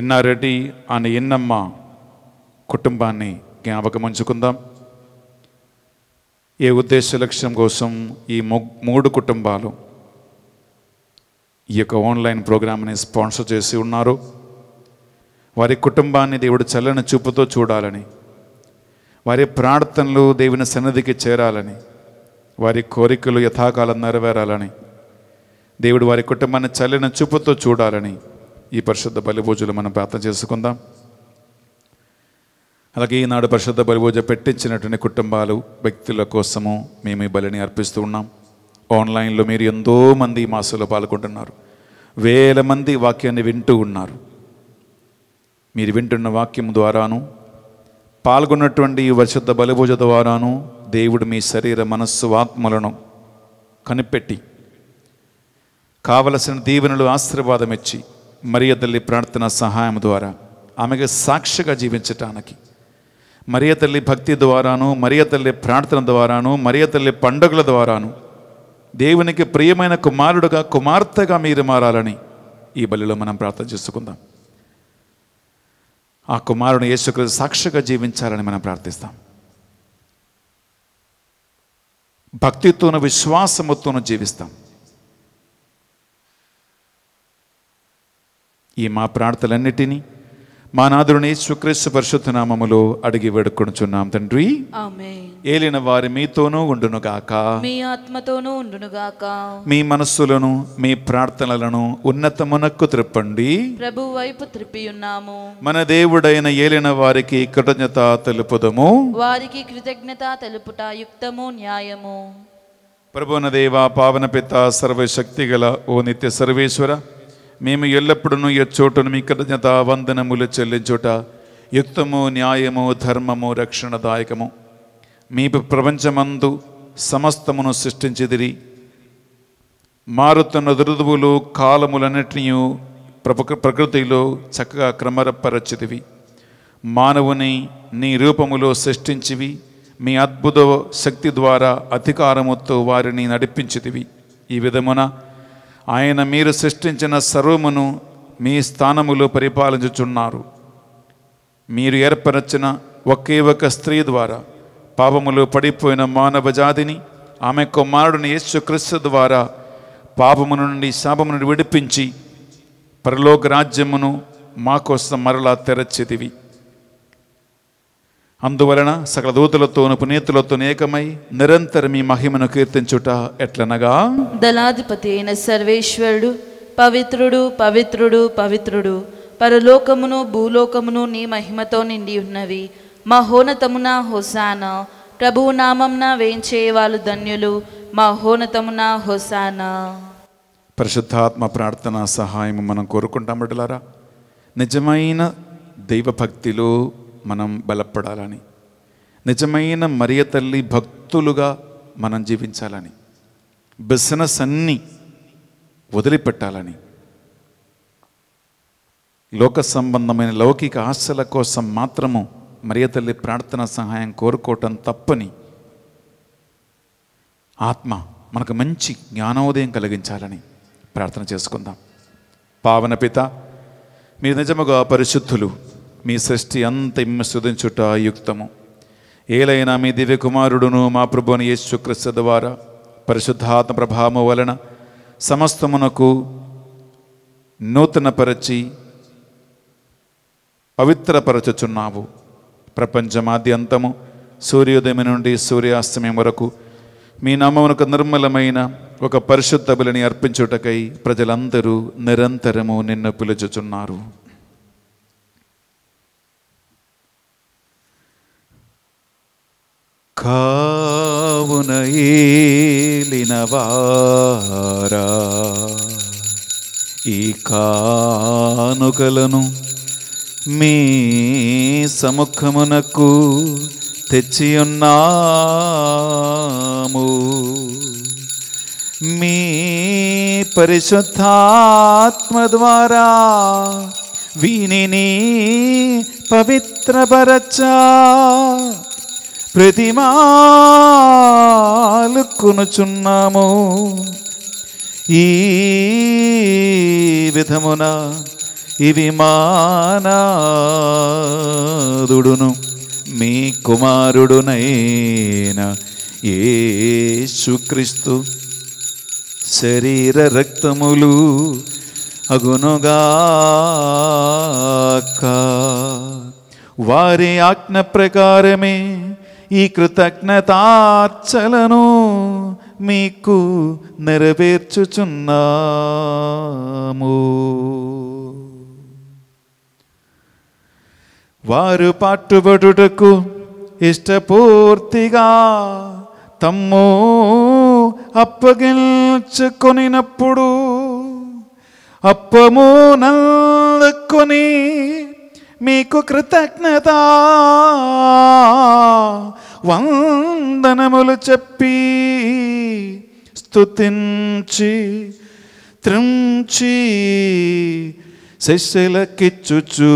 ఇన్నారెడ్డి అని ఇన్నమ్మ కుటుంబాన్ని జ్ఞాపకం ఉంచుకుందాం ఏ ఉద్దేశ లక్ష్యం కోసం ఈ మూడు కుటుంబాలు ఈ యొక్క ఆన్లైన్ ప్రోగ్రామ్ని స్పాన్సర్ చేసి ఉన్నారు వారి కుటుంబాన్ని దేవుడు చల్లని చూపుతో చూడాలని వారి ప్రార్థనలు దేవుని సన్నిధికి చేరాలని వారి కోరికలు యథాకాలం నెరవేరాలని దేవుడు వారి కుటుంబాన్ని చల్లని చూపుతో చూడాలని ఈ పరిశుద్ధ పూజలు మనం ప్రార్థన చేసుకుందాం అలాగే ఈనాడు పరిశుద్ధ పూజ పెట్టించినటువంటి కుటుంబాలు వ్యక్తుల కోసము మేము ఈ బలిని అర్పిస్తూ ఉన్నాం ఆన్లైన్లో మీరు ఎంతో మంది ఈ మాసంలో పాల్గొంటున్నారు వేల మంది వాక్యాన్ని వింటూ ఉన్నారు మీరు వింటున్న వాక్యం ద్వారాను పాల్గొన్నటువంటి ఈ వర్షద్ధ బలిభూజ ద్వారాను దేవుడు మీ శరీర మనస్సు ఆత్మలను కనిపెట్టి కావలసిన దీవెనలు ఆశీర్వాదం ఇచ్చి మరియ తల్లి ప్రార్థన సహాయం ద్వారా ఆమెకు సాక్షిగా జీవించటానికి మరియ తల్లి భక్తి ద్వారాను మరియ తల్లి ప్రార్థన ద్వారాను మరియ తల్లి పండుగల ద్వారాను దేవునికి ప్రియమైన కుమారుడుగా కుమార్తెగా మీరు మారాలని ఈ బలిలో మనం ప్రార్థన చేసుకుందాం ఆ కుమారుని యేసుక్రీస్తు సాక్షిగా జీవించాలని మనం ప్రార్థిస్తాం భక్తితోనూ విశ్వాసముతోనూ జీవిస్తాం ఈ మా ప్రార్థనలన్నిటినీ మా నాదుని శుక్రీస్తు పరిశుద్ధ నామములో అడిగి వేడుకొనుచున్నాం తండ్రి ఏలిన వారి మీతోనూ ఉండునుగాక మీ ఆత్మతోనూ ఉండునుగాక మీ మనస్సులను మీ ప్రార్థనలను ఉన్నతమునక్కు త్రిప్పండి ప్రభు వైపు త్రిప్పి ఉన్నాము మన దేవుడైన ఏలిన వారికి కృతజ్ఞత తెలుపుదము వారికి కృతజ్ఞత తెలుపుట యుక్తము న్యాయము ప్రభున దేవ పావన పిత సర్వశక్తిగల ఓ నిత్య సర్వేశ్వర మేము ఎల్లప్పుడూ ఎచ్చోటను మీ కృతజ్ఞత వందనములు చెల్లించుట యుక్తము న్యాయము ధర్మము రక్షణదాయకము మీ ప్రపంచమందు సమస్తమును సృష్టించిదిరి మారుతున్న దురుదువులు కాలములన్నిటినీ ప్రకృతిలో చక్కగా క్రమరపరచిదివి మానవుని నీ రూపములో సృష్టించివి మీ అద్భుత శక్తి ద్వారా అధికారముతో వారిని నడిపించితివి ఈ విధమున ఆయన మీరు సృష్టించిన సర్వమును మీ స్థానములో పరిపాలించుచున్నారు మీరు ఏర్పరచిన ఒకే ఒక స్త్రీ ద్వారా పాపములో పడిపోయిన మానవ జాతిని ఆమె కుమారుడిని యేసుక్రీస్తు ద్వారా పాపము నుండి శాపము నుండి విడిపించి పరలోక రాజ్యమును మా కోసం మరలా తెరచిదివి అందువలన సకల దూతలతోను పునీతులతో ఏకమై నిరంతరం ఈ మహిమను కీర్తించుట ఎట్లనగా దళాధిపతి అయిన సర్వేశ్వరుడు పవిత్రుడు పవిత్రుడు పవిత్రుడు పరలోకమును భూలోకమును నీ మహిమతో నిండి ఉన్నవి మహోన్నతమున హోసాన ప్రభువు నామంన వాళ్ళు ధన్యులు హోనతమున హోసాన పరిశుద్ధాత్మ ప్రార్థన సహాయం మనం కోరుకుంటాం బిడ్డలారా నిజమైన దైవభక్తిలో మనం బలపడాలని నిజమైన మరియ తల్లి భక్తులుగా మనం జీవించాలని బిజినెస్ అన్నీ వదిలిపెట్టాలని లోక సంబంధమైన లౌకిక ఆశల కోసం మాత్రము మరియతల్లి ప్రార్థన సహాయం కోరుకోవటం తప్పని ఆత్మ మనకు మంచి జ్ఞానోదయం కలిగించాలని ప్రార్థన చేసుకుందాం పావన పిత మీరు నిజముగా పరిశుద్ధులు మీ సృష్టి అంత ఇమ్మ యుక్తము ఏలైనా మీ దివ్యకుమారుడును మా ప్రభుని యేసుక్రీస్తు ద్వారా పరిశుద్ధాత్మ ప్రభావము వలన సమస్తమునకు నూతనపరచి పవిత్రపరచుచున్నావు ప్రపంచమాద్యంతము సూర్యోదయం నుండి సూర్యాస్తమయం వరకు మీ నామమునకు నిర్మలమైన ఒక పరిశుద్ధ బలిని అర్పించుటకై ప్రజలందరూ నిరంతరము నిన్ను పిలుచుచున్నారు కావున ఏలినవారా ఈ కానుకలను మీ సముఖమునకు తెచ్చియున్నాము మీ పరిశుద్ధాత్మ ద్వారా వీనిని పవిత్రపరచా ప్రతిమాలుకొనుచున్నాము ఈ విధమున ఇవి మానాదుడును మీ కుమారుడునైనా ఏసుక్రీస్తు శరీర రక్తములు అగునుగా వారి ఆజ్ఞ ప్రకారమే ఈ కృతజ్ఞతార్చలను మీకు నెరవేర్చుచున్నాము వారు పాటుబడుటకు ఇష్టపూర్తిగా తమ్ము అప్పగించుకొనినప్పుడు అప్పము నల్లుకొని మీకు కృతజ్ఞత వందనములు చెప్పి స్తుతించి త్రించి శశలకిచ్చుచు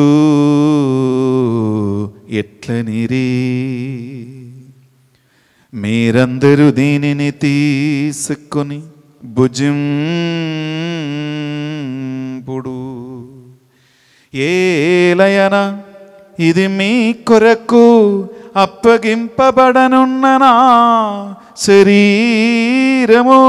ఎట్లనిరి మీరందరూ దీనిని తీసుకొని భుజింపుడు ఏలయన ఇది మీ కొరకు అప్పగింపబడనున్న నా శరీరము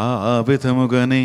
ఆ విధముగానే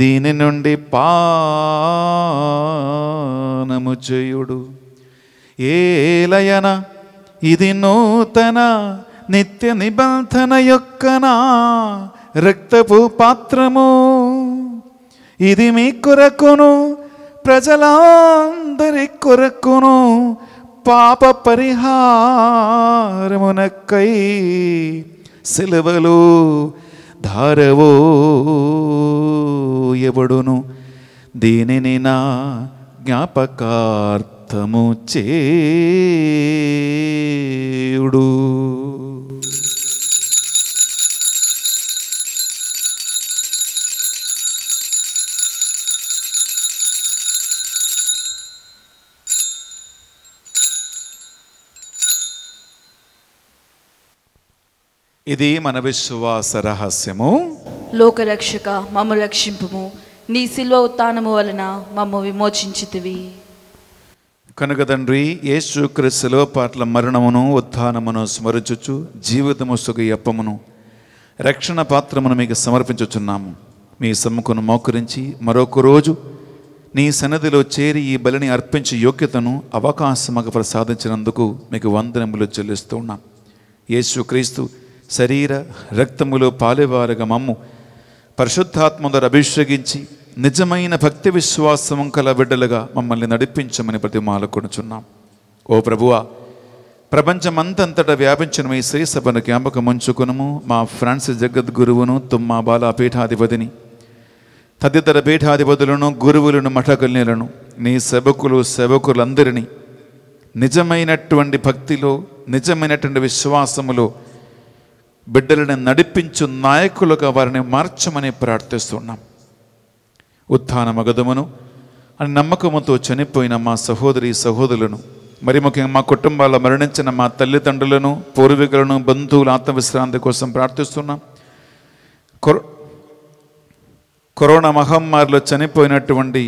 దీని నుండి పానము చేయుడు ఏలయన ఇది నూతన నిత్య నిబంధన యొక్క నా రక్తపు పాత్రము ఇది మీ కొరకును ప్రజలందరి కొరకును పాప పరిహారమునక్కై సెలవలు ధారవో ఎవడును దీనిని నా జ్ఞాపకార్థము చేయుడు ఇది మన విశ్వాస రహస్యము లోకరక్షక మమ్మ రక్షింపుము నీ శిల్వ ఉత్నము వలన మమ్మ విమోచించితివి కనుక తండ్రి యేసుక్రీస్తులో పాటల మరణమును ఉత్థానమును స్మరించుచు జీవితము సుఖ ఎప్పమును రక్షణ పాత్రమును మీకు సమర్పించుచున్నాము మీ సమ్ముకును మోకరించి మరొక రోజు నీ సన్నిధిలో చేరి ఈ బలిని అర్పించే యోగ్యతను అవకాశముగా ప్రసాదించినందుకు మీకు వందనములు చెల్లిస్తూ చెల్లిస్తున్నాం క్రీస్తు శరీర రక్తములో పాలువారుగా మమ్ము పరిశుద్ధాత్మదర అభిషేకించి నిజమైన భక్తి విశ్వాసం కల బిడ్డలుగా మమ్మల్ని నడిపించమని ప్రతిమాలకొనుచున్నాం ఓ ప్రభువా ప్రపంచమంతంతటా వ్యాపించిన మీ శ్రీ సభను జ్ఞాపకం ఉంచుకునము మా ఫ్రాన్సిస్ జగద్గురువును తుమ్మా బాల పీఠాధిపతిని తదితర పీఠాధిపతులను గురువులను మఠకల్నీలను నీ సేవకులు సేవకులందరినీ నిజమైనటువంటి భక్తిలో నిజమైనటువంటి విశ్వాసములో బిడ్డలని నడిపించు నాయకులుగా వారిని మార్చమని ప్రార్థిస్తున్నాం ఉత్థాన మగధమును అని నమ్మకముతో చనిపోయిన మా సహోదరి సహోదరులను మరి ముఖ్యంగా మా కుటుంబాల్లో మరణించిన మా తల్లిదండ్రులను పూర్వీకులను బంధువుల ఆత్మవిశ్రాంతి కోసం ప్రార్థిస్తున్నాం కరోనా మహమ్మారిలో చనిపోయినటువంటి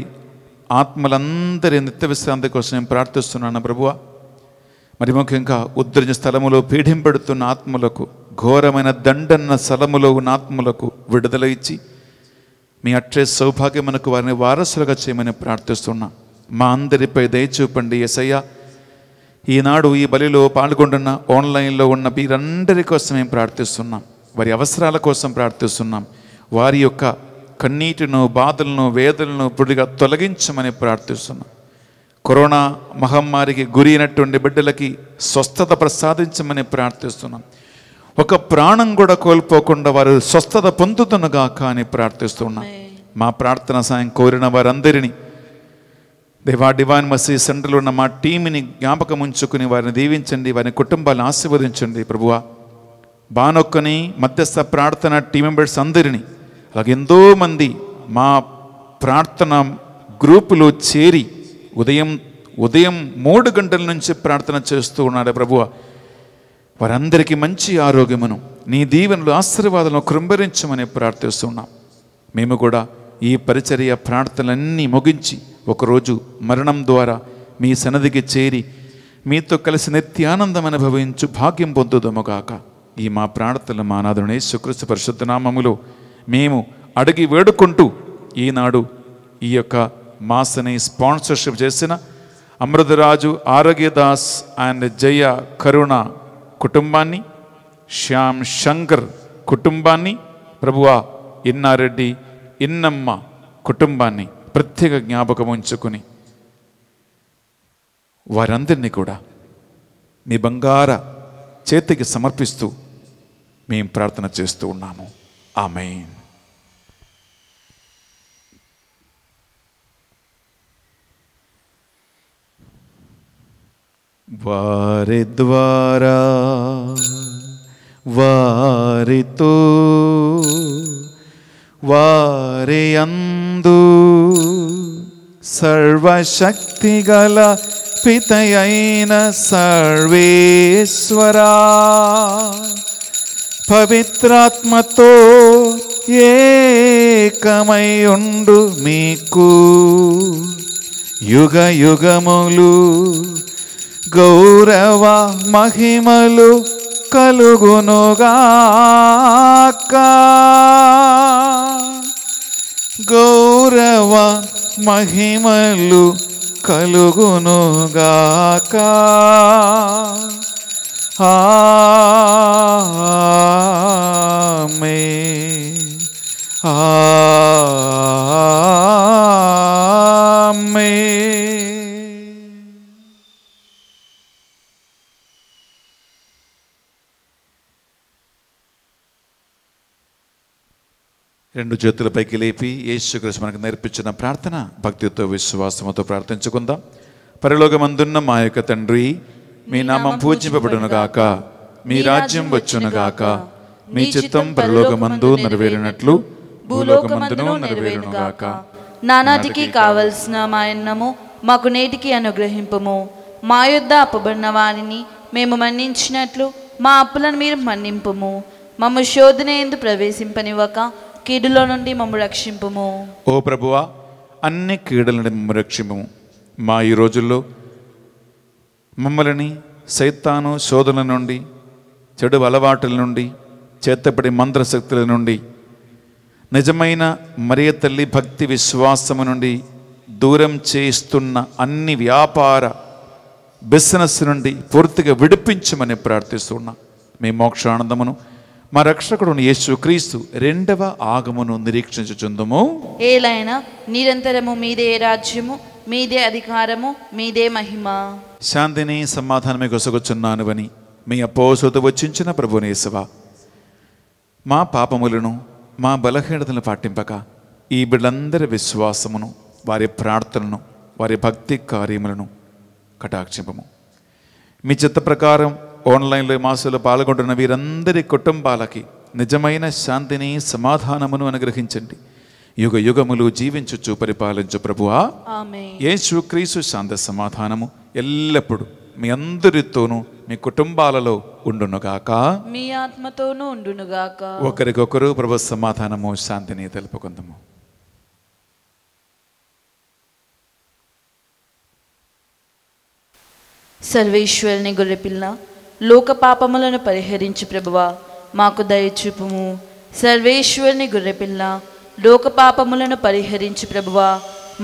ఆత్మలందరి నిత్య విశ్రాంతి కోసం నేను ప్రార్థిస్తున్నాను ప్రభువ మరి ముఖ్యంగా ఉద్ధరించే స్థలములో పీడింపడుతున్న ఆత్మలకు ఘోరమైన దండన్న స్థలములో ఉన్న ఆత్మలకు విడుదల ఇచ్చి మీ అట్టే మనకు వారిని వారసులుగా చేయమని ప్రార్థిస్తున్నా మా అందరిపై దయచూపండి ఎసయ్య ఈనాడు ఈ బలిలో పాల్గొంటున్న ఆన్లైన్లో ఉన్న వీరందరి కోసం మేము ప్రార్థిస్తున్నాం వారి అవసరాల కోసం ప్రార్థిస్తున్నాం వారి యొక్క కన్నీటిను బాధలను వేదలను పొడిగా తొలగించమని ప్రార్థిస్తున్నాం కరోనా మహమ్మారికి గురైనటువంటి బిడ్డలకి స్వస్థత ప్రసాదించమని ప్రార్థిస్తున్నాం ఒక ప్రాణం కూడా కోల్పోకుండా వారు స్వస్థత పొందుతున్నగాక అని ప్రార్థిస్తున్నాం మా ప్రార్థన సాయం కోరిన వారందరినీ దేవా డివాన్ మసీ సెంటర్లో ఉన్న మా టీంని జ్ఞాపకం ఉంచుకుని వారిని దీవించండి వారి కుటుంబాలను ఆశీర్వదించండి ప్రభువా బానొక్కని మధ్యస్థ ప్రార్థన టీం మెంబర్స్ అందరినీ అలాగే ఎంతోమంది మా ప్రార్థన గ్రూపులో చేరి ఉదయం ఉదయం మూడు గంటల నుంచి ప్రార్థన చేస్తూ ఉన్నాడు ప్రభువా వారందరికీ మంచి ఆరోగ్యమును నీ దీవెనలు ఆశీర్వాదాలను కృంభరించమని ప్రార్థిస్తున్నాం మేము కూడా ఈ పరిచర్య ప్రార్థనలన్నీ ముగించి ఒకరోజు మరణం ద్వారా మీ సన్నదికి చేరి మీతో కలిసి నిత్యానందం అనుభవించు భాగ్యం పొందుదముగాక ఈ మా ప్రార్థనలు మా నాదునే శుక్రస్ పరిశుద్ధనామములు మేము అడిగి వేడుకుంటూ ఈనాడు ఈ యొక్క మాసని స్పాన్సర్షిప్ చేసిన అమృతరాజు ఆరోగ్యదాస్ అండ్ జయ కరుణ కుటుంబాన్ని శ్యామ్ శంకర్ కుటుంబాన్ని ప్రభువా ఇన్నారెడ్డి ఇన్నమ్మ కుటుంబాన్ని ప్రత్యేక జ్ఞాపకం ఉంచుకుని వారందరినీ కూడా మీ బంగార చేతికి సమర్పిస్తూ మేము ప్రార్థన చేస్తూ ఉన్నాము ఆమె వారి ద్వారా వారితో వారి అందు సర్వశక్తి గల పితయైన సర్వేశ్వరా పవిత్రాత్మతో ఏకమై ఉండు మీకు యుగ యుగములు గౌరవ మహిమలు కలుగునుగాక గౌరవ మహిమలు కలుగునుగాక ఆమె ఆమె రెండు చేతులపైకి లేపి యేసుక్రీస్తు మనకు నేర్పించిన ప్రార్థన భక్తితో విశ్వాసంతో ప్రార్థించుకుందాం పరలోకమందున్న మా యొక్క తండ్రి మీ నామం పూజింపబడునగాక మీ రాజ్యం వచ్చునగాక మీ చిత్తం పరలోకమందు నెరవేరినట్లు భూలోకమందును నెరవేరునుగాక నానాటికి కావలసిన మాయన్నము మాకు నేటికి అనుగ్రహింపము మా యుద్ధ అప్పబడిన వారిని మేము మన్నించినట్లు మా అప్పులను మీరు మన్నింపము మమ్మ శోధన ఎందు ప్రవేశింపనివ్వక కీడులో నుండి మమ్ము రక్షింపుము ఓ ప్రభువా అన్ని కీడుల నుండి మమ్ము రక్షింపు మా ఈ రోజుల్లో మమ్మల్ని సైతాను శోధనల నుండి చెడు అలవాటుల నుండి చేతపడి మంత్రశక్తుల నుండి నిజమైన మరియ తల్లి భక్తి విశ్వాసము నుండి దూరం చేయిస్తున్న అన్ని వ్యాపార బిజినెస్ నుండి పూర్తిగా విడిపించమని ప్రార్థిస్తున్నా మీ మోక్షానందమును మా రక్షకుడును యేసు క్రీస్తు రెండవ ఆగమును నిరీక్షించుచుందుము ఏలైనా నిరంతరము మీదే రాజ్యము మీదే అధికారము మీదే మహిమ శాంతిని సమాధానమే కొసగుచున్నాను అని మీ అపోసూత వచ్చించిన ప్రభునేశవ మా పాపములను మా బలహీనతలను పాటింపక ఈ బిడ్డందరి విశ్వాసమును వారి ప్రార్థనను వారి భక్తి కార్యములను కటాక్షింపము మీ చిత్త ప్రకారం ఆన్లైన్లో మాసులో పాల్గొంటున్న వీరందరి కుటుంబాలకి నిజమైన శాంతిని సమాధానమును అనుగ్రహించండి యుగ యుగములు జీవించుచు పరిపాలించు ప్రభువా క్రీసు శాంత సమాధానము ఎల్లప్పుడూ మీ అందరితోనూ మీ కుటుంబాలలో ఉండునుగాక మీ ఆత్మతోనూ ఉండునుగాక ఒకరికొకరు ప్రభు సమాధానము శాంతిని తెలుపుకుందాము సర్వేశ్వరుని గొర్రెపిల్ల లోక పాపములను పరిహరించి ప్రభువా మాకు దయచూపుము సర్వేశ్వరుని గొర్రెపిల్ల లోక పాపములను పరిహరించి ప్రభువా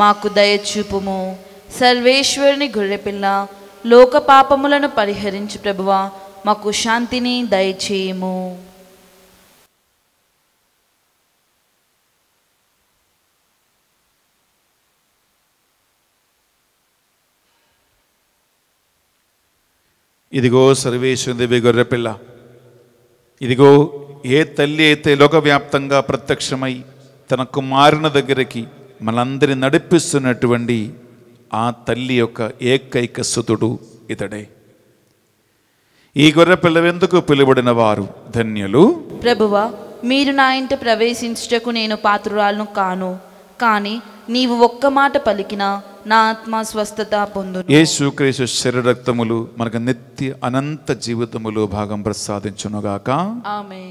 మాకు దయచూపుము సర్వేశ్వరుని గొర్రెపిల్ల లోక పాపములను పరిహరించి ప్రభువా మాకు శాంతిని దయచేయము ఇదిగో సర్వేశ్వరు దేవి గొర్రెపిల్ల ఇదిగో ఏ తల్లి అయితే లోకవ్యాప్తంగా ప్రత్యక్షమై తన కుమారుని దగ్గరికి మనందరి నడిపిస్తున్నటువంటి ఆ తల్లి యొక్క ఏకైక సుతుడు ఇతడే ఈ గొర్రె పిల్లవెందుకు పిలువడిన వారు ధన్యులు ప్రభువా మీరు నా ఇంట ప్రవేశించుటకు నేను పాత్రురాలను కాను కానీ నీవు ఒక్క మాట పలికినా నా ఆత్మ స్వస్థత పొందు యేసుక్రీస్తు శరీర రక్తములు మనకు నిత్య అనంత జీవితములో భాగం ప్రసాదించునుగాక ఆమె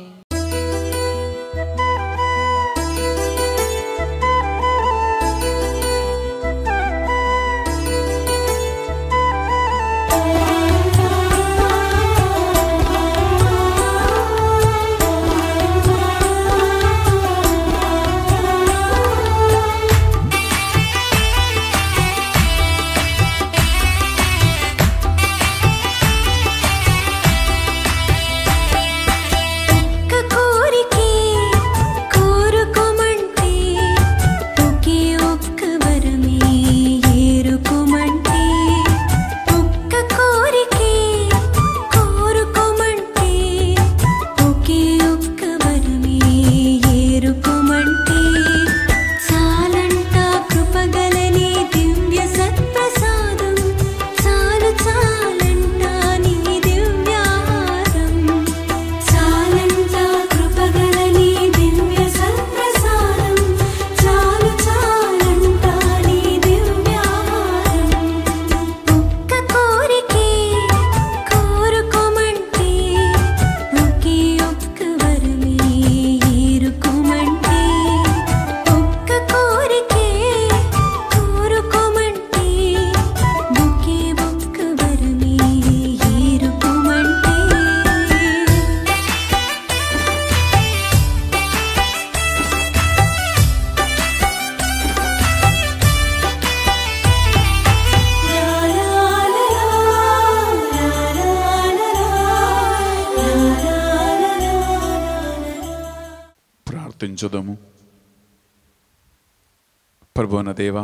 ప్రభువున దేవ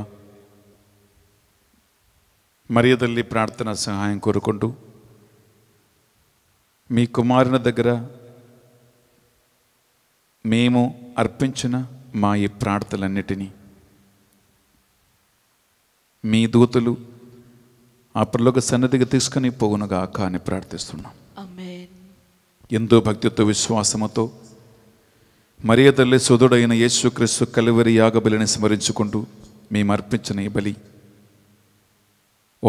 మరియదల్లి ప్రార్థన సహాయం కోరుకుంటూ మీ కుమారుని దగ్గర మేము అర్పించిన మా ఈ ప్రార్థనలన్నిటినీ మీ దూతలు ఆ ప్రలోక సన్నదిగా తీసుకుని పోవునుగా కాని ప్రార్థిస్తున్నాం ఎంతో భక్తితో విశ్వాసముతో మరియ తల్లి సుధుడైన యేసుక్రీస్తు కలివరి యాగబలిని స్మరించుకుంటూ మేము అర్పించిన ఈ బలి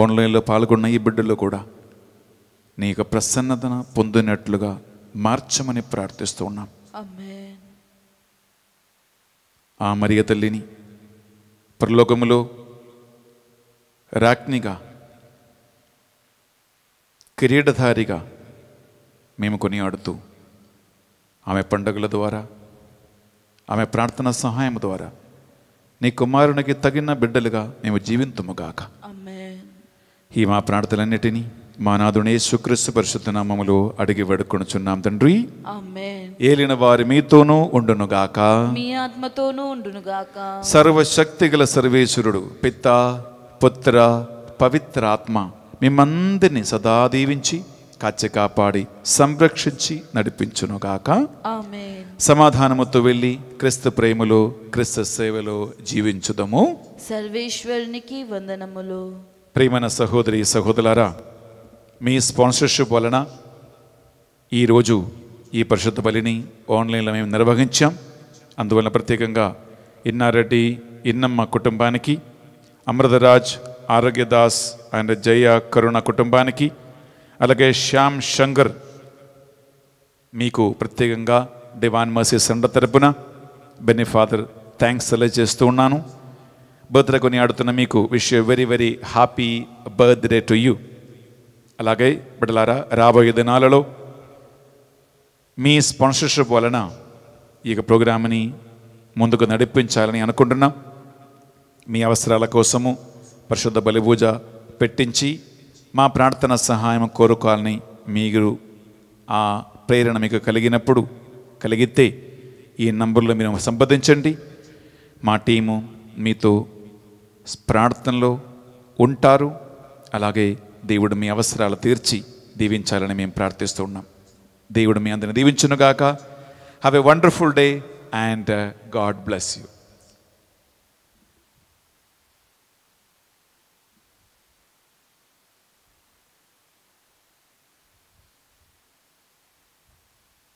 ఆన్లైన్లో పాల్గొన్న ఈ బిడ్డలు కూడా నీ యొక్క ప్రసన్నతను పొందినట్లుగా మార్చమని ప్రార్థిస్తూ ఉన్నాం ఆ మరియ తల్లిని ప్రలోకములో రాజ్ఞిగా కిరీటధారిగా మేము కొనియాడుతూ ఆమె పండుగల ద్వారా ఆమె ప్రార్థన సహాయం ద్వారా నీ కుమారునికి తగిన బిడ్డలుగా మేము జీవింతుముగాక ఈ మా ప్రార్థనలన్నిటినీ మా నాదుని శుక్రిస్తు పరిశుద్ధ నామములు అడిగి వేడుకొనుచున్నాం తండ్రి ఏలిన వారి మీతోనూ ఉండునుగాక మీ ఆత్మతోనూ ఉండునుగాక సర్వశక్తి గల సర్వేశ్వరుడు పిత్త పుత్ర పవిత్రాత్మ మిమ్మందరినీ సదా దీవించి కాచి కాపాడి సంరక్షించి నడిపించునుగాక సమాధానముతో వెళ్ళి క్రిస్తు ప్రేమలో క్రిస్తు సేవలో జీవించుదము సర్వేశ్వరునికి వందనములు ప్రేమన సహోదరి సహోదరులారా మీ స్పాన్సర్షిప్ వలన ఈరోజు ఈ పరిశుద్ధ బలిని ఆన్లైన్లో మేము నిర్వహించాం అందువల్ల ప్రత్యేకంగా ఇన్నారెడ్డి ఇన్నమ్మ కుటుంబానికి అమృతరాజ్ ఆరోగ్యదాస్ అండ్ జయ కరుణ కుటుంబానికి అలాగే శ్యామ్ శంకర్ మీకు ప్రత్యేకంగా డివాన్ మర్సీ సెంటర్ తరపున బెన్ని ఫాదర్ థ్యాంక్స్ తెలియజేస్తూ ఉన్నాను బర్త్డే కొని ఆడుతున్న మీకు wish very very happy birthday to you అలాగే బిడలారా రాబోయే దినాలలో మీ స్పాన్సర్షిప్ వలన ఈ యొక్క ప్రోగ్రామ్ని ముందుకు నడిపించాలని అనుకుంటున్నాం మీ అవసరాల కోసము పరిశుద్ధ బలిపూజ పెట్టించి మా ప్రార్థన సహాయం కోరుకోవాలని మీరు ఆ ప్రేరణ మీకు కలిగినప్పుడు కలిగితే ఈ నంబర్లో మీరు సంప్రదించండి మా టీము మీతో ప్రార్థనలో ఉంటారు అలాగే దేవుడు మీ అవసరాలు తీర్చి దీవించాలని మేము ప్రార్థిస్తూ ఉన్నాం దేవుడు మీ అందరిని దీవించునుగాక have a wonderful day and God bless you